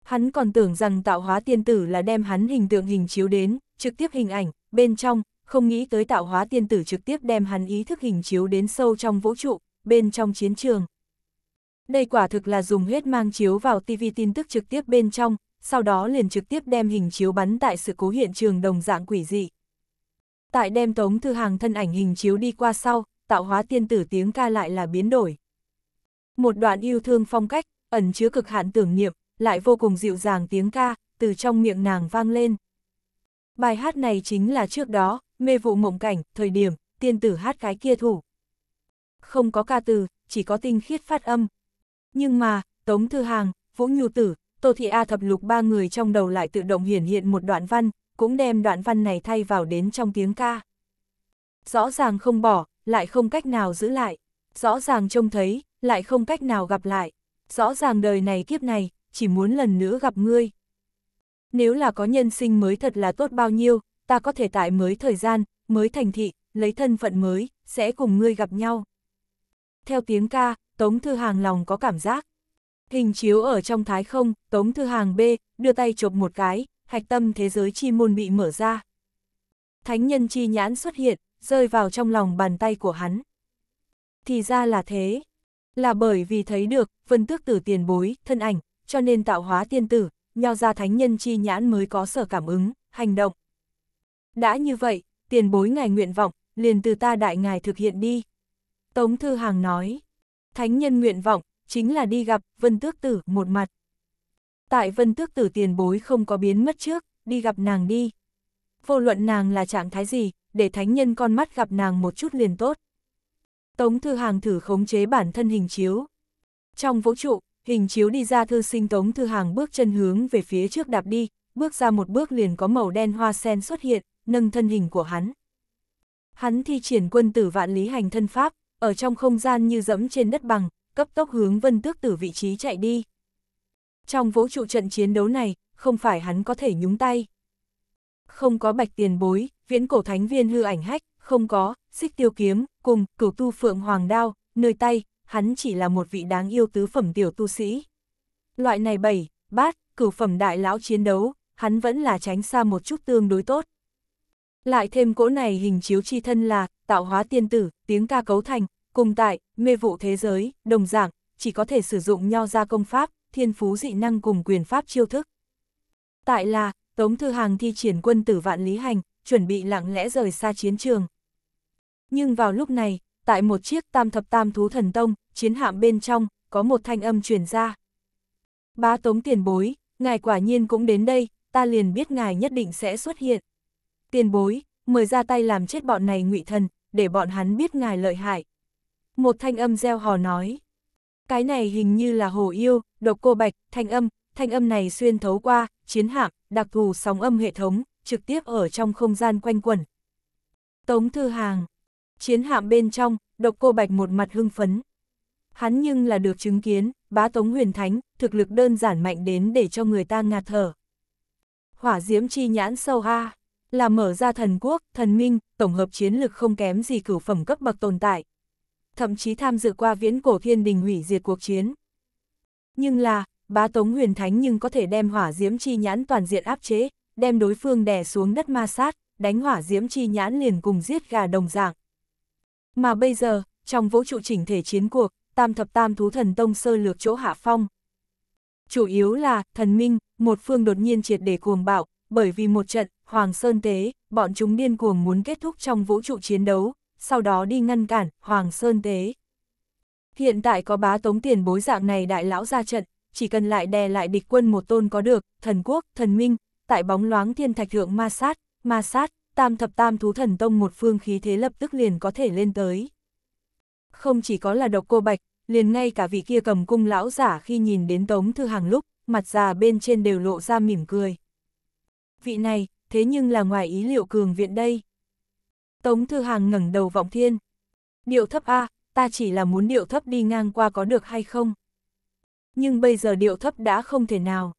Hắn còn tưởng rằng tạo hóa tiên tử là đem hắn hình tượng hình chiếu đến, trực tiếp hình ảnh, bên trong, không nghĩ tới tạo hóa tiên tử trực tiếp đem hắn ý thức hình chiếu đến sâu trong vũ trụ, bên trong chiến trường. Đây quả thực là dùng hết mang chiếu vào TV tin tức trực tiếp bên trong, sau đó liền trực tiếp đem hình chiếu bắn tại sự cố hiện trường đồng dạng quỷ dị. Tại đem tống thư hàng thân ảnh hình chiếu đi qua sau, tạo hóa tiên tử tiếng ca lại là biến đổi. Một đoạn yêu thương phong cách, ẩn chứa cực hạn tưởng niệm, lại vô cùng dịu dàng tiếng ca, từ trong miệng nàng vang lên. Bài hát này chính là trước đó, mê vụ mộng cảnh, thời điểm, tiên tử hát cái kia thủ. Không có ca từ, chỉ có tinh khiết phát âm. Nhưng mà, Tống Thư Hàng, Vũ Nhu Tử, Tô Thị A thập lục ba người trong đầu lại tự động hiển hiện một đoạn văn, cũng đem đoạn văn này thay vào đến trong tiếng ca. Rõ ràng không bỏ, lại không cách nào giữ lại. Rõ ràng trông thấy, lại không cách nào gặp lại. Rõ ràng đời này kiếp này, chỉ muốn lần nữa gặp ngươi. Nếu là có nhân sinh mới thật là tốt bao nhiêu, ta có thể tại mới thời gian, mới thành thị, lấy thân phận mới, sẽ cùng ngươi gặp nhau. Theo tiếng ca, Tống Thư Hàng lòng có cảm giác. Hình chiếu ở trong thái không, Tống Thư Hàng B, đưa tay chụp một cái, hạch tâm thế giới chi môn bị mở ra. Thánh nhân chi nhãn xuất hiện, rơi vào trong lòng bàn tay của hắn. Thì ra là thế. Là bởi vì thấy được, vân tước tử tiền bối, thân ảnh, cho nên tạo hóa tiên tử, nho ra thánh nhân chi nhãn mới có sở cảm ứng, hành động. Đã như vậy, tiền bối ngài nguyện vọng, liền từ ta đại ngài thực hiện đi. Tống Thư Hàng nói, thánh nhân nguyện vọng, chính là đi gặp Vân Tước Tử một mặt. Tại Vân Tước Tử tiền bối không có biến mất trước, đi gặp nàng đi. Vô luận nàng là trạng thái gì, để thánh nhân con mắt gặp nàng một chút liền tốt. Tống Thư Hàng thử khống chế bản thân hình chiếu. Trong vũ trụ, hình chiếu đi ra thư sinh Tống Thư Hàng bước chân hướng về phía trước đạp đi, bước ra một bước liền có màu đen hoa sen xuất hiện, nâng thân hình của hắn. Hắn thi triển quân tử vạn lý hành thân pháp, ở trong không gian như dẫm trên đất bằng, cấp tốc hướng vân tước tử vị trí chạy đi. Trong vũ trụ trận chiến đấu này, không phải hắn có thể nhúng tay. Không có bạch tiền bối, viễn cổ thánh viên hư ảnh hách, không có, xích tiêu kiếm, cùng, cửu tu phượng hoàng đao, nơi tay, hắn chỉ là một vị đáng yêu tứ phẩm tiểu tu sĩ. Loại này bảy, bát, cửu phẩm đại lão chiến đấu, hắn vẫn là tránh xa một chút tương đối tốt. Lại thêm cỗ này hình chiếu chi thân là, tạo hóa tiên tử, tiếng ca cấu thành, cùng tại, mê vụ thế giới, đồng dạng chỉ có thể sử dụng nho ra công pháp, thiên phú dị năng cùng quyền pháp chiêu thức. Tại là, Tống Thư Hàng thi triển quân tử vạn lý hành, chuẩn bị lặng lẽ rời xa chiến trường. Nhưng vào lúc này, tại một chiếc tam thập tam thú thần tông, chiến hạm bên trong, có một thanh âm truyền ra. Bá Tống tiền bối, ngài quả nhiên cũng đến đây, ta liền biết ngài nhất định sẽ xuất hiện tiền bối, mời ra tay làm chết bọn này ngụy thần, để bọn hắn biết ngài lợi hại. Một thanh âm gieo hò nói. Cái này hình như là hồ yêu, độc cô bạch, thanh âm, thanh âm này xuyên thấu qua, chiến hạm, đặc thù sóng âm hệ thống, trực tiếp ở trong không gian quanh quẩn. Tống Thư Hàng Chiến hạm bên trong, độc cô bạch một mặt hưng phấn. Hắn nhưng là được chứng kiến, bá Tống Huyền Thánh, thực lực đơn giản mạnh đến để cho người ta ngạt thở. Hỏa diễm chi nhãn sâu ha là mở ra thần quốc, thần minh, tổng hợp chiến lực không kém gì cửu phẩm cấp bậc tồn tại. Thậm chí tham dự qua viễn cổ thiên đình hủy diệt cuộc chiến. Nhưng là, bá tống huyền thánh nhưng có thể đem hỏa diễm chi nhãn toàn diện áp chế, đem đối phương đè xuống đất ma sát, đánh hỏa diễm chi nhãn liền cùng giết gà đồng dạng. Mà bây giờ, trong vũ trụ chỉnh thể chiến cuộc, tam thập tam thú thần tông sơ lược chỗ hạ phong. Chủ yếu là, thần minh, một phương đột nhiên triệt để cuồng bạo, bởi vì một trận, Hoàng Sơn Tế, bọn chúng điên cuồng muốn kết thúc trong vũ trụ chiến đấu, sau đó đi ngăn cản Hoàng Sơn Tế. Hiện tại có bá tống tiền bối dạng này đại lão ra trận, chỉ cần lại đè lại địch quân một tôn có được, thần quốc, thần minh, tại bóng loáng thiên thạch thượng ma sát, ma sát, tam thập tam thú thần tông một phương khí thế lập tức liền có thể lên tới. Không chỉ có là độc cô bạch, liền ngay cả vị kia cầm cung lão giả khi nhìn đến tống thư hàng lúc, mặt già bên trên đều lộ ra mỉm cười. Vị này, thế nhưng là ngoài ý liệu cường viện đây. Tống Thư Hàng ngẩng đầu vọng thiên. Điệu thấp A, ta chỉ là muốn điệu thấp đi ngang qua có được hay không? Nhưng bây giờ điệu thấp đã không thể nào.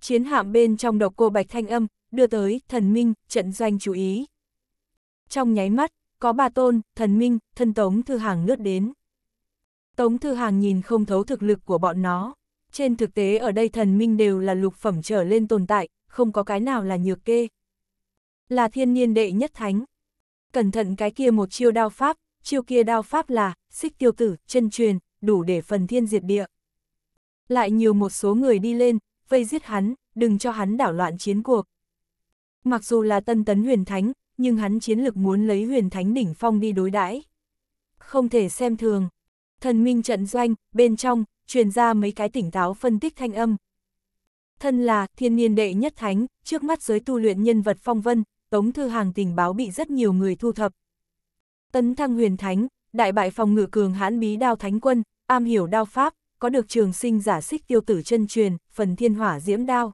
Chiến hạm bên trong độc cô Bạch Thanh Âm, đưa tới thần minh, trận doanh chú ý. Trong nháy mắt, có ba tôn, thần minh, thân Tống Thư Hàng lướt đến. Tống Thư Hàng nhìn không thấu thực lực của bọn nó. Trên thực tế ở đây thần minh đều là lục phẩm trở lên tồn tại, không có cái nào là nhược kê là thiên niên đệ nhất thánh. Cẩn thận cái kia một chiêu đao pháp, chiêu kia đao pháp là, xích tiêu tử, chân truyền, đủ để phần thiên diệt địa. Lại nhiều một số người đi lên, vây giết hắn, đừng cho hắn đảo loạn chiến cuộc. Mặc dù là tân tấn huyền thánh, nhưng hắn chiến lực muốn lấy huyền thánh đỉnh phong đi đối đãi Không thể xem thường. Thần minh trận doanh, bên trong, truyền ra mấy cái tỉnh táo phân tích thanh âm. Thân là thiên niên đệ nhất thánh, trước mắt giới tu luyện nhân vật phong vân, Tống Thư Hàng tình báo bị rất nhiều người thu thập. Tấn Thăng Huyền Thánh, đại bại phòng ngự cường hãn bí đao thánh quân, am hiểu đao pháp, có được trường sinh giả xích tiêu tử chân truyền, phần thiên hỏa diễm đao.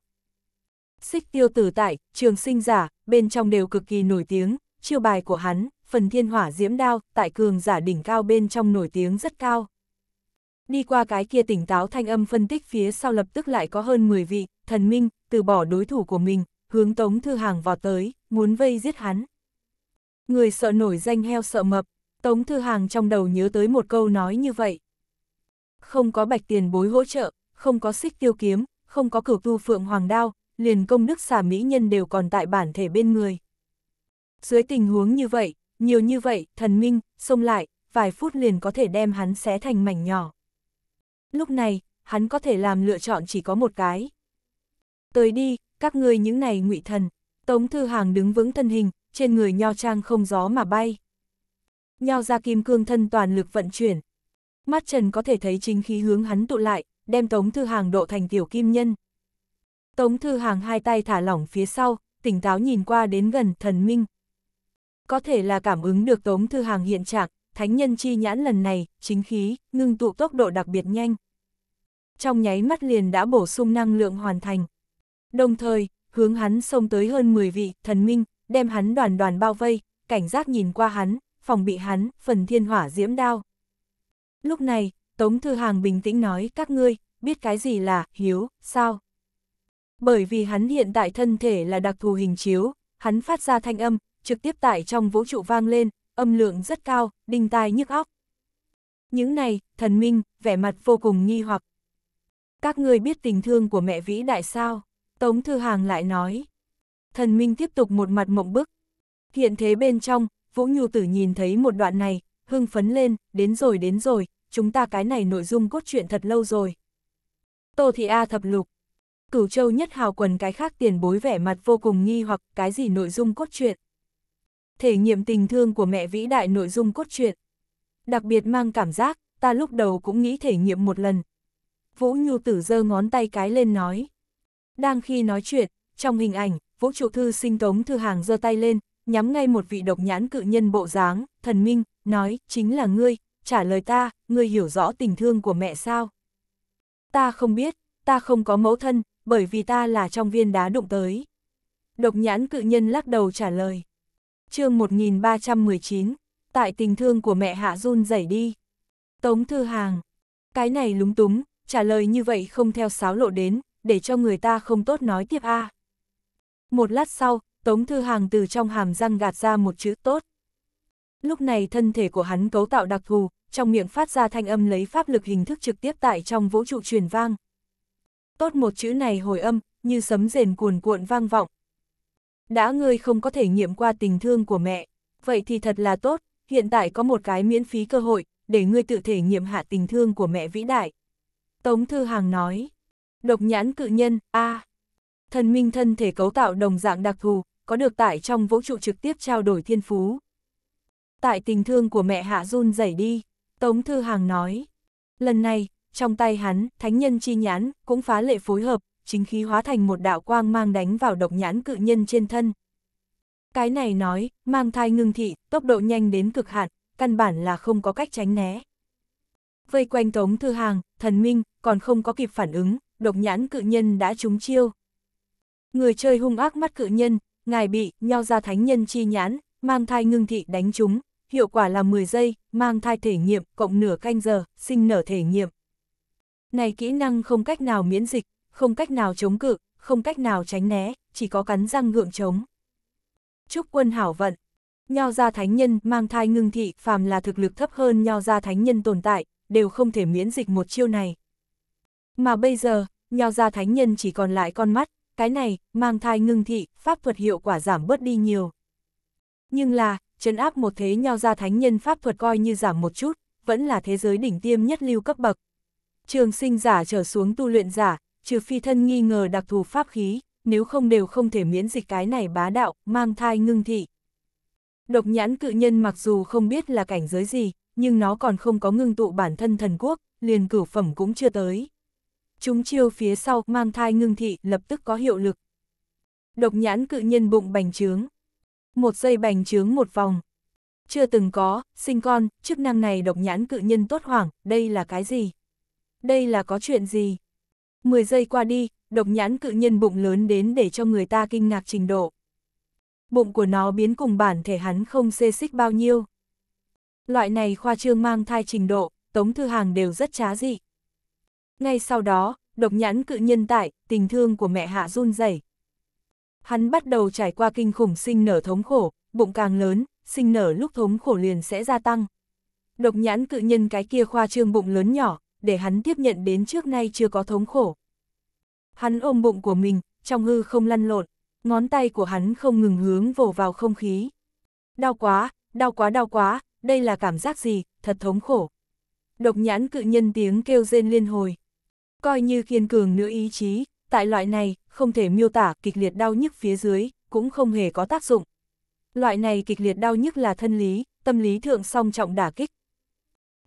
Xích tiêu tử tại, trường sinh giả, bên trong đều cực kỳ nổi tiếng, chiêu bài của hắn, phần thiên hỏa diễm đao, tại cường giả đỉnh cao bên trong nổi tiếng rất cao. Đi qua cái kia tỉnh táo thanh âm phân tích phía sau lập tức lại có hơn 10 vị, thần minh, từ bỏ đối thủ của mình, hướng Tống Thư Hàng vọt tới, muốn vây giết hắn. Người sợ nổi danh heo sợ mập, Tống Thư Hàng trong đầu nhớ tới một câu nói như vậy. Không có bạch tiền bối hỗ trợ, không có xích tiêu kiếm, không có cửu tu phượng hoàng đao, liền công đức xà mỹ nhân đều còn tại bản thể bên người. Dưới tình huống như vậy, nhiều như vậy, thần minh, xông lại, vài phút liền có thể đem hắn xé thành mảnh nhỏ. Lúc này, hắn có thể làm lựa chọn chỉ có một cái. Tới đi, các ngươi những này ngụy thần. Tống Thư Hàng đứng vững thân hình, trên người nho trang không gió mà bay. Nho ra kim cương thân toàn lực vận chuyển. Mắt Trần có thể thấy chính khí hướng hắn tụ lại, đem Tống Thư Hàng độ thành tiểu kim nhân. Tống Thư Hàng hai tay thả lỏng phía sau, tỉnh táo nhìn qua đến gần thần minh. Có thể là cảm ứng được Tống Thư Hàng hiện trạng, thánh nhân chi nhãn lần này, chính khí, ngưng tụ tốc độ đặc biệt nhanh. Trong nháy mắt liền đã bổ sung năng lượng hoàn thành đồng thời, hướng hắn xông tới hơn 10 vị thần minh, đem hắn đoàn đoàn bao vây, cảnh giác nhìn qua hắn, phòng bị hắn, phần thiên hỏa diễm đao. Lúc này, Tống Thư Hàng bình tĩnh nói các ngươi, biết cái gì là hiếu, sao? Bởi vì hắn hiện tại thân thể là đặc thù hình chiếu, hắn phát ra thanh âm, trực tiếp tại trong vũ trụ vang lên, âm lượng rất cao, đinh tai nhức óc. Những này, thần minh, vẻ mặt vô cùng nghi hoặc. Các ngươi biết tình thương của mẹ vĩ đại sao? Tống Thư Hàng lại nói. Thần Minh tiếp tục một mặt mộng bức. Hiện thế bên trong, Vũ Nhu Tử nhìn thấy một đoạn này, hưng phấn lên, đến rồi đến rồi, chúng ta cái này nội dung cốt truyện thật lâu rồi. Tô Thị A thập lục. Cửu Châu nhất hào quần cái khác tiền bối vẻ mặt vô cùng nghi hoặc cái gì nội dung cốt truyện. Thể nghiệm tình thương của mẹ vĩ đại nội dung cốt truyện. Đặc biệt mang cảm giác, ta lúc đầu cũng nghĩ thể nghiệm một lần. Vũ Nhu Tử giơ ngón tay cái lên nói. Đang khi nói chuyện, trong hình ảnh, vũ trụ thư sinh tống thư hàng giơ tay lên, nhắm ngay một vị độc nhãn cự nhân bộ dáng, thần minh, nói, chính là ngươi, trả lời ta, ngươi hiểu rõ tình thương của mẹ sao? Ta không biết, ta không có mẫu thân, bởi vì ta là trong viên đá đụng tới. Độc nhãn cự nhân lắc đầu trả lời. chương 1319, tại tình thương của mẹ Hạ run rẩy đi. Tống Thư Hàng, cái này lúng túng, trả lời như vậy không theo sáo lộ đến, để cho người ta không tốt nói tiếp a. À. Một lát sau, Tống Thư Hàng từ trong hàm răng gạt ra một chữ tốt. Lúc này thân thể của hắn cấu tạo đặc thù, trong miệng phát ra thanh âm lấy pháp lực hình thức trực tiếp tại trong vũ trụ truyền vang. Tốt một chữ này hồi âm, như sấm rền cuồn cuộn vang vọng. Đã ngươi không có thể nghiệm qua tình thương của mẹ, vậy thì thật là tốt, hiện tại có một cái miễn phí cơ hội, để ngươi tự thể nghiệm hạ tình thương của mẹ vĩ đại. Tống Thư Hàng nói, Độc nhãn cự nhân, A. À. Thần minh thân thể cấu tạo đồng dạng đặc thù, có được tải trong vũ trụ trực tiếp trao đổi thiên phú. Tại tình thương của mẹ Hạ run rẩy đi, Tống Thư Hàng nói. Lần này, trong tay hắn, thánh nhân chi nhãn, cũng phá lệ phối hợp, chính khí hóa thành một đạo quang mang đánh vào độc nhãn cự nhân trên thân. Cái này nói, mang thai ngưng thị, tốc độ nhanh đến cực hạn, căn bản là không có cách tránh né. Vây quanh Tống Thư Hàng, thần minh, còn không có kịp phản ứng, độc nhãn cự nhân đã trúng chiêu. Người chơi hung ác mắt cự nhân, ngài bị, nho ra thánh nhân chi nhãn, mang thai ngưng thị đánh trúng, hiệu quả là 10 giây, mang thai thể nghiệm, cộng nửa canh giờ, sinh nở thể nghiệm. Này kỹ năng không cách nào miễn dịch, không cách nào chống cự, không cách nào tránh né, chỉ có cắn răng gượng chống. Chúc quân hảo vận. Nho gia thánh nhân mang thai ngưng thị, phàm là thực lực thấp hơn nho gia thánh nhân tồn tại, đều không thể miễn dịch một chiêu này. Mà bây giờ, nho ra thánh nhân chỉ còn lại con mắt, cái này, mang thai ngưng thị, pháp thuật hiệu quả giảm bớt đi nhiều. Nhưng là, chấn áp một thế nho ra thánh nhân pháp thuật coi như giảm một chút, vẫn là thế giới đỉnh tiêm nhất lưu cấp bậc. Trường sinh giả trở xuống tu luyện giả, trừ phi thân nghi ngờ đặc thù pháp khí, nếu không đều không thể miễn dịch cái này bá đạo, mang thai ngưng thị. Độc nhãn cự nhân mặc dù không biết là cảnh giới gì, nhưng nó còn không có ngưng tụ bản thân thần quốc, liền cửu phẩm cũng chưa tới chúng chiêu phía sau mang thai ngưng thị lập tức có hiệu lực. Độc nhãn cự nhân bụng bành trướng. Một giây bành trướng một vòng. Chưa từng có, sinh con, chức năng này độc nhãn cự nhân tốt hoảng, đây là cái gì? Đây là có chuyện gì? mười giây qua đi, độc nhãn cự nhân bụng lớn đến để cho người ta kinh ngạc trình độ. Bụng của nó biến cùng bản thể hắn không xê xích bao nhiêu. Loại này khoa trương mang thai trình độ, Tống Thư Hàng đều rất trá dị. Ngay sau đó, độc nhãn cự nhân tại, tình thương của mẹ hạ run rẩy. Hắn bắt đầu trải qua kinh khủng sinh nở thống khổ, bụng càng lớn, sinh nở lúc thống khổ liền sẽ gia tăng. Độc nhãn cự nhân cái kia khoa trương bụng lớn nhỏ, để hắn tiếp nhận đến trước nay chưa có thống khổ. Hắn ôm bụng của mình, trong hư không lăn lộn, ngón tay của hắn không ngừng hướng vồ vào không khí. Đau quá, đau quá đau quá, đây là cảm giác gì, thật thống khổ. Độc nhãn cự nhân tiếng kêu rên liên hồi coi như kiên cường nữa ý chí, tại loại này, không thể miêu tả kịch liệt đau nhức phía dưới, cũng không hề có tác dụng. Loại này kịch liệt đau nhức là thân lý, tâm lý thượng song trọng đả kích.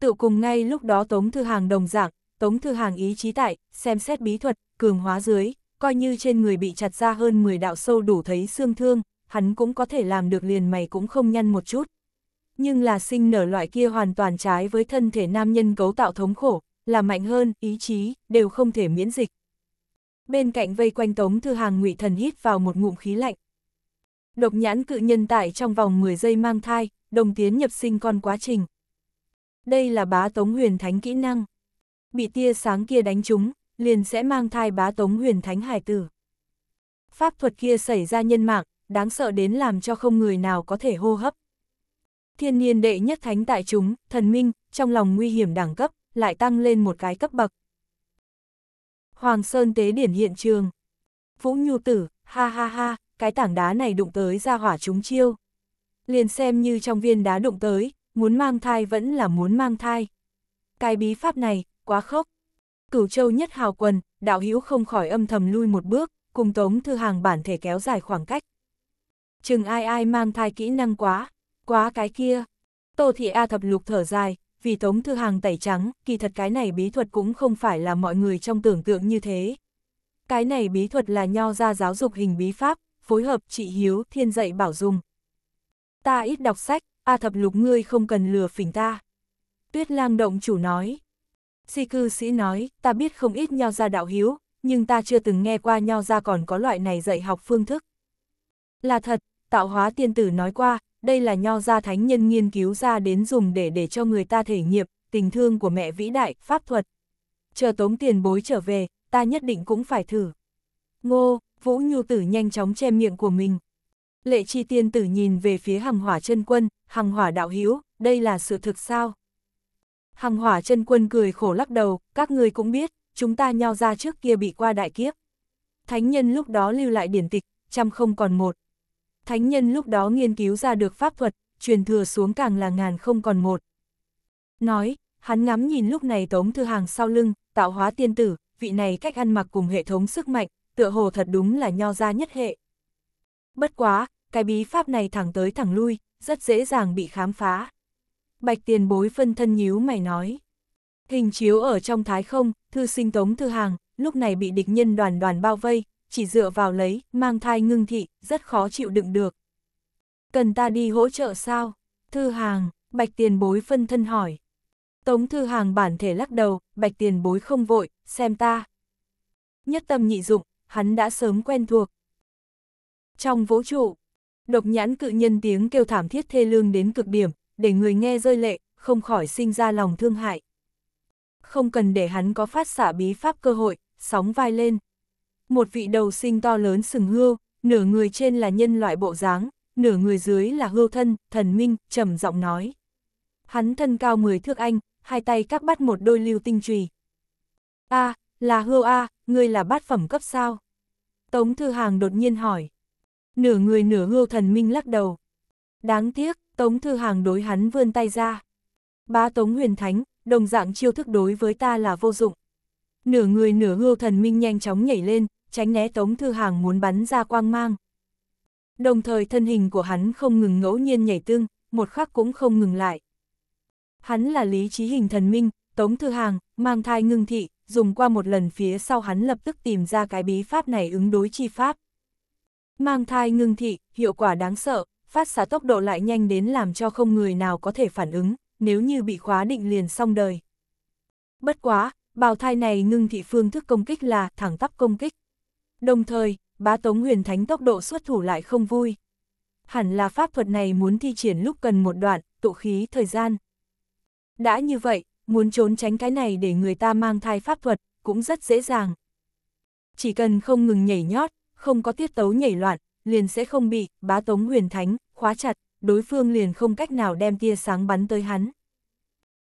Tự cùng ngay lúc đó Tống Thư Hàng đồng dạng, Tống Thư Hàng ý chí tại, xem xét bí thuật, cường hóa dưới, coi như trên người bị chặt ra hơn 10 đạo sâu đủ thấy xương thương, hắn cũng có thể làm được liền mày cũng không nhăn một chút. Nhưng là sinh nở loại kia hoàn toàn trái với thân thể nam nhân cấu tạo thống khổ, là mạnh hơn, ý chí, đều không thể miễn dịch. Bên cạnh vây quanh Tống Thư Hàng ngụy thần hít vào một ngụm khí lạnh. Độc nhãn cự nhân tại trong vòng 10 giây mang thai, đồng tiến nhập sinh con quá trình. Đây là bá Tống Huyền Thánh kỹ năng. Bị tia sáng kia đánh trúng, liền sẽ mang thai bá Tống Huyền Thánh hải tử. Pháp thuật kia xảy ra nhân mạng, đáng sợ đến làm cho không người nào có thể hô hấp. Thiên niên đệ nhất thánh tại chúng, thần minh, trong lòng nguy hiểm đẳng cấp, lại tăng lên một cái cấp bậc. Hoàng Sơn tế điển hiện trường. Vũ Nhu Tử, ha ha ha, cái tảng đá này đụng tới ra hỏa chúng chiêu. Liền xem như trong viên đá đụng tới, muốn mang thai vẫn là muốn mang thai. Cái bí pháp này, quá khốc. Cửu châu nhất hào quần, đạo hữu không khỏi âm thầm lui một bước, cùng tống thư hàng bản thể kéo dài khoảng cách. Chừng ai ai mang thai kỹ năng quá, quá cái kia. Tô thị A thập lục thở dài, vì Tống Thư Hàng tẩy trắng, kỳ thật cái này bí thuật cũng không phải là mọi người trong tưởng tượng như thế. Cái này bí thuật là nho ra giáo dục hình bí pháp, phối hợp trị hiếu, thiên dạy bảo dùng. Ta ít đọc sách, A thập lục ngươi không cần lừa phỉnh ta. Tuyết lang động chủ nói. si cư sĩ nói, ta biết không ít nho ra đạo hiếu, nhưng ta chưa từng nghe qua nho ra còn có loại này dạy học phương thức. Là thật, tạo hóa tiên tử nói qua, đây là nho gia thánh nhân nghiên cứu ra đến dùng để để cho người ta thể nghiệp, tình thương của mẹ vĩ đại, pháp thuật. Chờ tống tiền bối trở về, ta nhất định cũng phải thử. Ngô, Vũ Nhu Tử nhanh chóng che miệng của mình. Lệ chi tiên tử nhìn về phía hằng hỏa chân quân, hằng hỏa đạo hiếu đây là sự thực sao? Hằng hỏa chân quân cười khổ lắc đầu, các người cũng biết, chúng ta nho ra trước kia bị qua đại kiếp. Thánh nhân lúc đó lưu lại điển tịch, trăm không còn một thánh nhân lúc đó nghiên cứu ra được pháp thuật, truyền thừa xuống càng là ngàn không còn một. Nói, hắn ngắm nhìn lúc này Tống Thư Hàng sau lưng, tạo hóa tiên tử, vị này cách ăn mặc cùng hệ thống sức mạnh, tựa hồ thật đúng là nho ra nhất hệ. Bất quá, cái bí pháp này thẳng tới thẳng lui, rất dễ dàng bị khám phá. Bạch tiền bối phân thân nhíu mày nói. Hình chiếu ở trong thái không, thư sinh Tống Thư Hàng, lúc này bị địch nhân đoàn đoàn bao vây, chỉ dựa vào lấy, mang thai ngưng thị, rất khó chịu đựng được. Cần ta đi hỗ trợ sao? Thư hàng, bạch tiền bối phân thân hỏi. Tống thư hàng bản thể lắc đầu, bạch tiền bối không vội, xem ta. Nhất tâm nhị dụng, hắn đã sớm quen thuộc. Trong vũ trụ, độc nhãn cự nhân tiếng kêu thảm thiết thê lương đến cực điểm, để người nghe rơi lệ, không khỏi sinh ra lòng thương hại. Không cần để hắn có phát xả bí pháp cơ hội, sóng vai lên một vị đầu sinh to lớn sừng hươu, nửa người trên là nhân loại bộ dáng, nửa người dưới là hươu thân, thần minh, trầm giọng nói. Hắn thân cao mười thước anh, hai tay các bắt một đôi lưu tinh trùy. A, à, là hươu A, à, ngươi là bát phẩm cấp sao? Tống Thư Hàng đột nhiên hỏi. Nửa người nửa hươu thần minh lắc đầu. Đáng tiếc, Tống Thư Hàng đối hắn vươn tay ra. Bá Tống Huyền Thánh, đồng dạng chiêu thức đối với ta là vô dụng. Nửa người nửa hươu thần minh nhanh chóng nhảy lên, tránh né Tống Thư Hàng muốn bắn ra quang mang. Đồng thời thân hình của hắn không ngừng ngẫu nhiên nhảy tương, một khắc cũng không ngừng lại. Hắn là lý trí hình thần minh, Tống Thư Hàng, mang thai ngưng thị, dùng qua một lần phía sau hắn lập tức tìm ra cái bí pháp này ứng đối chi pháp. Mang thai ngưng thị, hiệu quả đáng sợ, phát xả tốc độ lại nhanh đến làm cho không người nào có thể phản ứng, nếu như bị khóa định liền xong đời. Bất quá, bào thai này ngưng thị phương thức công kích là thẳng tắp công kích. Đồng thời, bá Tống Huyền Thánh tốc độ xuất thủ lại không vui. Hẳn là pháp thuật này muốn thi triển lúc cần một đoạn, tụ khí thời gian. Đã như vậy, muốn trốn tránh cái này để người ta mang thai pháp thuật, cũng rất dễ dàng. Chỉ cần không ngừng nhảy nhót, không có tiết tấu nhảy loạn, liền sẽ không bị bá Tống Huyền Thánh khóa chặt, đối phương liền không cách nào đem tia sáng bắn tới hắn.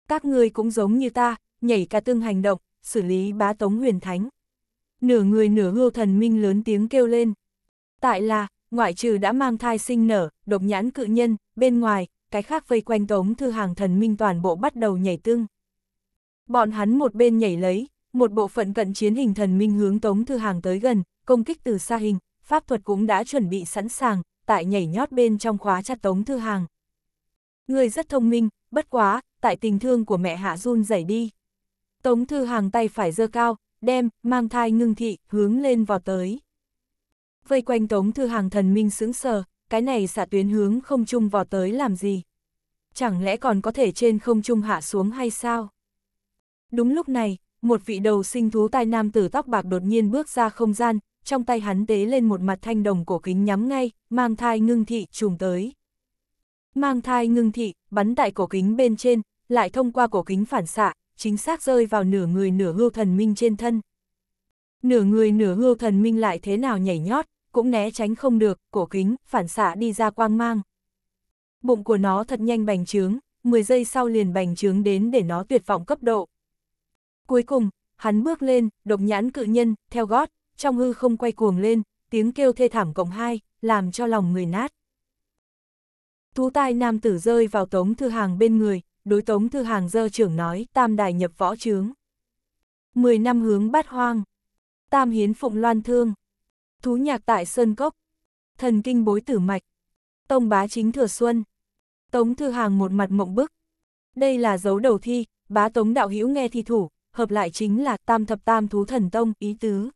Các người cũng giống như ta, nhảy cả tương hành động, xử lý bá Tống Huyền Thánh nửa người nửa hưu thần minh lớn tiếng kêu lên. Tại là, ngoại trừ đã mang thai sinh nở, độc nhãn cự nhân, bên ngoài, cái khác vây quanh tống thư hàng thần minh toàn bộ bắt đầu nhảy tương. Bọn hắn một bên nhảy lấy, một bộ phận cận chiến hình thần minh hướng tống thư hàng tới gần, công kích từ xa hình, pháp thuật cũng đã chuẩn bị sẵn sàng, tại nhảy nhót bên trong khóa chặt tống thư hàng. Người rất thông minh, bất quá, tại tình thương của mẹ hạ run rẩy đi. Tống thư hàng tay phải dơ cao, đem, mang thai ngưng thị, hướng lên vò tới. Vây quanh Tống Thư Hàng thần minh sững sờ, cái này xạ tuyến hướng không trung vò tới làm gì? Chẳng lẽ còn có thể trên không trung hạ xuống hay sao? Đúng lúc này, một vị đầu sinh thú tai nam tử tóc bạc đột nhiên bước ra không gian, trong tay hắn tế lên một mặt thanh đồng cổ kính nhắm ngay, mang thai ngưng thị trùng tới. Mang thai ngưng thị, bắn tại cổ kính bên trên, lại thông qua cổ kính phản xạ, chính xác rơi vào nửa người nửa hưu thần minh trên thân. Nửa người nửa hưu thần minh lại thế nào nhảy nhót, cũng né tránh không được, cổ kính, phản xạ đi ra quang mang. Bụng của nó thật nhanh bành trướng, 10 giây sau liền bành trướng đến để nó tuyệt vọng cấp độ. Cuối cùng, hắn bước lên, độc nhãn cự nhân, theo gót, trong hư không quay cuồng lên, tiếng kêu thê thảm cộng hai, làm cho lòng người nát. Thú tai nam tử rơi vào tống thư hàng bên người, đối tống thư hàng dơ trưởng nói tam đại nhập võ trướng. Mười năm hướng bát hoang, tam hiến phụng loan thương, thú nhạc tại sơn cốc, thần kinh bối tử mạch, tông bá chính thừa xuân. Tống thư hàng một mặt mộng bức. Đây là dấu đầu thi, bá tống đạo hữu nghe thi thủ, hợp lại chính là tam thập tam thú thần tông, ý tứ.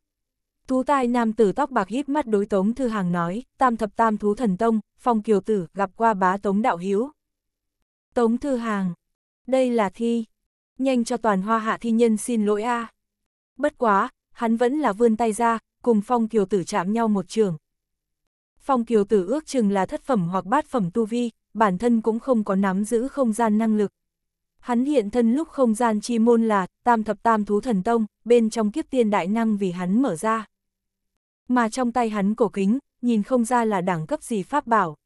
Thú tai nam tử tóc bạc híp mắt đối tống thư hàng nói, tam thập tam thú thần tông, phong kiều tử, gặp qua bá tống đạo hiếu. Tống Thư Hàng, đây là thi, nhanh cho toàn hoa hạ thi nhân xin lỗi a. À. Bất quá, hắn vẫn là vươn tay ra, cùng Phong Kiều Tử chạm nhau một trường. Phong Kiều Tử ước chừng là thất phẩm hoặc bát phẩm tu vi, bản thân cũng không có nắm giữ không gian năng lực. Hắn hiện thân lúc không gian chi môn là tam thập tam thú thần tông, bên trong kiếp tiên đại năng vì hắn mở ra. Mà trong tay hắn cổ kính, nhìn không ra là đẳng cấp gì pháp bảo.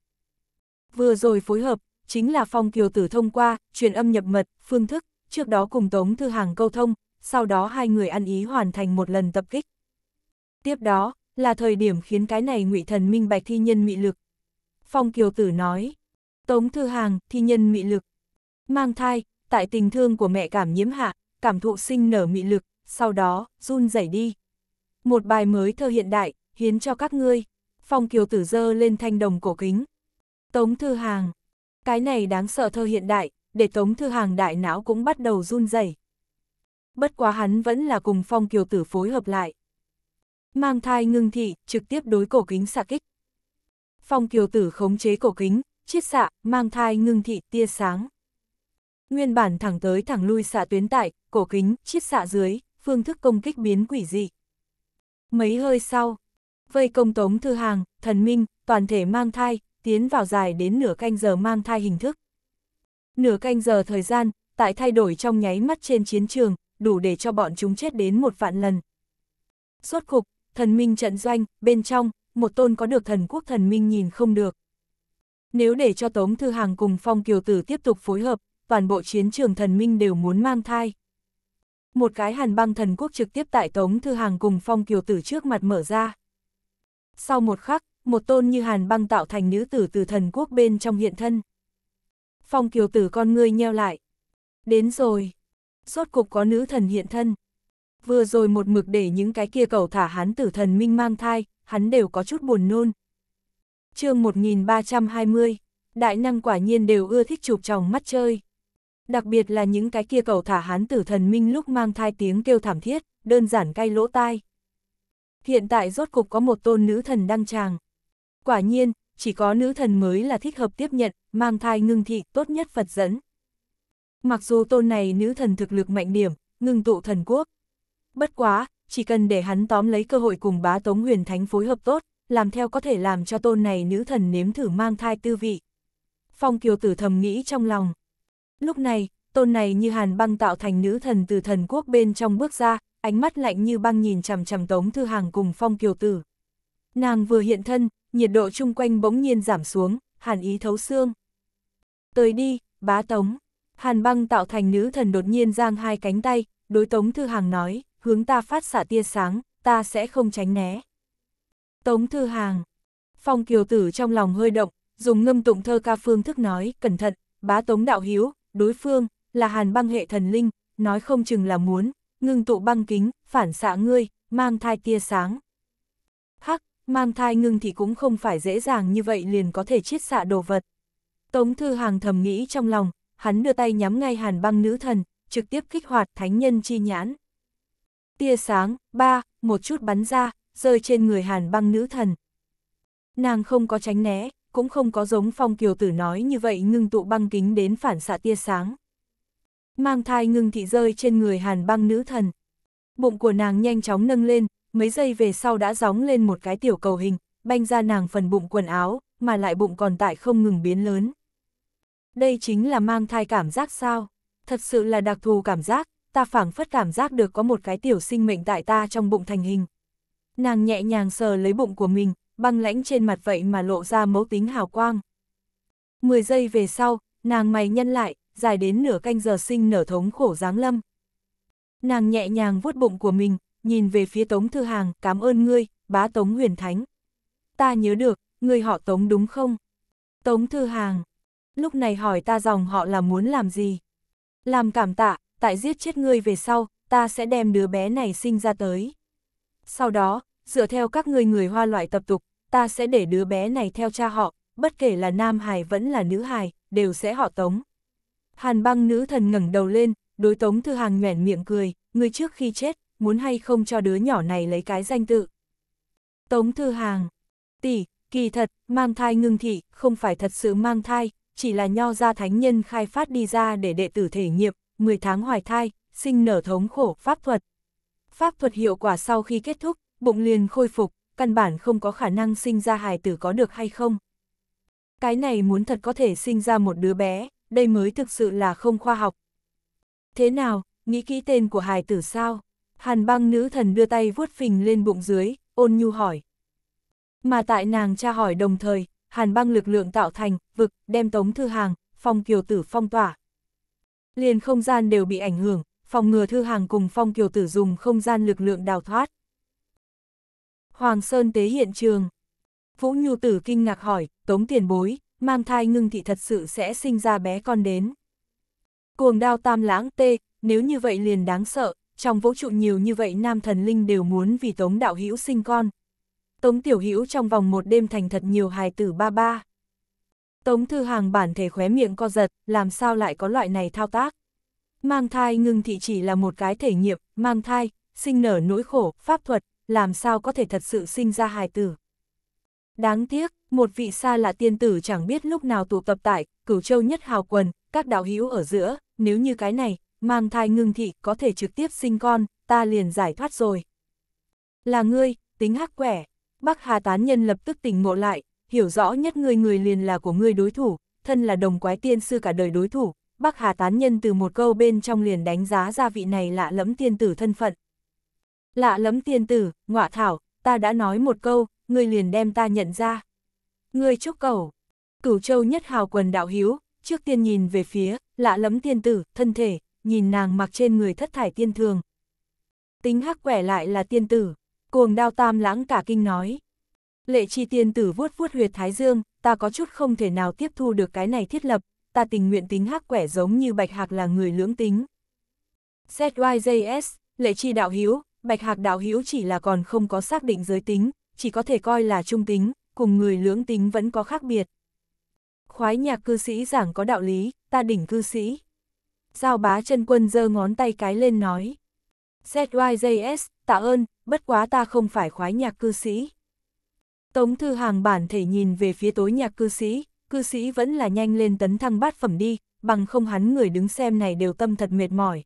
Vừa rồi phối hợp, chính là phong kiều tử thông qua, truyền âm nhập mật, phương thức, trước đó cùng Tống Thư Hàng câu thông, sau đó hai người ăn ý hoàn thành một lần tập kích. Tiếp đó, là thời điểm khiến cái này ngụy thần minh bạch thi nhân mị lực. Phong Kiều Tử nói, Tống Thư Hàng, thi nhân mị lực. Mang thai, tại tình thương của mẹ cảm nhiễm hạ, cảm thụ sinh nở mị lực, sau đó, run rẩy đi. Một bài mới thơ hiện đại, hiến cho các ngươi. Phong Kiều Tử dơ lên thanh đồng cổ kính. Tống Thư Hàng, cái này đáng sợ thơ hiện đại, để Tống Thư Hàng đại não cũng bắt đầu run rẩy. Bất quá hắn vẫn là cùng Phong Kiều Tử phối hợp lại. Mang thai ngưng thị, trực tiếp đối cổ kính xạ kích. Phong Kiều Tử khống chế cổ kính, chiết xạ, mang thai ngưng thị tia sáng. Nguyên bản thẳng tới thẳng lui xạ tuyến tại, cổ kính, chiết xạ dưới, phương thức công kích biến quỷ dị. Mấy hơi sau, vây công Tống Thư Hàng, thần minh, toàn thể mang thai, tiến vào dài đến nửa canh giờ mang thai hình thức. Nửa canh giờ thời gian, tại thay đổi trong nháy mắt trên chiến trường, đủ để cho bọn chúng chết đến một vạn lần. Suốt cục, thần minh trận doanh, bên trong, một tôn có được thần quốc thần minh nhìn không được. Nếu để cho Tống Thư Hàng cùng Phong Kiều Tử tiếp tục phối hợp, toàn bộ chiến trường thần minh đều muốn mang thai. Một cái hàn băng thần quốc trực tiếp tại Tống Thư Hàng cùng Phong Kiều Tử trước mặt mở ra. Sau một khắc, một tôn như hàn băng tạo thành nữ tử từ thần quốc bên trong hiện thân. Phong kiều tử con ngươi nheo lại. Đến rồi. Rốt cục có nữ thần hiện thân. Vừa rồi một mực để những cái kia cầu thả hắn tử thần minh mang thai, hắn đều có chút buồn nôn. chương 1320, đại năng quả nhiên đều ưa thích chụp tròng mắt chơi. Đặc biệt là những cái kia cầu thả hán tử thần minh lúc mang thai tiếng kêu thảm thiết, đơn giản cay lỗ tai. Hiện tại rốt cục có một tôn nữ thần đăng tràng. Quả nhiên, chỉ có nữ thần mới là thích hợp tiếp nhận, mang thai ngưng thị, tốt nhất Phật dẫn. Mặc dù tôn này nữ thần thực lực mạnh điểm, ngưng tụ thần quốc. Bất quá, chỉ cần để hắn tóm lấy cơ hội cùng bá tống huyền thánh phối hợp tốt, làm theo có thể làm cho tôn này nữ thần nếm thử mang thai tư vị. Phong kiều tử thầm nghĩ trong lòng. Lúc này, tôn này như hàn băng tạo thành nữ thần từ thần quốc bên trong bước ra, ánh mắt lạnh như băng nhìn chằm chằm tống thư hàng cùng phong kiều tử. Nàng vừa hiện thân, nhiệt độ chung quanh bỗng nhiên giảm xuống, hàn ý thấu xương. Tới đi, bá tống. Hàn băng tạo thành nữ thần đột nhiên giang hai cánh tay, đối tống thư hàng nói, hướng ta phát xạ tia sáng, ta sẽ không tránh né. Tống thư hàng. Phong kiều tử trong lòng hơi động, dùng ngâm tụng thơ ca phương thức nói, cẩn thận, bá tống đạo hiếu, đối phương, là hàn băng hệ thần linh, nói không chừng là muốn, ngưng tụ băng kính, phản xạ ngươi, mang thai tia sáng. Hắc, mang thai ngưng thì cũng không phải dễ dàng như vậy liền có thể chiết xạ đồ vật. Tống Thư Hàng thầm nghĩ trong lòng, hắn đưa tay nhắm ngay hàn băng nữ thần, trực tiếp kích hoạt thánh nhân chi nhãn. Tia sáng, ba, một chút bắn ra, rơi trên người hàn băng nữ thần. Nàng không có tránh né, cũng không có giống phong kiều tử nói như vậy ngưng tụ băng kính đến phản xạ tia sáng. Mang thai ngưng thị rơi trên người hàn băng nữ thần. Bụng của nàng nhanh chóng nâng lên, mấy giây về sau đã gióng lên một cái tiểu cầu hình, banh ra nàng phần bụng quần áo, mà lại bụng còn tại không ngừng biến lớn. Đây chính là mang thai cảm giác sao? Thật sự là đặc thù cảm giác, ta phảng phất cảm giác được có một cái tiểu sinh mệnh tại ta trong bụng thành hình. Nàng nhẹ nhàng sờ lấy bụng của mình, băng lãnh trên mặt vậy mà lộ ra mấu tính hào quang. Mười giây về sau, nàng mày nhân lại, dài đến nửa canh giờ sinh nở thống khổ dáng lâm. Nàng nhẹ nhàng vuốt bụng của mình, nhìn về phía Tống Thư Hàng, cảm ơn ngươi, bá Tống Huyền Thánh. Ta nhớ được, ngươi họ Tống đúng không? Tống Thư Hàng, lúc này hỏi ta dòng họ là muốn làm gì? Làm cảm tạ, tại giết chết ngươi về sau, ta sẽ đem đứa bé này sinh ra tới. Sau đó, dựa theo các ngươi người hoa loại tập tục, ta sẽ để đứa bé này theo cha họ, bất kể là nam hài vẫn là nữ hài, đều sẽ họ Tống. Hàn băng nữ thần ngẩng đầu lên, đối Tống Thư Hàng nhoẻn miệng cười, ngươi trước khi chết, muốn hay không cho đứa nhỏ này lấy cái danh tự. Tống Thư Hàng, tỷ, kỳ thật, mang thai ngưng thị, không phải thật sự mang thai, chỉ là nho gia thánh nhân khai phát đi ra để đệ tử thể nghiệm 10 tháng hoài thai, sinh nở thống khổ, pháp thuật. Pháp thuật hiệu quả sau khi kết thúc, bụng liền khôi phục, căn bản không có khả năng sinh ra hài tử có được hay không. Cái này muốn thật có thể sinh ra một đứa bé, đây mới thực sự là không khoa học. Thế nào, nghĩ kỹ tên của hài tử sao? Hàn băng nữ thần đưa tay vuốt phình lên bụng dưới, ôn nhu hỏi. Mà tại nàng tra hỏi đồng thời, hàn băng lực lượng tạo thành, vực, đem tống thư hàng, phong kiều tử phong tỏa. Liền không gian đều bị ảnh hưởng, phòng ngừa thư hàng cùng phong kiều tử dùng không gian lực lượng đào thoát. Hoàng Sơn tế hiện trường. Vũ Nhu Tử kinh ngạc hỏi, tống tiền bối, mang thai ngưng thị thật sự sẽ sinh ra bé con đến. Cuồng đao tam lãng tê, nếu như vậy liền đáng sợ, trong vũ trụ nhiều như vậy nam thần linh đều muốn vì Tống Đạo Hữu sinh con. Tống Tiểu Hữu trong vòng một đêm thành thật nhiều hài tử ba ba. Tống Thư Hàng bản thể khóe miệng co giật, làm sao lại có loại này thao tác. Mang thai ngưng thị chỉ là một cái thể nghiệm, mang thai, sinh nở nỗi khổ, pháp thuật, làm sao có thể thật sự sinh ra hài tử. Đáng tiếc, một vị xa lạ tiên tử chẳng biết lúc nào tụ tập tại, cửu châu nhất hào quần, các đạo hữu ở giữa, nếu như cái này, mang thai ngưng thị có thể trực tiếp sinh con, ta liền giải thoát rồi. Là ngươi, tính hắc quẻ, Bắc Hà tán nhân lập tức tỉnh ngộ lại, hiểu rõ nhất ngươi người liền là của ngươi đối thủ, thân là đồng quái tiên sư cả đời đối thủ, Bắc Hà tán nhân từ một câu bên trong liền đánh giá ra vị này lạ lẫm tiên tử thân phận. Lạ lẫm tiên tử, ngọa thảo, ta đã nói một câu, ngươi liền đem ta nhận ra. Ngươi chúc cầu, cửu châu nhất hào quần đạo hiếu, trước tiên nhìn về phía, lạ lẫm tiên tử, thân thể, nhìn nàng mặc trên người thất thải tiên thường. Tính hắc quẻ lại là tiên tử, cuồng đao tam lãng cả kinh nói. Lệ chi tiên tử vuốt vuốt huyệt thái dương, ta có chút không thể nào tiếp thu được cái này thiết lập, ta tình nguyện tính hắc quẻ giống như bạch hạc là người lưỡng tính. ZYJS, lệ chi đạo hiếu, bạch hạc đạo hiếu chỉ là còn không có xác định giới tính, chỉ có thể coi là trung tính, cùng người lưỡng tính vẫn có khác biệt. Khoái nhạc cư sĩ giảng có đạo lý, ta đỉnh cư sĩ. Giao bá chân quân giơ ngón tay cái lên nói. ZYJS, tạ ơn, bất quá ta không phải khoái nhạc cư sĩ. Tống Thư Hàng bản thể nhìn về phía tối nhạc cư sĩ, cư sĩ vẫn là nhanh lên tấn thăng bát phẩm đi, bằng không hắn người đứng xem này đều tâm thật mệt mỏi.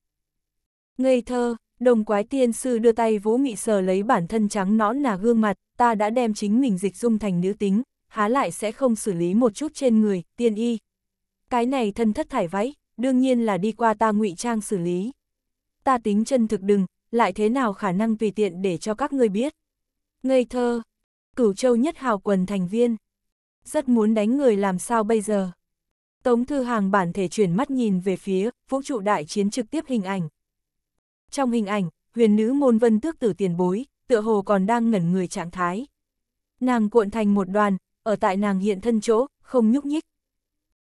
Ngây thơ, đồng quái tiên sư đưa tay vũ mị sờ lấy bản thân trắng nõn nà gương mặt, ta đã đem chính mình dịch dung thành nữ tính, há lại sẽ không xử lý một chút trên người, tiên y. Cái này thân thất thải váy, đương nhiên là đi qua ta ngụy trang xử lý. Ta tính chân thực đừng, lại thế nào khả năng tùy tiện để cho các ngươi biết. Ngây thơ, cửu châu nhất hào quần thành viên. Rất muốn đánh người làm sao bây giờ. Tống Thư Hàng bản thể chuyển mắt nhìn về phía vũ trụ đại chiến trực tiếp hình ảnh. Trong hình ảnh, huyền nữ môn vân tước tử tiền bối, tựa hồ còn đang ngẩn người trạng thái. Nàng cuộn thành một đoàn, ở tại nàng hiện thân chỗ, không nhúc nhích.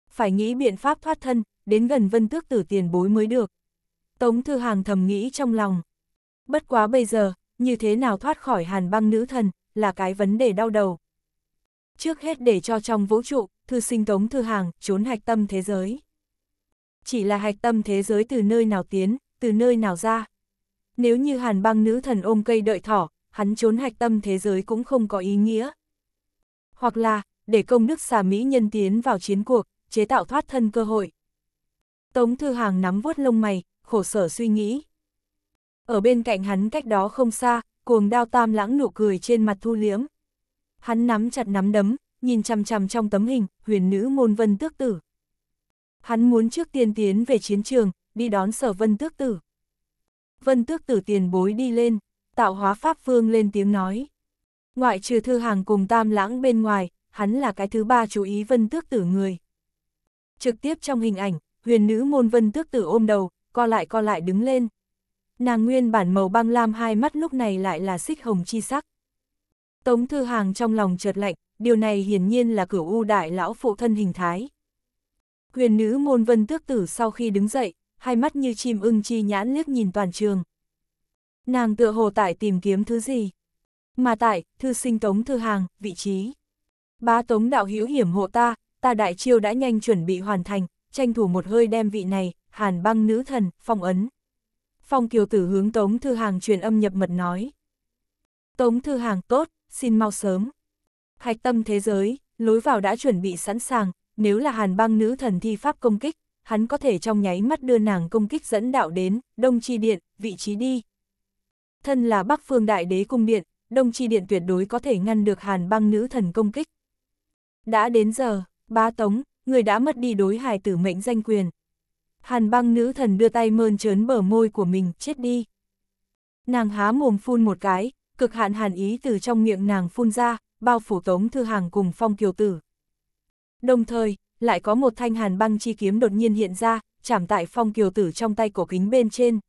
Phải nghĩ biện pháp thoát thân, đến gần vân tước tử tiền bối mới được. Tống Thư Hàng thầm nghĩ trong lòng. Bất quá bây giờ, như thế nào thoát khỏi hàn băng nữ thần, là cái vấn đề đau đầu. Trước hết để cho trong vũ trụ, thư sinh Tống Thư Hàng trốn hạch tâm thế giới. Chỉ là hạch tâm thế giới từ nơi nào tiến, từ nơi nào ra. Nếu như hàn băng nữ thần ôm cây đợi thỏ, hắn trốn hạch tâm thế giới cũng không có ý nghĩa. Hoặc là, để công đức xà Mỹ nhân tiến vào chiến cuộc, chế tạo thoát thân cơ hội. Tống Thư Hàng nắm vuốt lông mày, khổ sở suy nghĩ. Ở bên cạnh hắn cách đó không xa, cuồng đao tam lãng nụ cười trên mặt thu liếm. Hắn nắm chặt nắm đấm, nhìn chằm chằm trong tấm hình, huyền nữ môn vân tước tử. Hắn muốn trước tiên tiến về chiến trường, đi đón sở vân tước tử. Vân tước tử tiền bối đi lên, tạo hóa pháp vương lên tiếng nói. Ngoại trừ thư hàng cùng tam lãng bên ngoài, hắn là cái thứ ba chú ý vân tước tử người. Trực tiếp trong hình ảnh, huyền nữ môn vân tước tử ôm đầu, co lại co lại đứng lên. Nàng nguyên bản màu băng lam hai mắt lúc này lại là xích hồng chi sắc. Tống Thư Hàng trong lòng chợt lạnh, điều này hiển nhiên là cửu u đại lão phụ thân hình thái. Huyền nữ môn vân tước tử sau khi đứng dậy, hai mắt như chim ưng chi nhãn liếc nhìn toàn trường. Nàng tựa hồ tại tìm kiếm thứ gì? Mà tại, thư sinh Tống Thư Hàng, vị trí. Bá Tống đạo hữu hiểm hộ ta, ta đại chiêu đã nhanh chuẩn bị hoàn thành, tranh thủ một hơi đem vị này, hàn băng nữ thần, phong ấn. Phong kiều tử hướng Tống Thư Hàng truyền âm nhập mật nói. Tống Thư Hàng tốt, xin mau sớm. Hạch tâm thế giới, lối vào đã chuẩn bị sẵn sàng, nếu là hàn băng nữ thần thi pháp công kích, hắn có thể trong nháy mắt đưa nàng công kích dẫn đạo đến, đông chi điện, vị trí đi. Thân là bắc phương đại đế cung điện, đông chi điện tuyệt đối có thể ngăn được hàn băng nữ thần công kích. Đã đến giờ, ba tống, người đã mất đi đối hài tử mệnh danh quyền. Hàn băng nữ thần đưa tay mơn trớn bờ môi của mình, chết đi. Nàng há mồm phun một cái, cực hạn hàn ý từ trong miệng nàng phun ra, bao phủ tống thư hàng cùng phong kiều tử. Đồng thời, lại có một thanh hàn băng chi kiếm đột nhiên hiện ra, chạm tại phong kiều tử trong tay cổ kính bên trên.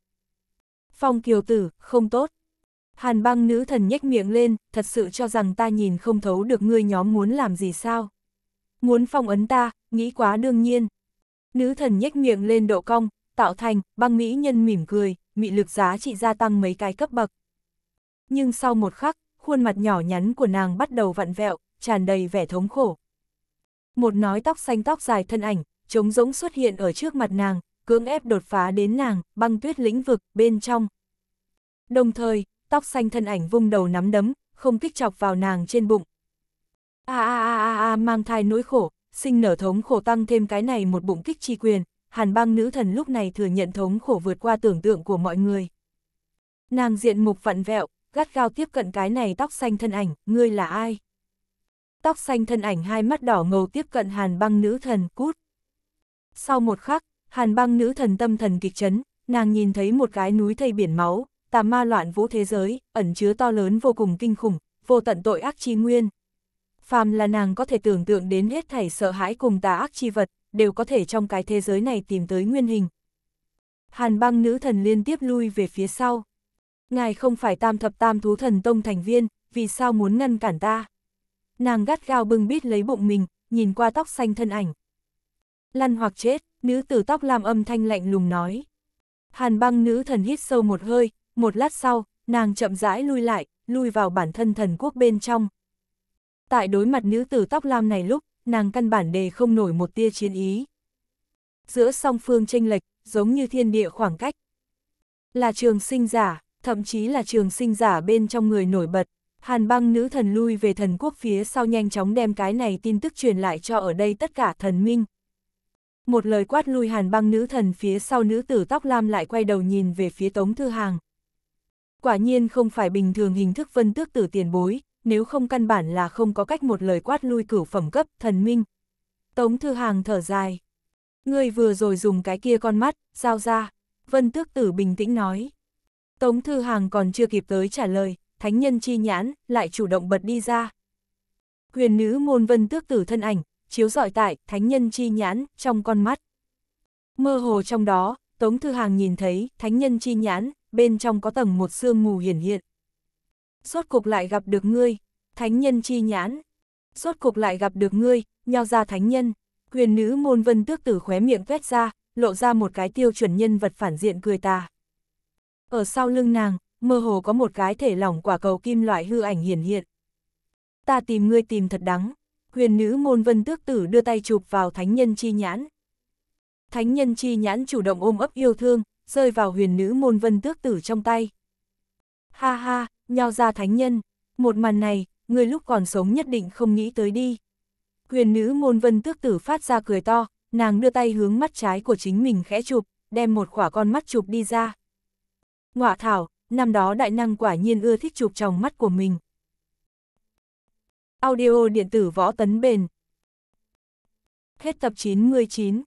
Phong kiều tử, không tốt. Hàn băng nữ thần nhếch miệng lên, thật sự cho rằng ta nhìn không thấu được ngươi nhóm muốn làm gì sao. Muốn phong ấn ta, nghĩ quá đương nhiên. Nữ thần nhếch miệng lên độ cong, tạo thành, băng mỹ nhân mỉm cười, mị lực giá trị gia tăng mấy cái cấp bậc. Nhưng sau một khắc, khuôn mặt nhỏ nhắn của nàng bắt đầu vặn vẹo, tràn đầy vẻ thống khổ. Một nói tóc xanh tóc dài thân ảnh, trống rỗng xuất hiện ở trước mặt nàng, cưỡng ép đột phá đến nàng, băng tuyết lĩnh vực, bên trong. Đồng thời, tóc xanh thân ảnh vung đầu nắm đấm, không kích chọc vào nàng trên bụng. a a a a a mang thai nỗi khổ, sinh nở thống khổ tăng thêm cái này một bụng kích chi quyền, hàn băng nữ thần lúc này thừa nhận thống khổ vượt qua tưởng tượng của mọi người. Nàng diện mục vặn vẹo, gắt gao tiếp cận cái này tóc xanh thân ảnh, ngươi là ai? Tóc xanh thân ảnh hai mắt đỏ ngầu tiếp cận hàn băng nữ thần, cút. Sau một khắc, hàn băng nữ thần tâm thần kịch chấn, nàng nhìn thấy một cái núi thây biển máu, tà ma loạn vũ thế giới, ẩn chứa to lớn vô cùng kinh khủng, vô tận tội ác chi nguyên, phàm là nàng có thể tưởng tượng đến hết thảy sợ hãi cùng tà ác chi vật, đều có thể trong cái thế giới này tìm tới nguyên hình. Hàn băng nữ thần liên tiếp lui về phía sau. Ngài không phải tam thập tam thú thần tông thành viên, vì sao muốn ngăn cản ta? Nàng gắt gao bưng bít lấy bụng mình, nhìn qua tóc xanh thân ảnh. Lăn hoặc chết, nữ tử tóc làm âm thanh lạnh lùng nói. Hàn băng nữ thần hít sâu một hơi, một lát sau, nàng chậm rãi lui lại, lui vào bản thân thần quốc bên trong tại đối mặt nữ tử tóc lam này lúc, nàng căn bản đề không nổi một tia chiến ý. Giữa song phương tranh lệch, giống như thiên địa khoảng cách. Là trường sinh giả, thậm chí là trường sinh giả bên trong người nổi bật, hàn băng nữ thần lui về thần quốc phía sau nhanh chóng đem cái này tin tức truyền lại cho ở đây tất cả thần minh. Một lời quát lui hàn băng nữ thần phía sau nữ tử tóc lam lại quay đầu nhìn về phía tống thư hàng. Quả nhiên không phải bình thường hình thức vân tước tử tiền bối, nếu không căn bản là không có cách một lời quát lui cửu phẩm cấp, thần minh. Tống Thư Hàng thở dài. Người vừa rồi dùng cái kia con mắt, giao ra. Vân Tước Tử bình tĩnh nói. Tống Thư Hàng còn chưa kịp tới trả lời, thánh nhân chi nhãn, lại chủ động bật đi ra. Huyền nữ môn Vân Tước Tử thân ảnh, chiếu dọi tại, thánh nhân chi nhãn, trong con mắt. Mơ hồ trong đó, Tống Thư Hàng nhìn thấy, thánh nhân chi nhãn, bên trong có tầng một sương mù hiển hiện. Rốt cục lại gặp được ngươi, thánh nhân chi nhãn. Rốt cục lại gặp được ngươi, nho ra thánh nhân. Huyền nữ môn vân tước tử khóe miệng quét ra, lộ ra một cái tiêu chuẩn nhân vật phản diện cười tà. Ở sau lưng nàng, mơ hồ có một cái thể lỏng quả cầu kim loại hư ảnh hiển hiện. Ta tìm ngươi tìm thật đắng. Huyền nữ môn vân tước tử đưa tay chụp vào thánh nhân chi nhãn. Thánh nhân chi nhãn chủ động ôm ấp yêu thương, rơi vào huyền nữ môn vân tước tử trong tay. Ha ha, nho ra thánh nhân, một màn này, người lúc còn sống nhất định không nghĩ tới đi. Huyền nữ môn vân tước tử phát ra cười to, nàng đưa tay hướng mắt trái của chính mình khẽ chụp, đem một quả con mắt chụp đi ra. Ngọa thảo, năm đó đại năng quả nhiên ưa thích chụp trong mắt của mình. Audio điện tử võ tấn bền. Hết tập 99